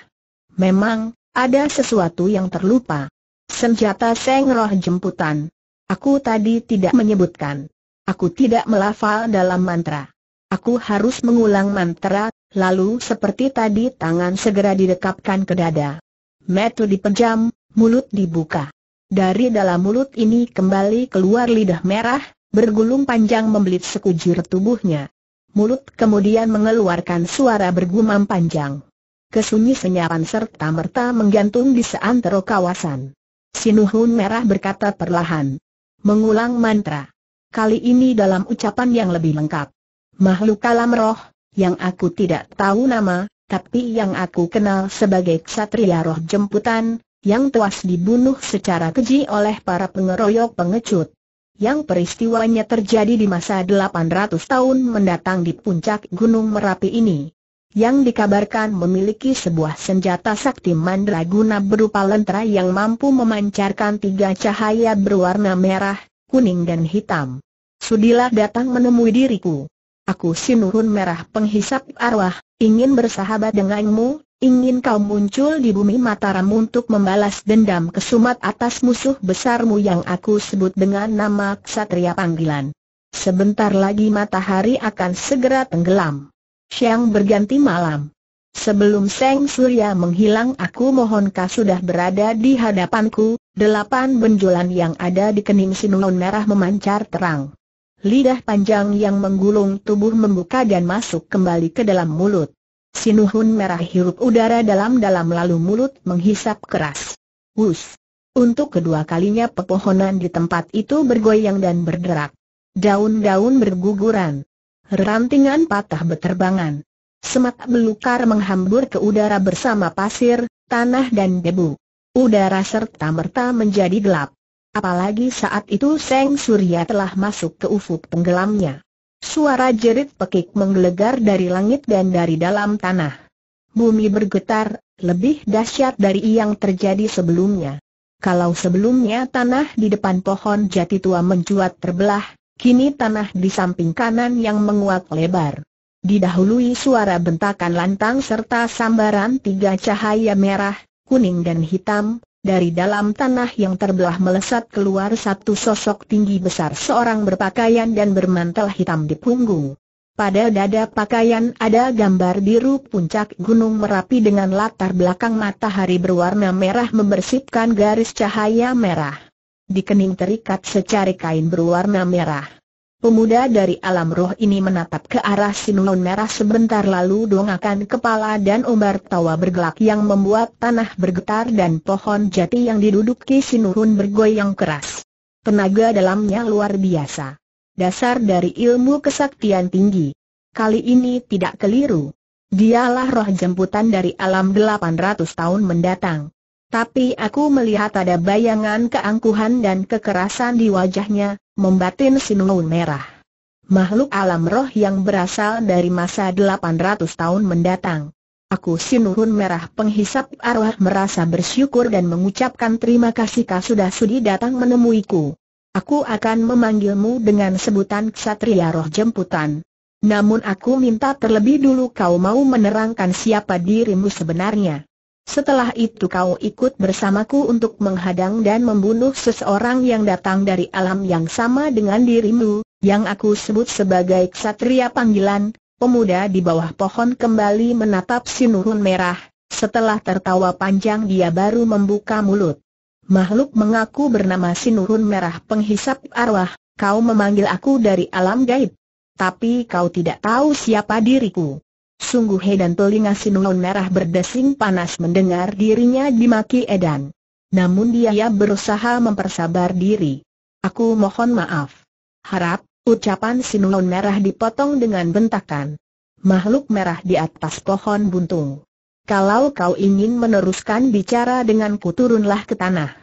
Memang, ada sesuatu yang terlupa. Senjata seng roh jemputan. Aku tadi tidak menyebutkan. Aku tidak melafal dalam mantra. Aku harus mengulang mantra, lalu seperti tadi tangan segera didekapkan ke dada. Metu dipejam, mulut dibuka. Dari dalam mulut ini kembali keluar lidah merah, bergulung panjang membelit sekujur tubuhnya. Mulut kemudian mengeluarkan suara bergumam panjang. Kesunyi senyapan serta merta menggantung di seantero kawasan. Sinuhun merah berkata perlahan. Mengulang mantra kali ini dalam ucapan yang lebih lengkap. Makhluk alam roh, yang aku tidak tahu nama, tapi yang aku kenal sebagai ksatria roh jemputan, yang tuas dibunuh secara keji oleh para pengeroyok pengecut. Yang peristiwanya terjadi di masa 800 tahun mendatang di puncak Gunung Merapi ini. Yang dikabarkan memiliki sebuah senjata sakti mandraguna berupa lentera yang mampu memancarkan tiga cahaya berwarna merah, kuning dan hitam. Sudilah datang menemui diriku. Aku sinurun merah penghisap arwah, ingin bersahabat denganmu, ingin kau muncul di bumi Mataram untuk membalas dendam kesumat atas musuh besarmu yang aku sebut dengan nama Ksatria Panggilan. Sebentar lagi matahari akan segera tenggelam. Siang berganti malam. Sebelum Seng Surya menghilang aku mohon kau sudah berada di hadapanku, delapan benjolan yang ada di kening sinurun merah memancar terang. Lidah panjang yang menggulung tubuh membuka dan masuk kembali ke dalam mulut. Sinuhun merah hirup udara dalam-dalam lalu mulut menghisap keras. Wus! Untuk kedua kalinya pepohonan di tempat itu bergoyang dan berderak. Daun-daun berguguran. Rantingan patah beterbangan. Semak belukar menghambur ke udara bersama pasir, tanah dan debu. Udara serta merta menjadi gelap. Apalagi saat itu Seng Surya telah masuk ke ufuk tenggelamnya. Suara jerit pekik menggelegar dari langit dan dari dalam tanah. Bumi bergetar, lebih dahsyat dari yang terjadi sebelumnya. Kalau sebelumnya tanah di depan pohon jati tua mencuat terbelah, kini tanah di samping kanan yang menguat lebar. Didahului suara bentakan lantang serta sambaran tiga cahaya merah, kuning dan hitam, dari dalam tanah yang terbelah melesat keluar satu sosok tinggi besar seorang berpakaian dan bermantel hitam di punggung. Pada dada pakaian ada gambar biru puncak gunung Merapi dengan latar belakang matahari berwarna merah membersihkan garis cahaya merah. Di kening terikat secari kain berwarna merah. Pemuda dari alam roh ini menatap ke arah Sinuun Merah sebentar lalu dongakan kepala dan umbar tawa bergelak yang membuat tanah bergetar dan pohon jati yang diduduki Sinuun bergoyang keras. Tenaga dalamnya luar biasa. Dasar dari ilmu kesaktian tinggi. Kali ini tidak keliru. Dialah roh jemputan dari alam 800 tahun mendatang. Tapi aku melihat ada bayangan keangkuhan dan kekerasan di wajahnya, membatin Sinuun Merah. Makhluk alam roh yang berasal dari masa 800 tahun mendatang. Aku Sinuun Merah penghisap arwah merasa bersyukur dan mengucapkan terima kasih kau sudah sudi datang menemuiku. Aku akan memanggilmu dengan sebutan Ksatria Roh Jemputan. Namun aku minta terlebih dulu kau mau menerangkan siapa dirimu sebenarnya. Setelah itu kau ikut bersamaku untuk menghadang dan membunuh seseorang yang datang dari alam yang sama dengan dirimu, yang aku sebut sebagai ksatria panggilan, pemuda di bawah pohon kembali menatap sinurun merah, setelah tertawa panjang dia baru membuka mulut. Makhluk mengaku bernama sinurun merah penghisap arwah, kau memanggil aku dari alam gaib. Tapi kau tidak tahu siapa diriku. Sungguh Edan telinga sinulon merah berdesing panas mendengar dirinya dimaki Edan. Namun dia ia berusaha mempersabar diri. Aku mohon maaf. Harap, ucapan sinulon merah dipotong dengan bentakan. Makhluk merah di atas pohon buntung. Kalau kau ingin meneruskan bicara denganku turunlah ke tanah.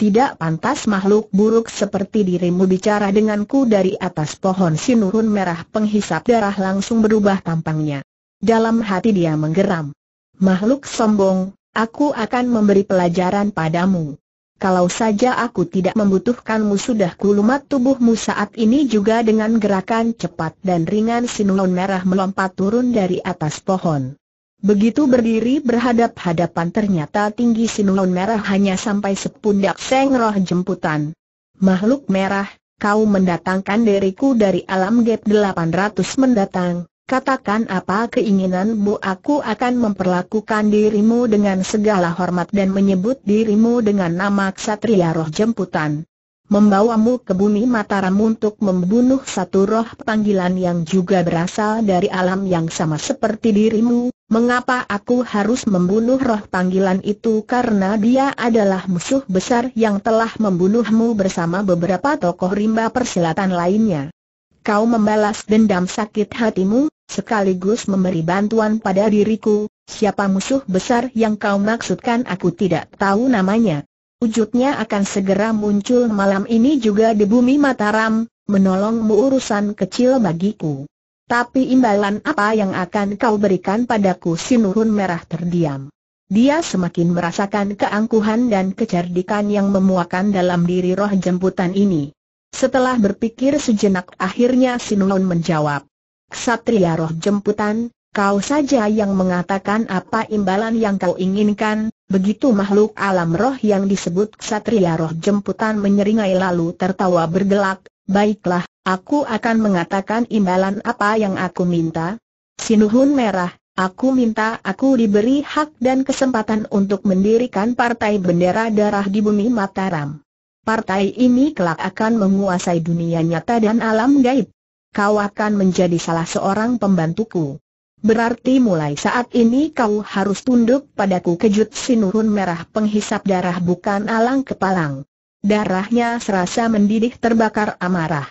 Tidak pantas makhluk buruk seperti dirimu bicara denganku dari atas pohon sinurun merah penghisap darah langsung berubah tampangnya. Dalam hati dia menggeram. Makhluk sombong, aku akan memberi pelajaran padamu. Kalau saja aku tidak membutuhkanmu sudah kulumat tubuhmu saat ini juga dengan gerakan cepat dan ringan sinulan merah melompat turun dari atas pohon. Begitu berdiri berhadap-hadapan ternyata tinggi sinulan merah hanya sampai sepundak sengroh jemputan. Makhluk merah, kau mendatangkan diriku dari alam gap 800 mendatang, Katakan apa keinginanmu aku akan memperlakukan dirimu dengan segala hormat dan menyebut dirimu dengan nama Ksatria Roh Jemputan. Membawamu ke bumi Mataram untuk membunuh satu roh panggilan yang juga berasal dari alam yang sama seperti dirimu, mengapa aku harus membunuh roh panggilan itu karena dia adalah musuh besar yang telah membunuhmu bersama beberapa tokoh rimba persilatan lainnya kau membalas dendam sakit hatimu, sekaligus memberi bantuan pada diriku, siapa musuh besar yang kau maksudkan aku tidak tahu namanya. Wujudnya akan segera muncul malam ini juga di bumi Mataram, menolongmu urusan kecil bagiku. Tapi imbalan apa yang akan kau berikan padaku Sinurun Merah terdiam. Dia semakin merasakan keangkuhan dan kecerdikan yang memuakan dalam diri roh jemputan ini. Setelah berpikir sejenak akhirnya Sinulon menjawab, Ksatria roh jemputan, kau saja yang mengatakan apa imbalan yang kau inginkan, begitu makhluk alam roh yang disebut ksatria roh jemputan menyeringai lalu tertawa bergelak, baiklah, aku akan mengatakan imbalan apa yang aku minta. Sinuhun merah, aku minta aku diberi hak dan kesempatan untuk mendirikan partai bendera darah di bumi Mataram. Partai ini kelak akan menguasai dunia nyata dan alam gaib kau akan menjadi salah seorang pembantuku. Berarti mulai saat ini kau harus tunduk padaku kejut sinurun merah penghisap darah bukan alang kepalang. Darahnya serasa mendidih terbakar amarah.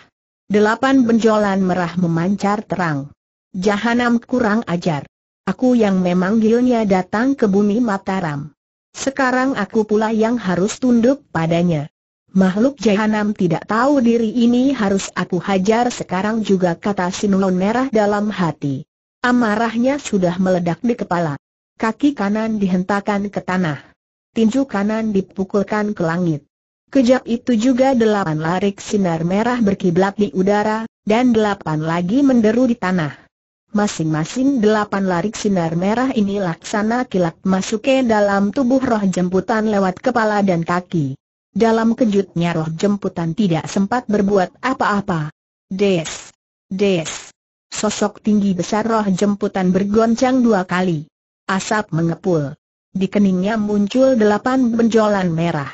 Delapan benjolan merah memancar terang. Jahanam kurang ajar. Aku yang memang memanggilnya datang ke bumi Mataram. Sekarang aku pula yang harus tunduk padanya. Makhluk jahanam tidak tahu diri ini harus aku hajar sekarang juga kata Sinulon merah dalam hati. Amarahnya sudah meledak di kepala. Kaki kanan dihentakkan ke tanah. Tinju kanan dipukulkan ke langit. Kejap itu juga delapan larik sinar merah berkiblat di udara, dan delapan lagi menderu di tanah. Masing-masing delapan larik sinar merah ini laksana kilat masuk ke dalam tubuh roh jemputan lewat kepala dan kaki. Dalam kejutnya roh jemputan tidak sempat berbuat apa-apa. Des! Des! Sosok tinggi besar roh jemputan bergoncang dua kali. Asap mengepul. Di keningnya muncul delapan benjolan merah.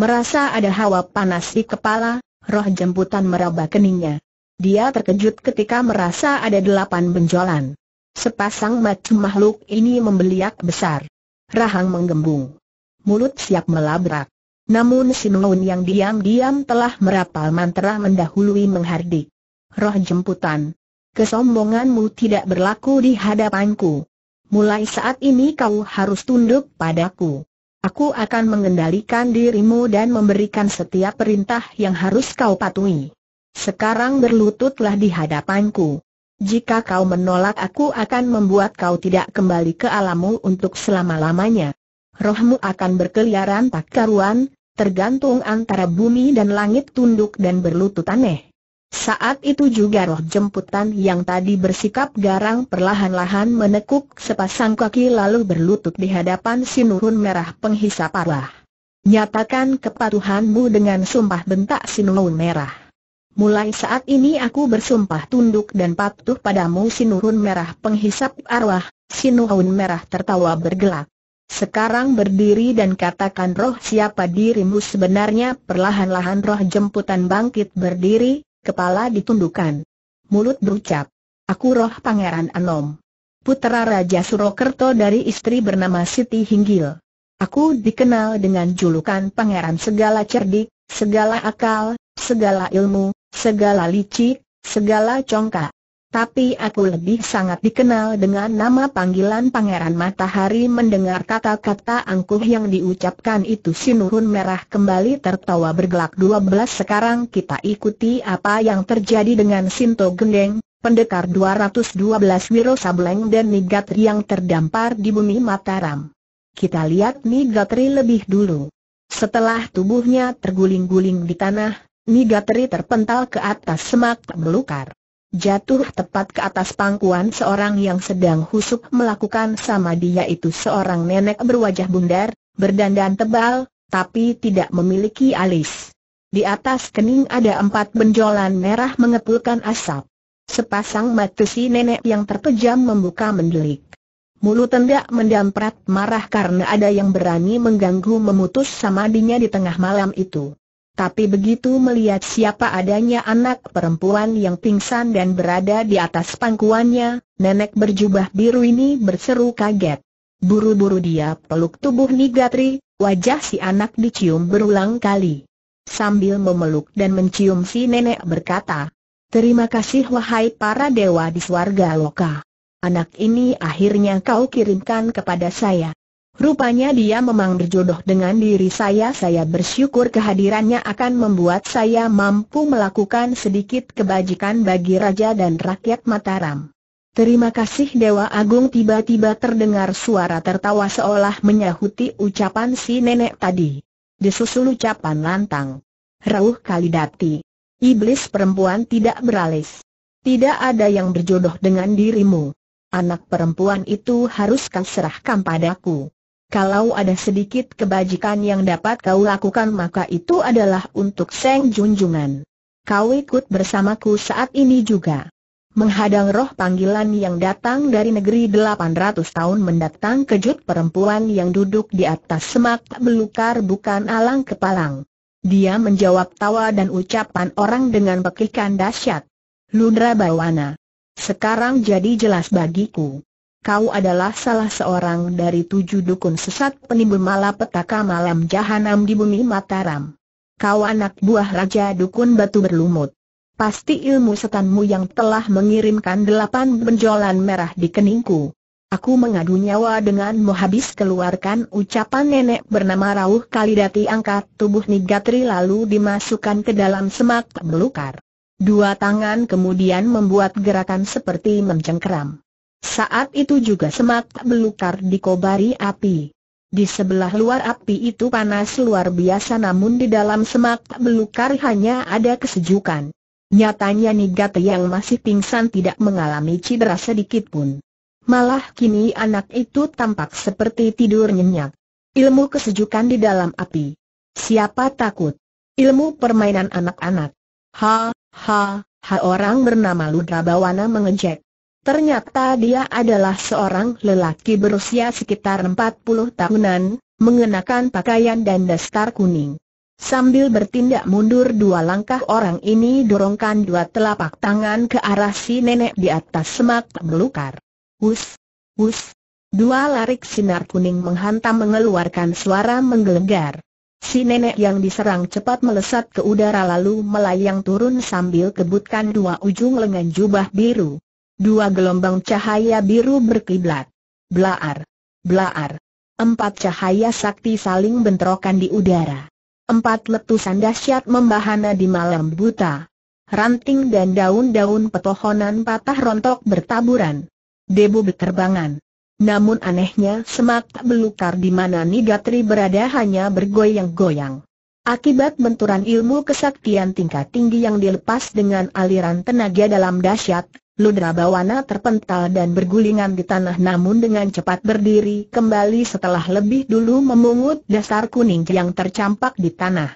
Merasa ada hawa panas di kepala, roh jemputan meraba keningnya. Dia terkejut ketika merasa ada delapan benjolan. Sepasang macam makhluk ini membeliak besar. Rahang menggembung. Mulut siap melabrak. Namun Simeon yang diam-diam telah merapal mantra mendahului menghardik. Roh jemputan. Kesombonganmu tidak berlaku di hadapanku. Mulai saat ini kau harus tunduk padaku. Aku akan mengendalikan dirimu dan memberikan setiap perintah yang harus kau patuhi. Sekarang berlututlah di hadapanku. Jika kau menolak aku akan membuat kau tidak kembali ke alammu untuk selama-lamanya rohmu akan berkeliaran tak karuan, tergantung antara bumi dan langit tunduk dan berlutut aneh. Saat itu juga roh jemputan yang tadi bersikap garang perlahan-lahan menekuk sepasang kaki lalu berlutut di hadapan Sinurun Merah penghisap arwah. Nyatakan kepatuhanmu dengan sumpah bentak Sinurun Merah. Mulai saat ini aku bersumpah tunduk dan patuh padamu Sinurun Merah penghisap arwah, Sinurun Merah tertawa bergelak. Sekarang berdiri dan katakan roh siapa dirimu sebenarnya perlahan-lahan roh jemputan bangkit berdiri, kepala ditundukkan. Mulut berucap, aku roh pangeran Anom. Putera Raja Surokerto dari istri bernama Siti Hinggil. Aku dikenal dengan julukan pangeran segala cerdik, segala akal, segala ilmu, segala licik, segala congkak. Tapi aku lebih sangat dikenal dengan nama panggilan Pangeran Matahari mendengar kata-kata angkuh yang diucapkan itu Sinurun Merah kembali tertawa bergelak 12 sekarang kita ikuti apa yang terjadi dengan Sinto Gendeng, pendekar 212 Wiro Sableng dan Nigatri yang terdampar di bumi Mataram. Kita lihat Nigatri lebih dulu. Setelah tubuhnya terguling-guling di tanah, Nigatri terpental ke atas semak belukar jatuh tepat ke atas pangkuan seorang yang sedang husuk melakukan sama dia itu seorang nenek berwajah bundar, berdandan tebal, tapi tidak memiliki alis. Di atas kening ada empat benjolan merah mengepulkan asap. Sepasang mata si nenek yang terpejam membuka mendelik. Mulut tendak mendamprat marah karena ada yang berani mengganggu memutus sama samadinya di tengah malam itu. Tapi begitu melihat siapa adanya anak perempuan yang pingsan dan berada di atas pangkuannya, nenek berjubah biru ini berseru kaget. Buru-buru dia peluk tubuh Nigatri, wajah si anak dicium berulang kali. Sambil memeluk dan mencium si nenek berkata, Terima kasih wahai para dewa di swarga loka. Anak ini akhirnya kau kirimkan kepada saya. Rupanya dia memang berjodoh dengan diri saya Saya bersyukur kehadirannya akan membuat saya mampu melakukan sedikit kebajikan bagi raja dan rakyat Mataram Terima kasih Dewa Agung tiba-tiba terdengar suara tertawa seolah menyahuti ucapan si nenek tadi Disusul ucapan lantang Rauh Kalidati Iblis perempuan tidak beralis Tidak ada yang berjodoh dengan dirimu Anak perempuan itu harus kau serahkan padaku. Kalau ada sedikit kebajikan yang dapat kau lakukan maka itu adalah untuk Seng Junjungan. Kau ikut bersamaku saat ini juga. Menghadang roh panggilan yang datang dari negeri 800 tahun mendatang kejut perempuan yang duduk di atas semak belukar bukan alang kepalang. Dia menjawab tawa dan ucapan orang dengan pekikan dahsyat. Ludra Bawana. Sekarang jadi jelas bagiku kau adalah salah seorang dari tujuh dukun sesat penimbul malapetaka malam jahanam di bumi Mataram. Kau anak buah Raja Dukun Batu Berlumut. Pasti ilmu setanmu yang telah mengirimkan delapan benjolan merah di keningku. Aku mengadu nyawa denganmu habis keluarkan ucapan nenek bernama Rauh Kalidati angkat tubuh Nigatri lalu dimasukkan ke dalam semak belukar. Dua tangan kemudian membuat gerakan seperti mencengkeram. Saat itu juga semak belukar dikobari api. Di sebelah luar api itu panas luar biasa namun di dalam semak belukar hanya ada kesejukan. Nyatanya Nigate yang masih pingsan tidak mengalami cedera sedikit pun. Malah kini anak itu tampak seperti tidur nyenyak. Ilmu kesejukan di dalam api. Siapa takut? Ilmu permainan anak-anak. Ha, ha, ha orang bernama bawana mengejek. Ternyata dia adalah seorang lelaki berusia sekitar 40 tahunan, mengenakan pakaian dan dastar kuning. Sambil bertindak mundur dua langkah orang ini dorongkan dua telapak tangan ke arah si nenek di atas semak belukar. Hus, hus. Dua larik sinar kuning menghantam mengeluarkan suara menggelegar. Si nenek yang diserang cepat melesat ke udara lalu melayang turun sambil kebutkan dua ujung lengan jubah biru. Dua gelombang cahaya biru berkiblat. Blaar. Blaar. Empat cahaya sakti saling bentrokan di udara. Empat letusan dahsyat membahana di malam buta. Ranting dan daun-daun petohonan patah rontok bertaburan. Debu berterbangan. Namun anehnya semak tak belukar di mana Nigatri berada hanya bergoyang-goyang. Akibat benturan ilmu kesaktian tingkat tinggi yang dilepas dengan aliran tenaga dalam dahsyat, Ludra Bawana terpental dan bergulingan di tanah namun dengan cepat berdiri kembali setelah lebih dulu memungut dasar kuning yang tercampak di tanah.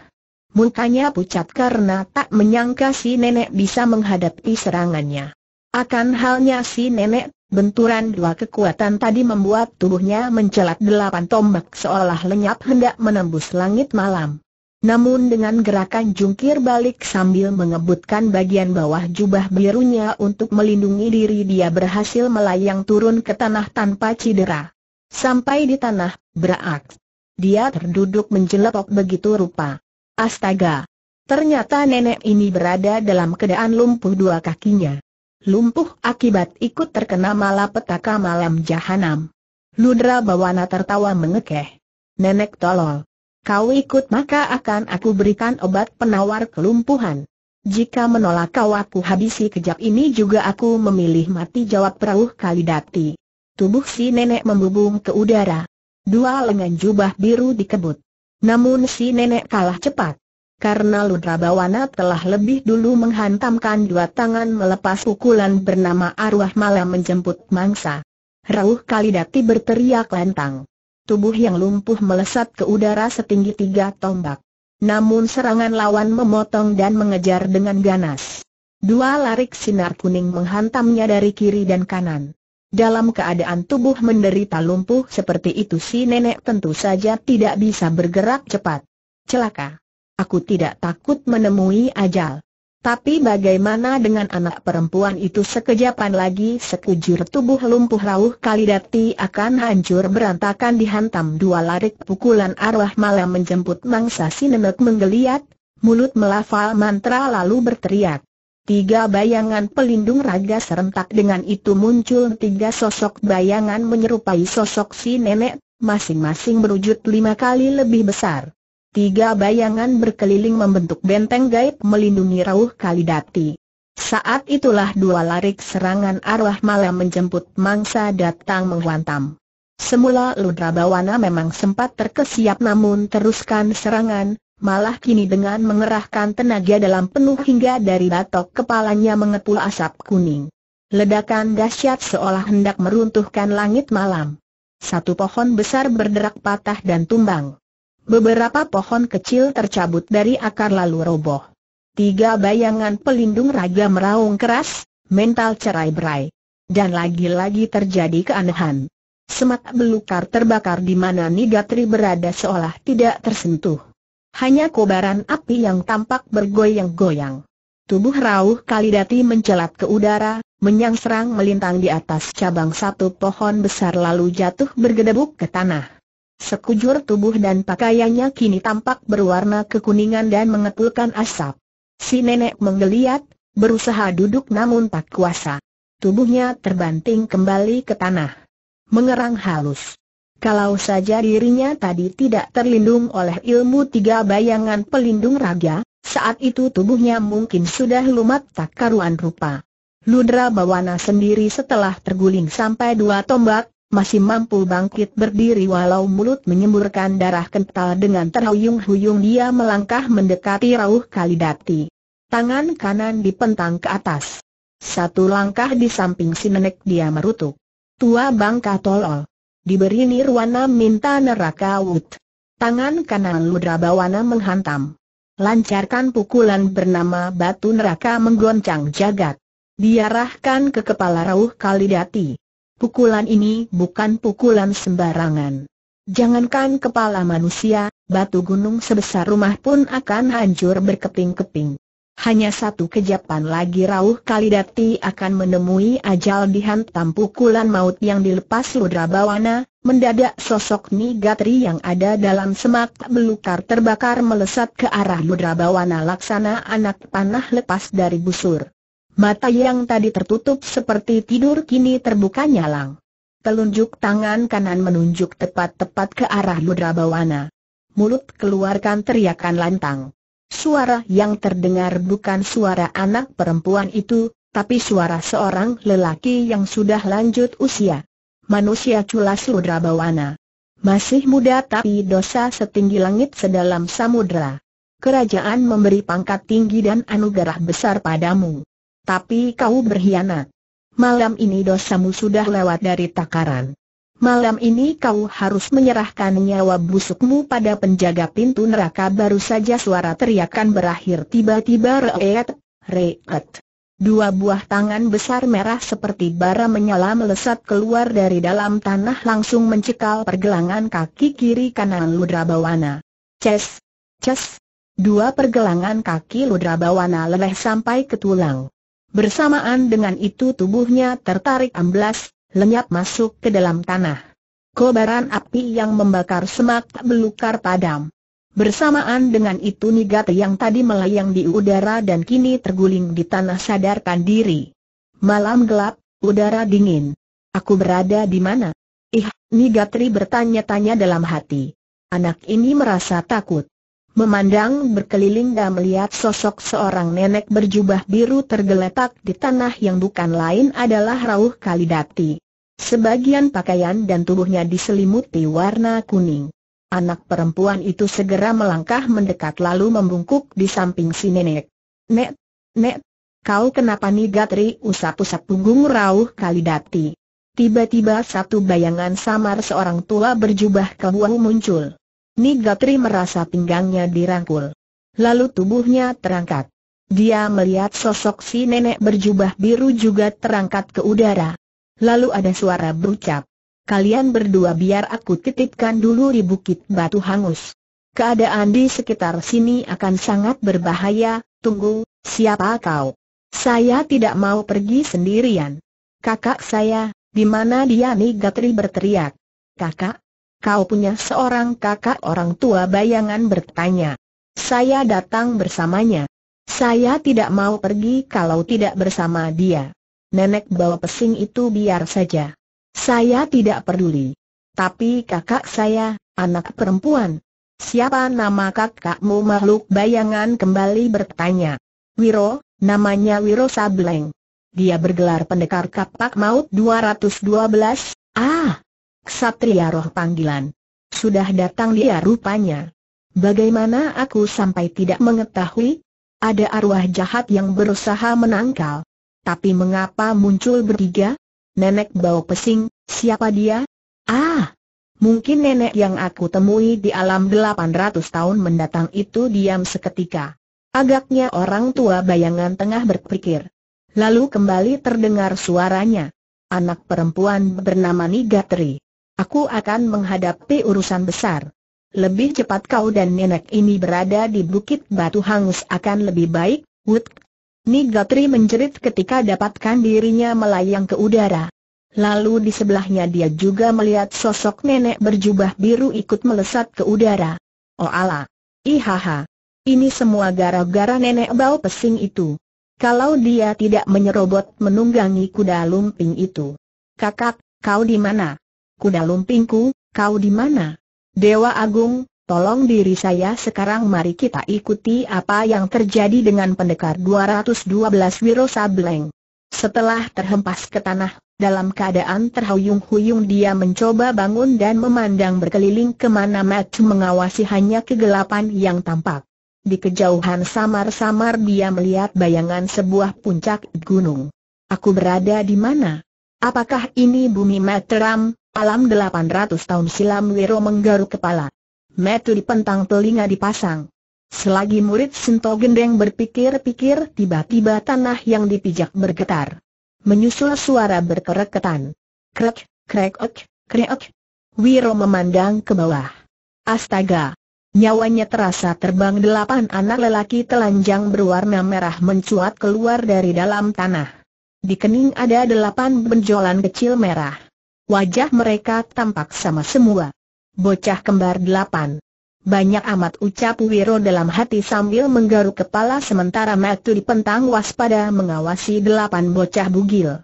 Mukanya pucat karena tak menyangka si nenek bisa menghadapi serangannya. Akan halnya si nenek, benturan dua kekuatan tadi membuat tubuhnya mencelat delapan tombak seolah lenyap hendak menembus langit malam. Namun dengan gerakan jungkir balik sambil mengebutkan bagian bawah jubah birunya untuk melindungi diri dia berhasil melayang turun ke tanah tanpa cedera. Sampai di tanah, berak. Dia terduduk menjelepok begitu rupa. Astaga! Ternyata nenek ini berada dalam keadaan lumpuh dua kakinya. Lumpuh akibat ikut terkena malapetaka malam jahanam. Ludra Bawana tertawa mengekeh. Nenek tolol. Kau ikut maka akan aku berikan obat penawar kelumpuhan. Jika menolak kau aku habisi kejap ini juga aku memilih mati jawab perahu Kalidati. Tubuh si nenek membubung ke udara. Dua lengan jubah biru dikebut. Namun si nenek kalah cepat. Karena Ludra Bawana telah lebih dulu menghantamkan dua tangan melepas pukulan bernama arwah malam menjemput mangsa. Rauh Kalidati berteriak lantang tubuh yang lumpuh melesat ke udara setinggi tiga tombak. Namun serangan lawan memotong dan mengejar dengan ganas. Dua larik sinar kuning menghantamnya dari kiri dan kanan. Dalam keadaan tubuh menderita lumpuh seperti itu si nenek tentu saja tidak bisa bergerak cepat. Celaka. Aku tidak takut menemui ajal. Tapi bagaimana dengan anak perempuan itu sekejapan lagi sekujur tubuh lumpuh rauh Kalidati akan hancur berantakan dihantam dua larik pukulan arwah malam menjemput mangsa si nenek menggeliat, mulut melafal mantra lalu berteriak. Tiga bayangan pelindung raga serentak dengan itu muncul tiga sosok bayangan menyerupai sosok si nenek, masing-masing berwujud lima kali lebih besar. Tiga bayangan berkeliling membentuk benteng gaib melindungi Rauh Kalidati. Saat itulah dua larik serangan arwah malam menjemput mangsa datang menghantam. Semula Ludra Bawana memang sempat terkesiap namun teruskan serangan, malah kini dengan mengerahkan tenaga dalam penuh hingga dari batok kepalanya mengepul asap kuning. Ledakan dahsyat seolah hendak meruntuhkan langit malam. Satu pohon besar berderak patah dan tumbang. Beberapa pohon kecil tercabut dari akar lalu roboh. Tiga bayangan pelindung raga meraung keras, mental cerai berai. Dan lagi-lagi terjadi keanehan. Semak belukar terbakar di mana Nigatri berada seolah tidak tersentuh. Hanya kobaran api yang tampak bergoyang-goyang. Tubuh rauh Kalidati mencelat ke udara, menyang melintang di atas cabang satu pohon besar lalu jatuh bergedebuk ke tanah. Sekujur tubuh dan pakaiannya kini tampak berwarna kekuningan dan mengepulkan asap. Si nenek menggeliat, berusaha duduk namun tak kuasa. Tubuhnya terbanting kembali ke tanah. Mengerang halus. Kalau saja dirinya tadi tidak terlindung oleh ilmu tiga bayangan pelindung raga, saat itu tubuhnya mungkin sudah lumat tak karuan rupa. Ludra Bawana sendiri setelah terguling sampai dua tombak, masih mampu bangkit berdiri walau mulut menyemburkan darah kental dengan terhuyung-huyung dia melangkah mendekati Rauh Kalidati. Tangan kanan dipentang ke atas. Satu langkah di samping si nenek dia merutuk. Tua bangka tolol. Diberi nirwana minta neraka wut. Tangan kanan Ludra Bawana menghantam. Lancarkan pukulan bernama batu neraka menggoncang jagat. Diarahkan ke kepala Rauh Kalidati. Pukulan ini bukan pukulan sembarangan. Jangankan kepala manusia, batu gunung sebesar rumah pun akan hancur berkeping-keping. Hanya satu kejapan lagi Rauh Kalidati akan menemui ajal dihantam pukulan maut yang dilepas Ludra Bawana, mendadak sosok Nigatri yang ada dalam semak belukar terbakar melesat ke arah Ludra Bawana laksana anak panah lepas dari busur. Mata yang tadi tertutup seperti tidur kini terbuka nyalang. Telunjuk tangan kanan menunjuk tepat-tepat ke arah Yudra Bawana. Mulut keluarkan teriakan lantang. Suara yang terdengar bukan suara anak perempuan itu, tapi suara seorang lelaki yang sudah lanjut usia. Manusia culas Yudra Bawana. Masih muda tapi dosa setinggi langit sedalam samudra. Kerajaan memberi pangkat tinggi dan anugerah besar padamu tapi kau berkhianat. Malam ini dosamu sudah lewat dari takaran. Malam ini kau harus menyerahkan nyawa busukmu pada penjaga pintu neraka baru saja suara teriakan berakhir tiba-tiba reet, reet. Dua buah tangan besar merah seperti bara menyala melesat keluar dari dalam tanah langsung mencekal pergelangan kaki kiri kanan Ludra Bawana. Ces, ces. Dua pergelangan kaki Ludra Bawana leleh sampai ke tulang. Bersamaan dengan itu tubuhnya tertarik amblas, lenyap masuk ke dalam tanah. Kobaran api yang membakar semak belukar padam. Bersamaan dengan itu nigat yang tadi melayang di udara dan kini terguling di tanah sadarkan diri. Malam gelap, udara dingin. Aku berada di mana? Ih, Nigatri bertanya-tanya dalam hati. Anak ini merasa takut. Memandang berkeliling dan melihat sosok seorang nenek berjubah biru tergeletak di tanah yang bukan lain adalah Rauh Kalidati. Sebagian pakaian dan tubuhnya diselimuti warna kuning. Anak perempuan itu segera melangkah mendekat lalu membungkuk di samping si nenek. Nek, nek, kau kenapa nih Gatri usap-usap punggung Rauh Kalidati. Tiba-tiba satu bayangan samar seorang tua berjubah kebuang muncul. Nigatri merasa pinggangnya dirangkul. Lalu tubuhnya terangkat. Dia melihat sosok si nenek berjubah biru juga terangkat ke udara. Lalu ada suara berucap. Kalian berdua biar aku titipkan dulu di bukit batu hangus. Keadaan di sekitar sini akan sangat berbahaya, tunggu, siapa kau? Saya tidak mau pergi sendirian. Kakak saya, di mana dia Nigatri berteriak. Kakak, Kau punya seorang kakak orang tua bayangan bertanya. Saya datang bersamanya. Saya tidak mau pergi kalau tidak bersama dia. Nenek bawa pesing itu biar saja. Saya tidak peduli. Tapi kakak saya, anak perempuan. Siapa nama kakakmu makhluk bayangan kembali bertanya. Wiro, namanya Wiro Sableng. Dia bergelar pendekar kapak maut 212. Ah, Ksatria roh panggilan. Sudah datang dia rupanya. Bagaimana aku sampai tidak mengetahui? Ada arwah jahat yang berusaha menangkal. Tapi mengapa muncul bertiga? Nenek bau pesing, siapa dia? Ah, mungkin nenek yang aku temui di alam 800 tahun mendatang itu diam seketika. Agaknya orang tua bayangan tengah berpikir. Lalu kembali terdengar suaranya. Anak perempuan bernama Nigatri. Aku akan menghadapi urusan besar. Lebih cepat kau dan nenek ini berada di Bukit Batu Hangus akan lebih baik, Wood. Nigatri menjerit ketika dapatkan dirinya melayang ke udara. Lalu di sebelahnya dia juga melihat sosok nenek berjubah biru ikut melesat ke udara. Oh Allah! Ihaha! Ini semua gara-gara nenek bau pesing itu. Kalau dia tidak menyerobot menunggangi kuda lumping itu. Kakak, kau di mana? kuda lumpingku, kau di mana? Dewa Agung, tolong diri saya sekarang mari kita ikuti apa yang terjadi dengan pendekar 212 Wiro Sableng. Setelah terhempas ke tanah, dalam keadaan terhuyung-huyung dia mencoba bangun dan memandang berkeliling kemana mata mengawasi hanya kegelapan yang tampak. Di kejauhan samar-samar dia melihat bayangan sebuah puncak gunung. Aku berada di mana? Apakah ini bumi Matram? Alam 800 tahun silam Wiro menggaruk kepala. Metu pentang telinga dipasang. Selagi murid Sinto Gendeng berpikir-pikir tiba-tiba tanah yang dipijak bergetar. Menyusul suara berkereketan. Krek, krek, krek, krek. Wiro memandang ke bawah. Astaga! Nyawanya terasa terbang delapan anak lelaki telanjang berwarna merah mencuat keluar dari dalam tanah. Di kening ada delapan benjolan kecil merah. Wajah mereka tampak sama semua. Bocah kembar delapan. Banyak amat ucap Wiro dalam hati sambil menggaruk kepala sementara Matu pentang waspada mengawasi delapan bocah bugil.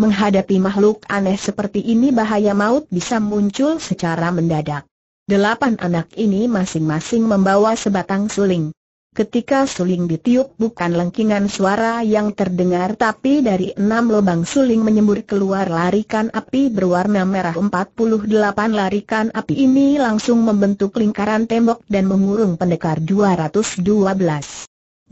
Menghadapi makhluk aneh seperti ini bahaya maut bisa muncul secara mendadak. Delapan anak ini masing-masing membawa sebatang suling. Ketika suling ditiup bukan lengkingan suara yang terdengar tapi dari enam lubang suling menyembur keluar larikan api berwarna merah 48 larikan api ini langsung membentuk lingkaran tembok dan mengurung pendekar 212.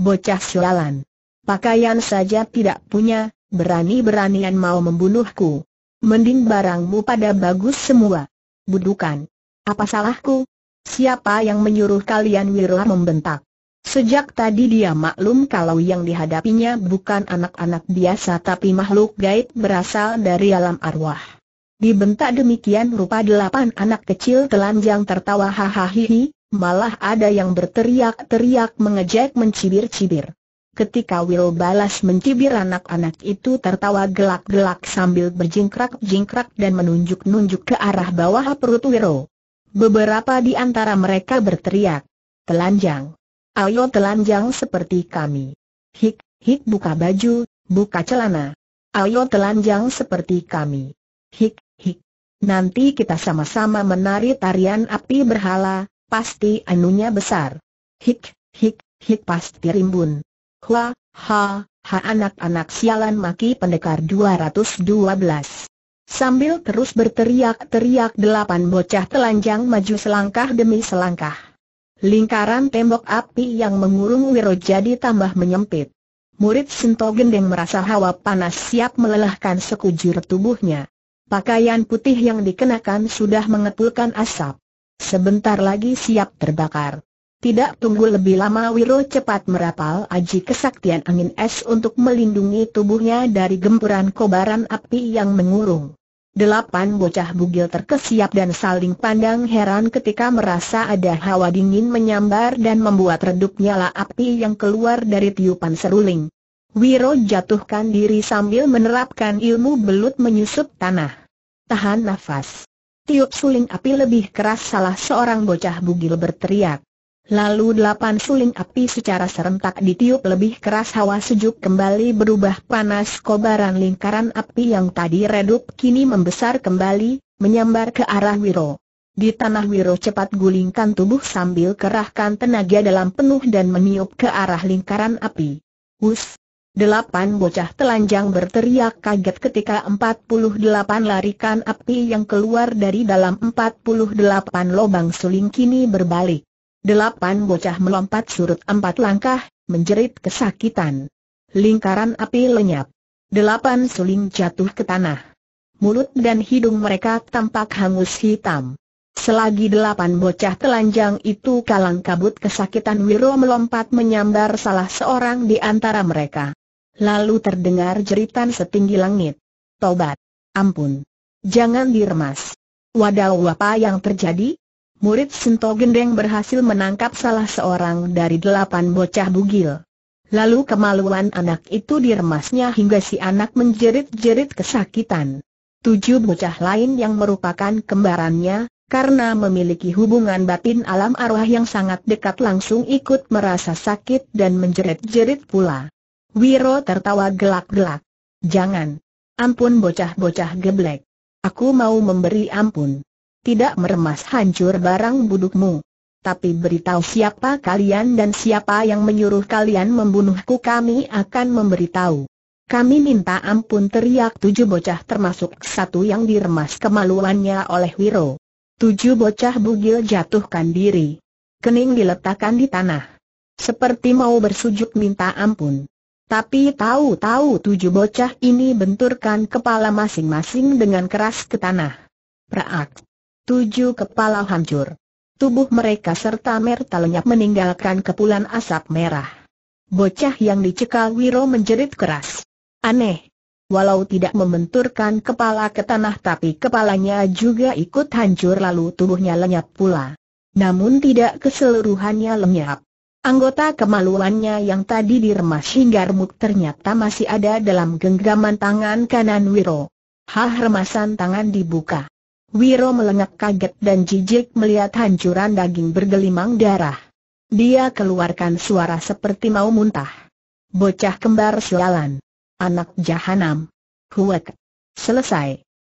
Bocah sulalan. Pakaian saja tidak punya, berani-beranian mau membunuhku. Mending barangmu pada bagus semua. Budukan. Apa salahku? Siapa yang menyuruh kalian wirah membentak? Sejak tadi dia maklum kalau yang dihadapinya bukan anak-anak biasa tapi makhluk gaib berasal dari alam arwah. Dibentak demikian rupa delapan anak kecil telanjang tertawa hahaha, malah ada yang berteriak-teriak mengejek mencibir-cibir. Ketika Will balas mencibir anak-anak itu tertawa gelak-gelak sambil berjingkrak-jingkrak dan menunjuk-nunjuk ke arah bawah perut Wiro. Beberapa di antara mereka berteriak, telanjang ayo telanjang seperti kami. Hik, hik buka baju, buka celana. Ayo telanjang seperti kami. Hik, hik. Nanti kita sama-sama menari tarian api berhala, pasti anunya besar. Hik, hik, hik pasti rimbun. Hua, ha, ha anak-anak sialan maki pendekar 212. Sambil terus berteriak-teriak delapan bocah telanjang maju selangkah demi selangkah. Lingkaran tembok api yang mengurung Wiro jadi tambah menyempit. Murid Sento Gendeng merasa hawa panas siap melelahkan sekujur tubuhnya. Pakaian putih yang dikenakan sudah mengepulkan asap. Sebentar lagi siap terbakar. Tidak tunggu lebih lama Wiro cepat merapal aji kesaktian angin es untuk melindungi tubuhnya dari gempuran kobaran api yang mengurung. Delapan bocah bugil terkesiap dan saling pandang heran ketika merasa ada hawa dingin menyambar dan membuat redup nyala api yang keluar dari tiupan seruling. Wiro jatuhkan diri sambil menerapkan ilmu belut menyusup tanah. Tahan nafas. Tiup suling api lebih keras salah seorang bocah bugil berteriak. Lalu delapan suling api secara serentak ditiup lebih keras hawa sejuk kembali berubah panas kobaran lingkaran api yang tadi redup kini membesar kembali, menyambar ke arah Wiro. Di tanah Wiro cepat gulingkan tubuh sambil kerahkan tenaga dalam penuh dan meniup ke arah lingkaran api. Hus! Delapan bocah telanjang berteriak kaget ketika 48 larikan api yang keluar dari dalam 48 lubang suling kini berbalik. Delapan bocah melompat surut empat langkah, menjerit kesakitan. Lingkaran api lenyap. Delapan suling jatuh ke tanah. Mulut dan hidung mereka tampak hangus hitam. Selagi delapan bocah telanjang itu kalang kabut kesakitan Wiro melompat menyambar salah seorang di antara mereka. Lalu terdengar jeritan setinggi langit. Tobat! Ampun! Jangan diremas! Wadah apa yang terjadi? murid Sinto Gendeng berhasil menangkap salah seorang dari delapan bocah bugil. Lalu kemaluan anak itu diremasnya hingga si anak menjerit-jerit kesakitan. Tujuh bocah lain yang merupakan kembarannya, karena memiliki hubungan batin alam arwah yang sangat dekat langsung ikut merasa sakit dan menjerit-jerit pula. Wiro tertawa gelak-gelak. Jangan. Ampun bocah-bocah geblek. Aku mau memberi ampun tidak meremas hancur barang budukmu. Tapi beritahu siapa kalian dan siapa yang menyuruh kalian membunuhku kami akan memberitahu. Kami minta ampun teriak tujuh bocah termasuk satu yang diremas kemaluannya oleh Wiro. Tujuh bocah bugil jatuhkan diri. Kening diletakkan di tanah. Seperti mau bersujud minta ampun. Tapi tahu-tahu tujuh bocah ini benturkan kepala masing-masing dengan keras ke tanah. Praak. Tujuh kepala hancur. Tubuh mereka serta merta lenyap meninggalkan kepulan asap merah. Bocah yang dicekal Wiro menjerit keras. Aneh. Walau tidak membenturkan kepala ke tanah tapi kepalanya juga ikut hancur lalu tubuhnya lenyap pula. Namun tidak keseluruhannya lenyap. Anggota kemaluannya yang tadi diremas hingga remuk ternyata masih ada dalam genggaman tangan kanan Wiro. Hah remasan tangan dibuka. Wiro melengak kaget dan jijik melihat hancuran daging bergelimang darah. Dia keluarkan suara seperti mau muntah. Bocah kembar sialan. Anak jahanam. huwet, Selesai.